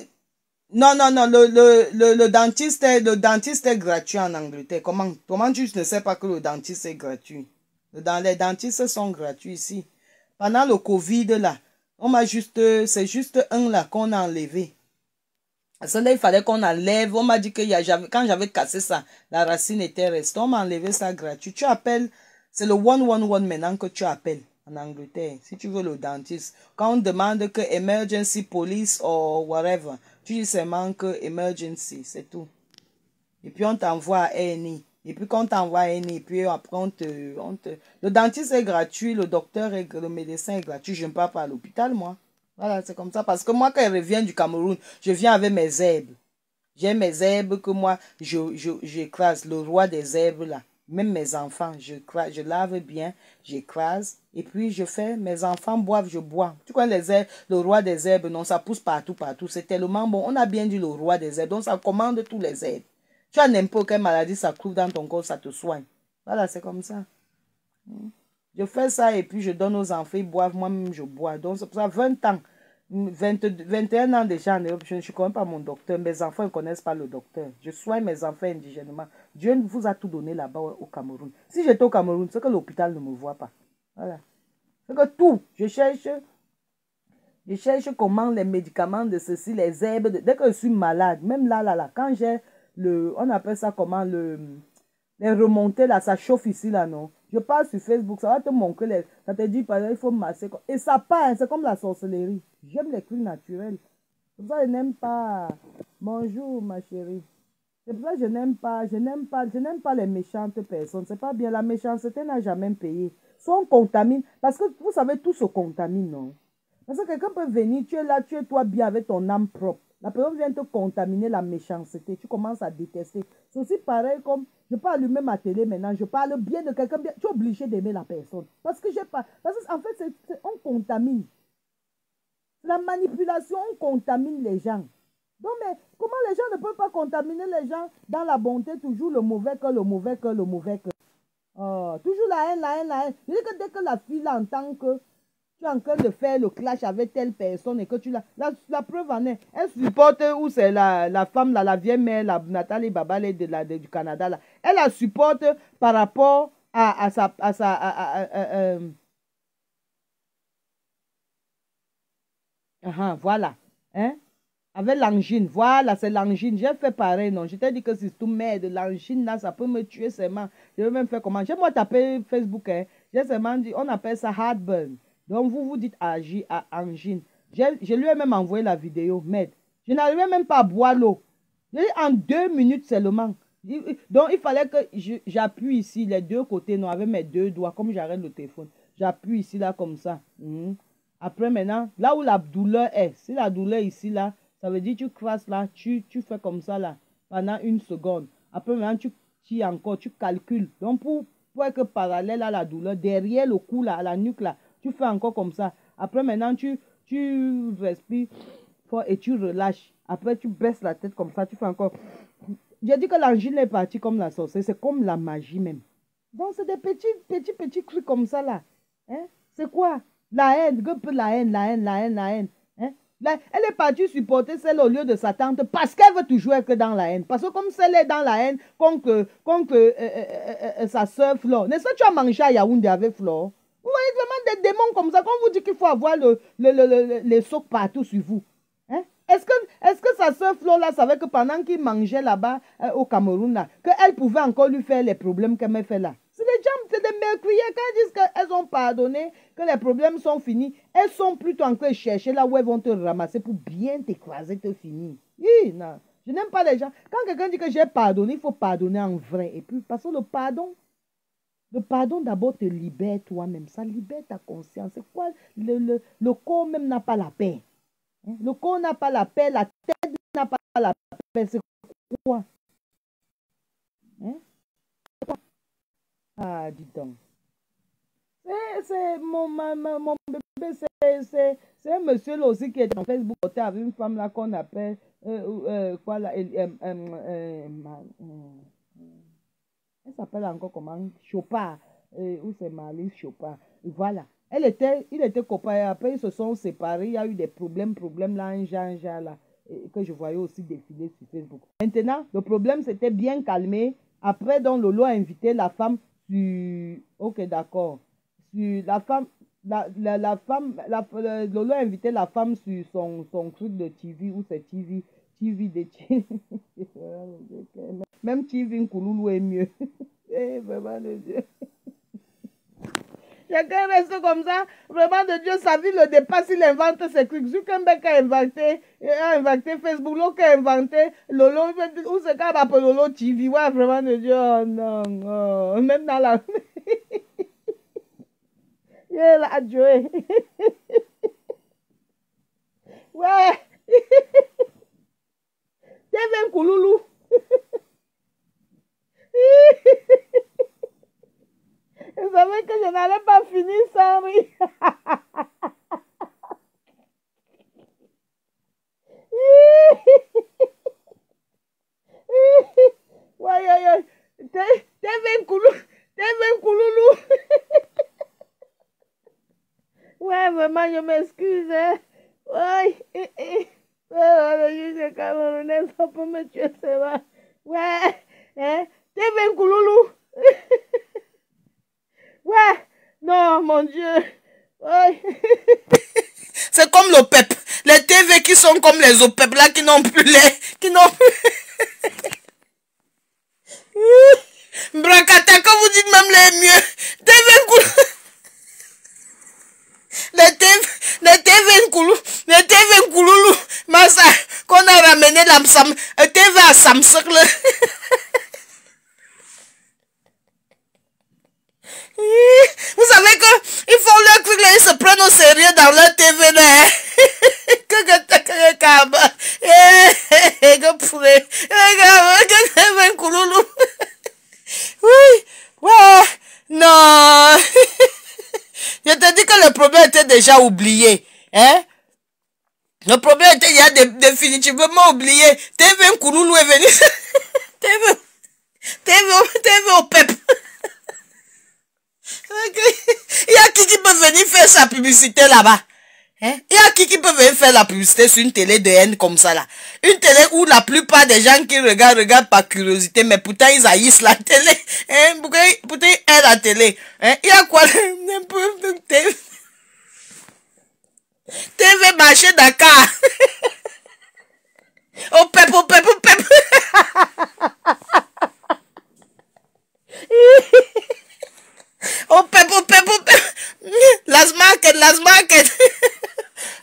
Non, non, non, le, le, le, dentiste, le dentiste est gratuit en Angleterre. Comment, comment tu ne sais pas que le dentiste est gratuit Dans Les dentistes sont gratuits ici. Pendant le Covid, là, on m'a juste, c'est juste un là qu'on a enlevé. là, il fallait qu'on enlève. On m'a dit que quand j'avais cassé ça, la racine était restée. On m'a enlevé ça gratuit. Tu appelles, c'est le 111 maintenant que tu appelles en Angleterre. Si tu veux le dentiste, quand on demande que emergency police or whatever, tu dis seulement que emergency, c'est tout. Et puis on t'envoie à ENI. Et puis quand on t'envoie à ENI, puis après on te, on Le dentiste est gratuit, le docteur et le médecin est gratuit. Je ne pars pas à l'hôpital, moi. Voilà, c'est comme ça. Parce que moi, quand je reviens du Cameroun, je viens avec mes herbes. J'ai mes herbes que moi, j'écrase. Je, je, le roi des herbes, là. Même mes enfants, je, je lave bien, j'écrase, et puis je fais, mes enfants boivent, je bois. Tu vois, les herbes, le roi des herbes, non, ça pousse partout, partout. C'est tellement bon. On a bien dit le roi des herbes, donc ça commande tous les herbes. Tu as n'importe quelle maladie, ça coule dans ton corps, ça te soigne. Voilà, c'est comme ça. Hmm. Je fais ça et puis je donne aux enfants, ils boivent, moi-même je bois. Donc c'est pour ça, 20 ans, 21 ans déjà en Europe, je ne connais pas mon docteur. Mes enfants ne connaissent pas le docteur. Je soigne mes enfants indigènement. Dieu vous a tout donné là-bas au Cameroun. Si j'étais au Cameroun, c'est que l'hôpital ne me voit pas. Voilà. C'est que tout, je cherche, je cherche comment les médicaments de ceci, les herbes. dès que je suis malade, même là, là, là, quand j'ai le, on appelle ça comment le, les remontées là, ça chauffe ici là, non? Je parle sur Facebook, ça va te montrer les... Ça te dit, par exemple, il faut masser. Et ça passe c'est comme la sorcellerie. J'aime les cris naturels. C'est pour ça que je n'aime pas. Bonjour, ma chérie. C'est pour ça que je n'aime pas, je n'aime pas, je n'aime pas les méchantes personnes. C'est pas bien. La méchanceté n'a jamais payé. Soit on contamine, parce que vous savez, tout se contamine, non? Parce que quelqu'un peut venir, tu es là, tu es toi bien avec ton âme propre. La personne vient te contaminer la méchanceté. Tu commences à détester. C'est aussi pareil comme je peux allumer ma télé maintenant, je parle bien de quelqu'un, tu es obligé d'aimer la personne. Parce que j'ai pas. Parce qu'en fait, on contamine. La manipulation, on contamine les gens. Donc, mais comment les gens ne peuvent pas contaminer les gens dans la bonté, toujours le mauvais que, le mauvais que, le mauvais que. Oh, toujours la haine, la haine, la haine. dès que la fille entend que tu es en train de faire le clash avec telle personne et que tu la... La, preuve en est, elle supporte où c'est la, femme, là, la vieille mère, la Nathalie Babalé de, la, du Canada, Elle la supporte par rapport à, sa... voilà. Avec l'angine, voilà, c'est l'angine. J'ai fait pareil, non. Je t'ai dit que c'est tout merde. L'angine, là, ça peut me tuer seulement. Je vais même faire comment. J'ai moi tapé Facebook, hein. J'ai seulement dit, on appelle ça hardburn donc vous vous dites à à Angine. Je, lui ai même envoyé la vidéo, mais je n'arrivais même pas à boire l'eau. En deux minutes seulement. Donc il fallait que j'appuie ici les deux côtés, non, avec mes deux doigts, comme j'arrête le téléphone. J'appuie ici, là, comme ça. Hmm. Après maintenant, là où la douleur est, si la douleur ici, là, ça veut dire que tu crasses là, tu, fais comme ça là, pendant une seconde. Après maintenant, tu, encore, tu calcules. Donc pour, pour être parallèle à la douleur, derrière le cou là, à la nuque là, tu fais encore comme ça. Après, maintenant, tu, tu respires fort et tu relâches. Après, tu baisses la tête comme ça. Tu fais encore. J'ai dit que l'angine est partie comme la sorcière. C'est comme la magie même. Donc, c'est des petits, petits, petits cris comme ça là. Hein? C'est quoi La haine. Que La haine, la haine, la haine, la haine. Hein? elle est partie supporter celle au lieu de sa tante parce qu'elle veut toujours être dans la haine. Parce que comme celle est dans la haine contre, euh, euh, euh, sa soeur Flore. N'est-ce pas tu as mangé à Yaoundé avec Flore vous voyez vraiment des démons comme ça, on vous dit qu'il faut avoir le, le, le, les socs partout sur vous. Hein? Est-ce que, est que sa soeur Flo là savait que pendant qu'il mangeait là-bas euh, au Cameroun, là, qu'elle pouvait encore lui faire les problèmes qu'elle m'a fait là C'est des gens, c'est des mercuriers, Quand ils disent qu'elles ont pardonné, que les problèmes sont finis, elles sont plutôt en train de chercher là où elles vont te ramasser pour bien t'écraser, te finir. Oui, non. Je n'aime pas les gens. Quand quelqu'un dit que j'ai pardonné, il faut pardonner en vrai. Et puis, parce que le pardon, le pardon d'abord te libère toi-même, ça libère ta conscience. C'est quoi le, le, le, corps même n'a pas la paix. Hein? Le corps n'a pas la paix, la tête n'a pas la paix. C'est quoi hein? Ah, dis donc. C'est mon, mon bébé, c'est un monsieur là aussi qui est en Facebook avec une femme là qu'on appelle euh, euh, quoi là, euh, elle s'appelle encore comment Chopin. Euh, ou c'est Marie Chopin. Voilà. Elle était, il était copain. Après, ils se sont séparés. Il y a eu des problèmes, problèmes là, un genre, genre là, que je voyais aussi défiler sur Facebook. Maintenant, le problème s'était bien calmé. Après, donc, Lolo a invité la femme sur. Ok, d'accord. Sur la femme. La, la, femme. La, Lolo a invité la femme sur son, son truc de TV ou c'est TV. TV de chiens. Même TV Nkouloulou est mieux. Eh, vraiment de Dieu. Quelqu'un reste comme ça, vraiment de Dieu, sa vie le dépasse, il invente ses trucs. Zuckerberg a inventé, a inventé Facebook, l'autre a inventé Lolo, ou ce qu'on appelle Lolo TV. Ouais, vraiment de Dieu, oh non, oh. même dans la... Il est là, Ouais. T'es Devem kululu. Vous savez que je n'allais pas finir ça oui. ouais oui, oui. T'es même couloulou. Ouais, vraiment, je m'excuse. Ouais. Hein. Ouais, yule kama unaweza hapo ouais non mon dieu ouais. c'est comme le pep les TV qui sont comme les OPEP là qui n'ont plus les qui n'ont plus [laughs] Bracata quand vous dites même les mieux TV un sam euh, à [laughs] Vous savez que il faut le que se prennent au sérieux dans leur TV Que Oui. Non. Je te dit que le problème était déjà oublié, hein? Le problème était a définitivement oublié. TV venu est venu. [laughs] TV venu. T'es au peuple. [laughs] Il y a qui qui peut venir faire sa publicité là-bas. Hein? Il y a qui qui peut venir faire la publicité sur une télé de haine comme ça là. Une télé où la plupart des gens qui regardent, regardent par curiosité, mais pourtant ils haïssent la télé. Hein? Pourtant, ils aiment la télé. Hein? Il y a quoi? [laughs] TV marché Dakar. oh pep, oh pep, oh pep. oh pep, oh pep, pep. market, [laughs]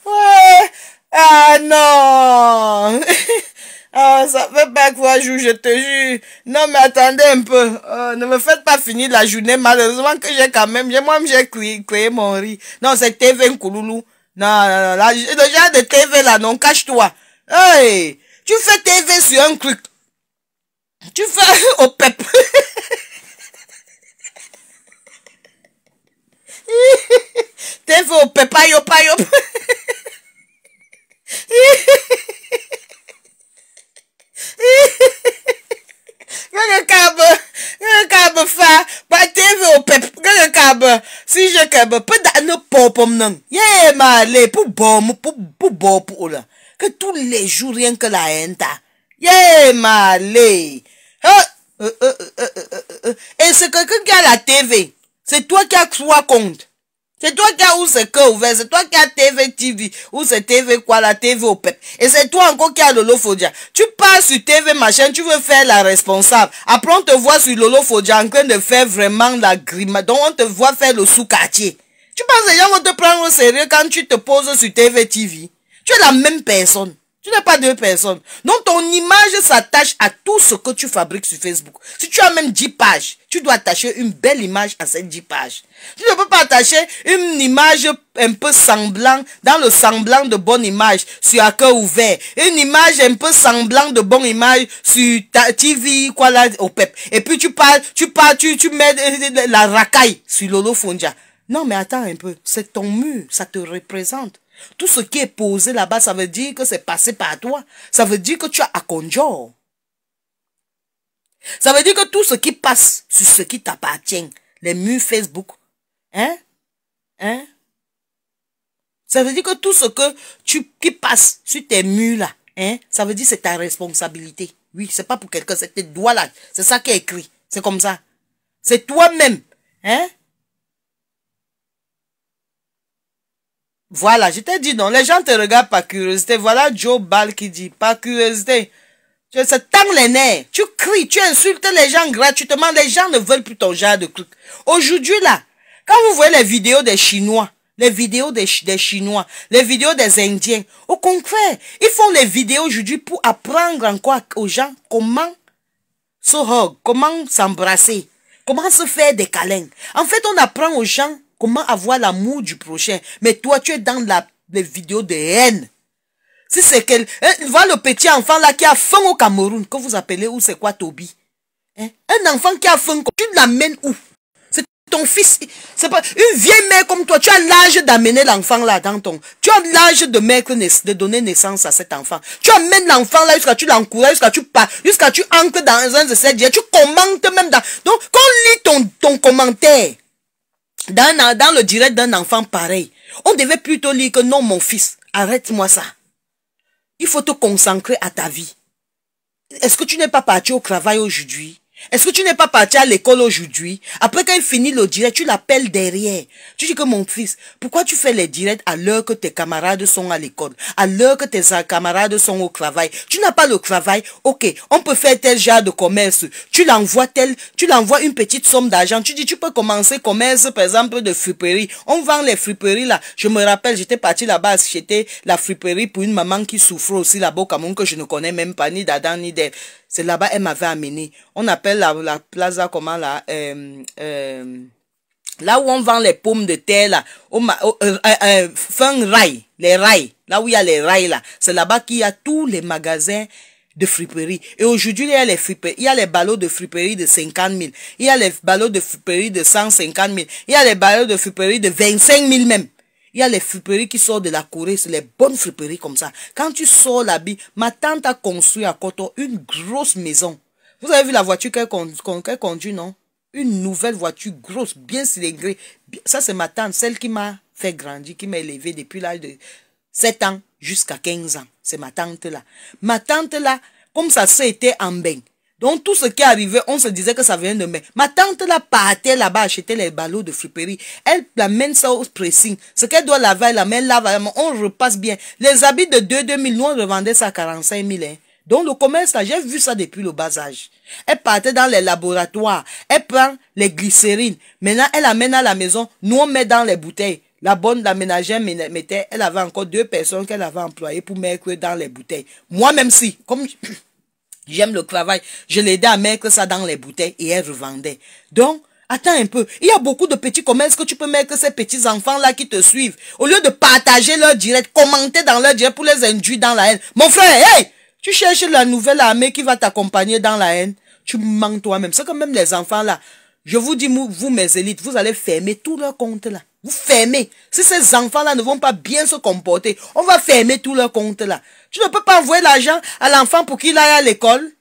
ouais. Ah non. [laughs] Ah, ça fait pas quoi je te jure. Non, mais attendez un peu. Euh, ne me faites pas finir la journée. Malheureusement que j'ai quand même, j'ai moi-même, j'ai créé, mon riz. Non, c'est TV Nkouloulou. Non, non, non, là, le genre de TV là, non, cache-toi. Hey, tu fais TV sur un truc. Tu fais [laughs] au pep. [laughs] TV au pep, aïe. ayo. [laughs] Regarde le câble. Nga kaba fa, ba TV o pep, nga kaba, si je kaba, pa da no popom nan. Ye ma le, pou bom, pou, pou bom pou ola. Que tous les jours, rien que la haine ta. Ye ma le. Et c'est quelqu'un qui a la TV. C'est toi qui as trois comptes. C'est toi qui as où ce ouvert, c'est toi qui as TV TV, ou c'est TV quoi, la TV au peuple. Et c'est toi encore qui as Lolo Tu passes sur TV machin, tu veux faire la responsable. Après on te voit sur Lolo en train de faire vraiment la grimace. Donc on te voit faire le sous-quartier. Tu penses que les gens vont te prendre au sérieux quand tu te poses sur TV TV. Tu es la même personne. Tu n'es pas deux personnes. Donc ton image s'attache à tout ce que tu fabriques sur Facebook. Si tu as même 10 pages, tu dois attacher une belle image à ces 10 pages. Tu ne peux pas attacher une image un peu semblant, dans le semblant de bonne image sur à cœur ouvert. Une image un peu semblant de bonne image sur ta TV, quoi là, au PEP. Et puis tu parles, tu parles, tu, tu mets la racaille sur Lolo Fondia. Non mais attends un peu, c'est ton mur, ça te représente. Tout ce qui est posé là-bas, ça veut dire que c'est passé par toi. Ça veut dire que tu as à Ça veut dire que tout ce qui passe sur ce qui t'appartient, les murs Facebook, hein? Hein? Ça veut dire que tout ce que tu, qui passe sur tes murs là, hein? Ça veut dire que c'est ta responsabilité. Oui, c'est pas pour quelqu'un, c'est tes doigts là. C'est ça qui est écrit. C'est comme ça. C'est toi-même, hein? Voilà, je t'ai dit non, les gens te regardent par curiosité. Voilà Joe Ball qui dit, par curiosité. Tu se tends les nerfs, tu cries, tu insultes les gens gratuitement, les gens ne veulent plus ton genre de truc. Aujourd'hui là, quand vous voyez les vidéos des Chinois, les vidéos des, des, Chinois, les vidéos des Indiens. Au contraire, ils font les vidéos aujourd'hui pour apprendre quoi aux gens comment se hug, comment s'embrasser, comment se faire des câlins. En fait, on apprend aux gens Comment avoir l'amour du prochain Mais toi, tu es dans la, les vidéos de haine. Si c'est quel... Hein, vois le petit enfant là qui a faim au Cameroun, que vous appelez où c'est quoi Toby hein? Un enfant qui a faim, tu l'amènes où C'est ton fils. C'est pas une vieille mère comme toi. Tu as l'âge d'amener l'enfant là dans ton... Tu as l'âge de, mettre, de donner naissance à cet enfant. Tu amènes l'enfant là jusqu'à tu l'encourages, jusqu'à tu pars, jusqu'à tu ancres dans un de ces Tu commentes même dans... Donc, quand on lit ton, ton commentaire dans, dans le direct d'un enfant pareil, on devait plutôt lire que non, mon fils, arrête-moi ça. Il faut te consacrer à ta vie. Est-ce que tu n'es pas parti au travail aujourd'hui est-ce que tu n'es pas parti à l'école aujourd'hui Après qu'elle finit le direct, tu l'appelles derrière. Tu dis que mon fils, pourquoi tu fais les directs à l'heure que tes camarades sont à l'école À l'heure que tes camarades sont au travail Tu n'as pas le travail Ok, on peut faire tel genre de commerce. Tu l'envoies tel, tu l'envoies une petite somme d'argent. Tu dis, tu peux commencer commerce, par exemple, de friperie. On vend les friperies là. Je me rappelle, j'étais parti là-bas acheter la friperie pour une maman qui souffre aussi là-bas au Cameroun que je ne connais même pas, ni d'Adam ni d'elle. C'est là-bas elle m'avait amené. On appelle la, plaza comment là euh, euh, Là où on vend les pommes de terre, là, au, euh, euh, euh fin rail, les rails, là où il y a les rails, là, c'est là-bas qu'il y a tous les magasins de friperie. Et aujourd'hui, il y a les il y a les ballots de friperie de 50 000. Il y a les ballots de friperie de 150 000. Il y a les ballots de friperie de 25 000 même. Il y a les friperies qui sortent de la Corée, c'est les bonnes friperies comme ça. Quand tu sors l'habit, ma tante a construit à Koto une grosse maison. Vous avez vu la voiture qu'elle conduit, non Une nouvelle voiture grosse, bien célébrée. Ça, c'est ma tante, celle qui m'a fait grandir, qui m'a élevé depuis l'âge de 7 ans jusqu'à 15 ans. C'est ma tante là. Ma tante là, comme ça, c'était en bain. Donc tout ce qui arrivait, on se disait que ça venait de mer. Ma tante là partait là-bas acheter les ballots de friperie. Elle amène ça au pressing. Ce qu'elle doit laver, elle la main on repasse bien. Les habits de 2 000, nous on revendait ça à 45 000. Hein. Donc le commerce là, j'ai vu ça depuis le bas âge. Elle partait dans les laboratoires, elle prend les glycérines. Maintenant, elle amène à la maison, nous on met dans les bouteilles. La bonne, la mettait, elle avait encore deux personnes qu'elle avait employées pour mettre dans les bouteilles. Moi-même si, comme... J'aime le travail. Je l'aidais à mettre ça dans les bouteilles et elle revendait. Donc, attends un peu. Il y a beaucoup de petits commerces que tu peux mettre ces petits enfants-là qui te suivent. Au lieu de partager leur direct, commenter dans leur direct pour les induire dans la haine. Mon frère, hey! Tu cherches la nouvelle armée qui va t'accompagner dans la haine. Tu manques toi-même. C'est comme même les enfants-là. Je vous dis, vous, mes élites, vous allez fermer tous leurs compte là. Vous fermez. Si ces enfants-là ne vont pas bien se comporter, on va fermer tous leurs comptes là. Tu ne peux pas envoyer l'argent à l'enfant pour qu'il aille à l'école.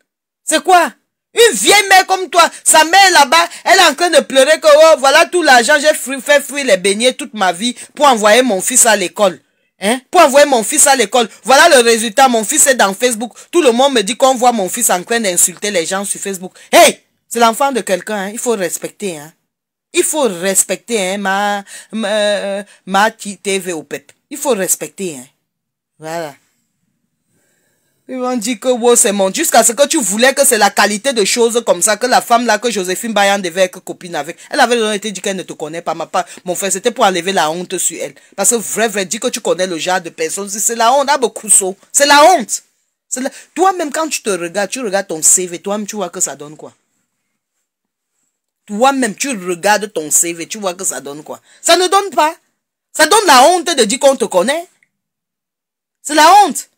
C'est quoi Une vieille mère comme toi, sa mère là-bas, elle est en train de pleurer que oh, voilà tout l'argent, j'ai fait fuir les beignets toute ma vie pour envoyer mon fils à l'école. Hein? Pour envoyer mon fils à l'école. Voilà le résultat. Mon fils est dans Facebook. Tout le monde me dit qu'on voit mon fils en train d'insulter les gens sur Facebook. Hey, c'est l'enfant de quelqu'un. Hein? Il faut respecter. Hein? Il faut respecter hein, ma, euh, TV au peuple. Il faut respecter. Hein. Voilà. Ils vont dit que c'est mon jusqu'à ce que tu voulais que c'est la qualité de choses comme ça que la femme là que Joséphine Bayan devait être copine avec. Elle avait été dit qu'elle ne te connaît pas, ma part. Mon frère, c'était pour enlever la honte sur elle. Parce que vrai, vrai, dit que tu connais le genre de personne. C'est ah, la honte, C'est la honte. Toi-même, quand tu te regardes, tu regardes ton CV, toi-même, tu vois que ça donne quoi toi-même, tu regardes ton CV, tu vois que ça donne quoi. Ça ne donne pas. Ça donne la honte de dire qu'on te connaît. C'est la honte.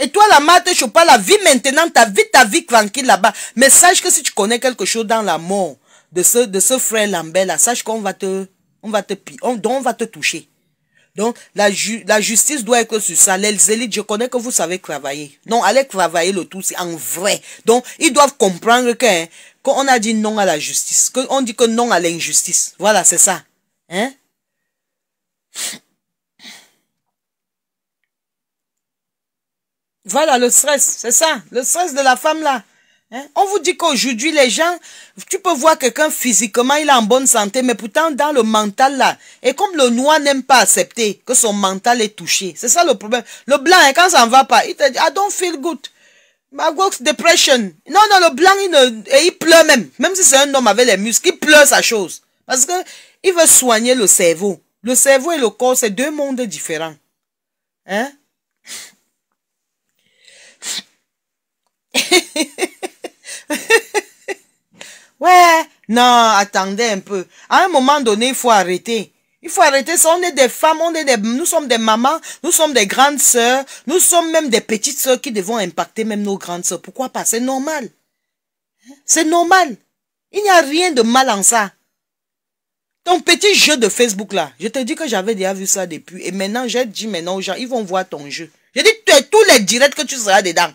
Et toi, la mate, je pas la vie maintenant, ta vie, ta vie tranquille là-bas. Mais sache que si tu connais quelque chose dans l'amour de ce, de ce frère Lambert là, sache qu'on va te, on va te, on va te toucher. Donc, la, la justice doit être sur ça. Les élites, je connais que vous savez travailler. Non, allez travailler le tout, c'est en vrai. Donc, ils doivent comprendre que, hein, qu'on a dit non à la justice, qu'on dit que non à l'injustice. Voilà, c'est ça. Hein? Voilà le stress, c'est ça. Le stress de la femme là. Hein? On vous dit qu'aujourd'hui, les gens, tu peux voir quelqu'un physiquement, il est en bonne santé, mais pourtant dans le mental là. Et comme le noir n'aime pas accepter que son mental est touché, c'est ça le problème. Le blanc, hein, quand ça ne va pas, il te dit, I don't feel good. I work's depression. Non, non, le blanc, il, il pleure même. Même si c'est un homme avec les muscles, il pleure sa chose. Parce que il veut soigner le cerveau. Le cerveau et le corps, c'est deux mondes différents. Hein? [laughs] [laughs] ouais, non, attendez un peu. À un moment donné, il faut arrêter. Il faut arrêter ça. On est des femmes, on est des, nous sommes des mamans, nous sommes des grandes sœurs, nous sommes même des petites soeurs qui devons impacter même nos grandes soeurs Pourquoi pas C'est normal. Hein? C'est normal. Il n'y a rien de mal en ça. Ton petit jeu de Facebook là, je te dis que j'avais déjà vu ça depuis. Et maintenant, j'ai dit maintenant aux gens, ils vont voir ton jeu. J'ai dit, tous les directs que tu seras dedans.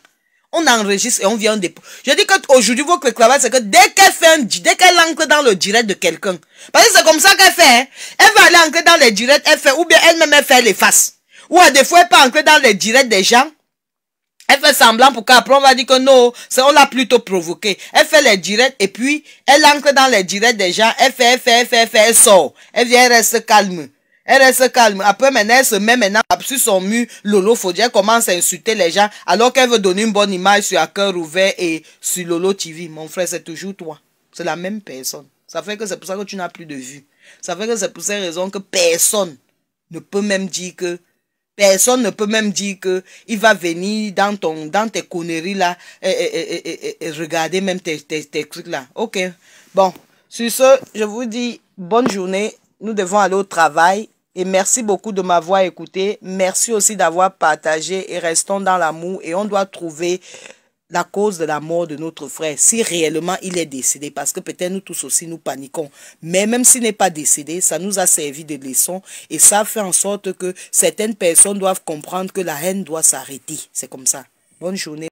On enregistre et on vient dépôt. Je dis qu'aujourd'hui, votre clavard c'est que dès qu'elle fait un, dès qu'elle entre dans le direct de quelqu'un, parce que c'est comme ça qu'elle fait, hein. elle va aller entrer dans les directs, elle fait, ou bien elle-même, elle fait les faces. Ou à des fois, elle peut entrer dans les directs des gens, elle fait semblant pour qu'après on va dire que non, on l'a plutôt provoqué. Elle fait les directs et puis elle entre dans les directs des gens, elle fait, elle fait, elle fait, elle fait, elle sort. Elle vient, elle reste calme. Elle, reste se calme. Après, maintenant, elle se met maintenant sur son mur. Lolo Fodier commence à insulter les gens alors qu'elle veut donner une bonne image sur à cœur ouvert et sur Lolo TV. Mon frère, c'est toujours toi. C'est la même personne. Ça fait que c'est pour ça que tu n'as plus de vue. Ça fait que c'est pour ces raisons que personne ne peut même dire que Personne ne peut même dire que il va venir dans ton dans tes conneries là et, regarder même tes, tes, tes, trucs là. Ok. Bon. Sur ce, je vous dis bonne journée. Nous devons aller au travail. Et merci beaucoup de m'avoir écouté. Merci aussi d'avoir partagé et restons dans l'amour et on doit trouver la cause de la mort de notre frère, si réellement il est décédé, parce que peut-être nous tous aussi nous paniquons. Mais même s'il n'est pas décédé, ça nous a servi de leçon et ça fait en sorte que certaines personnes doivent comprendre que la haine doit s'arrêter. C'est comme ça. Bonne journée.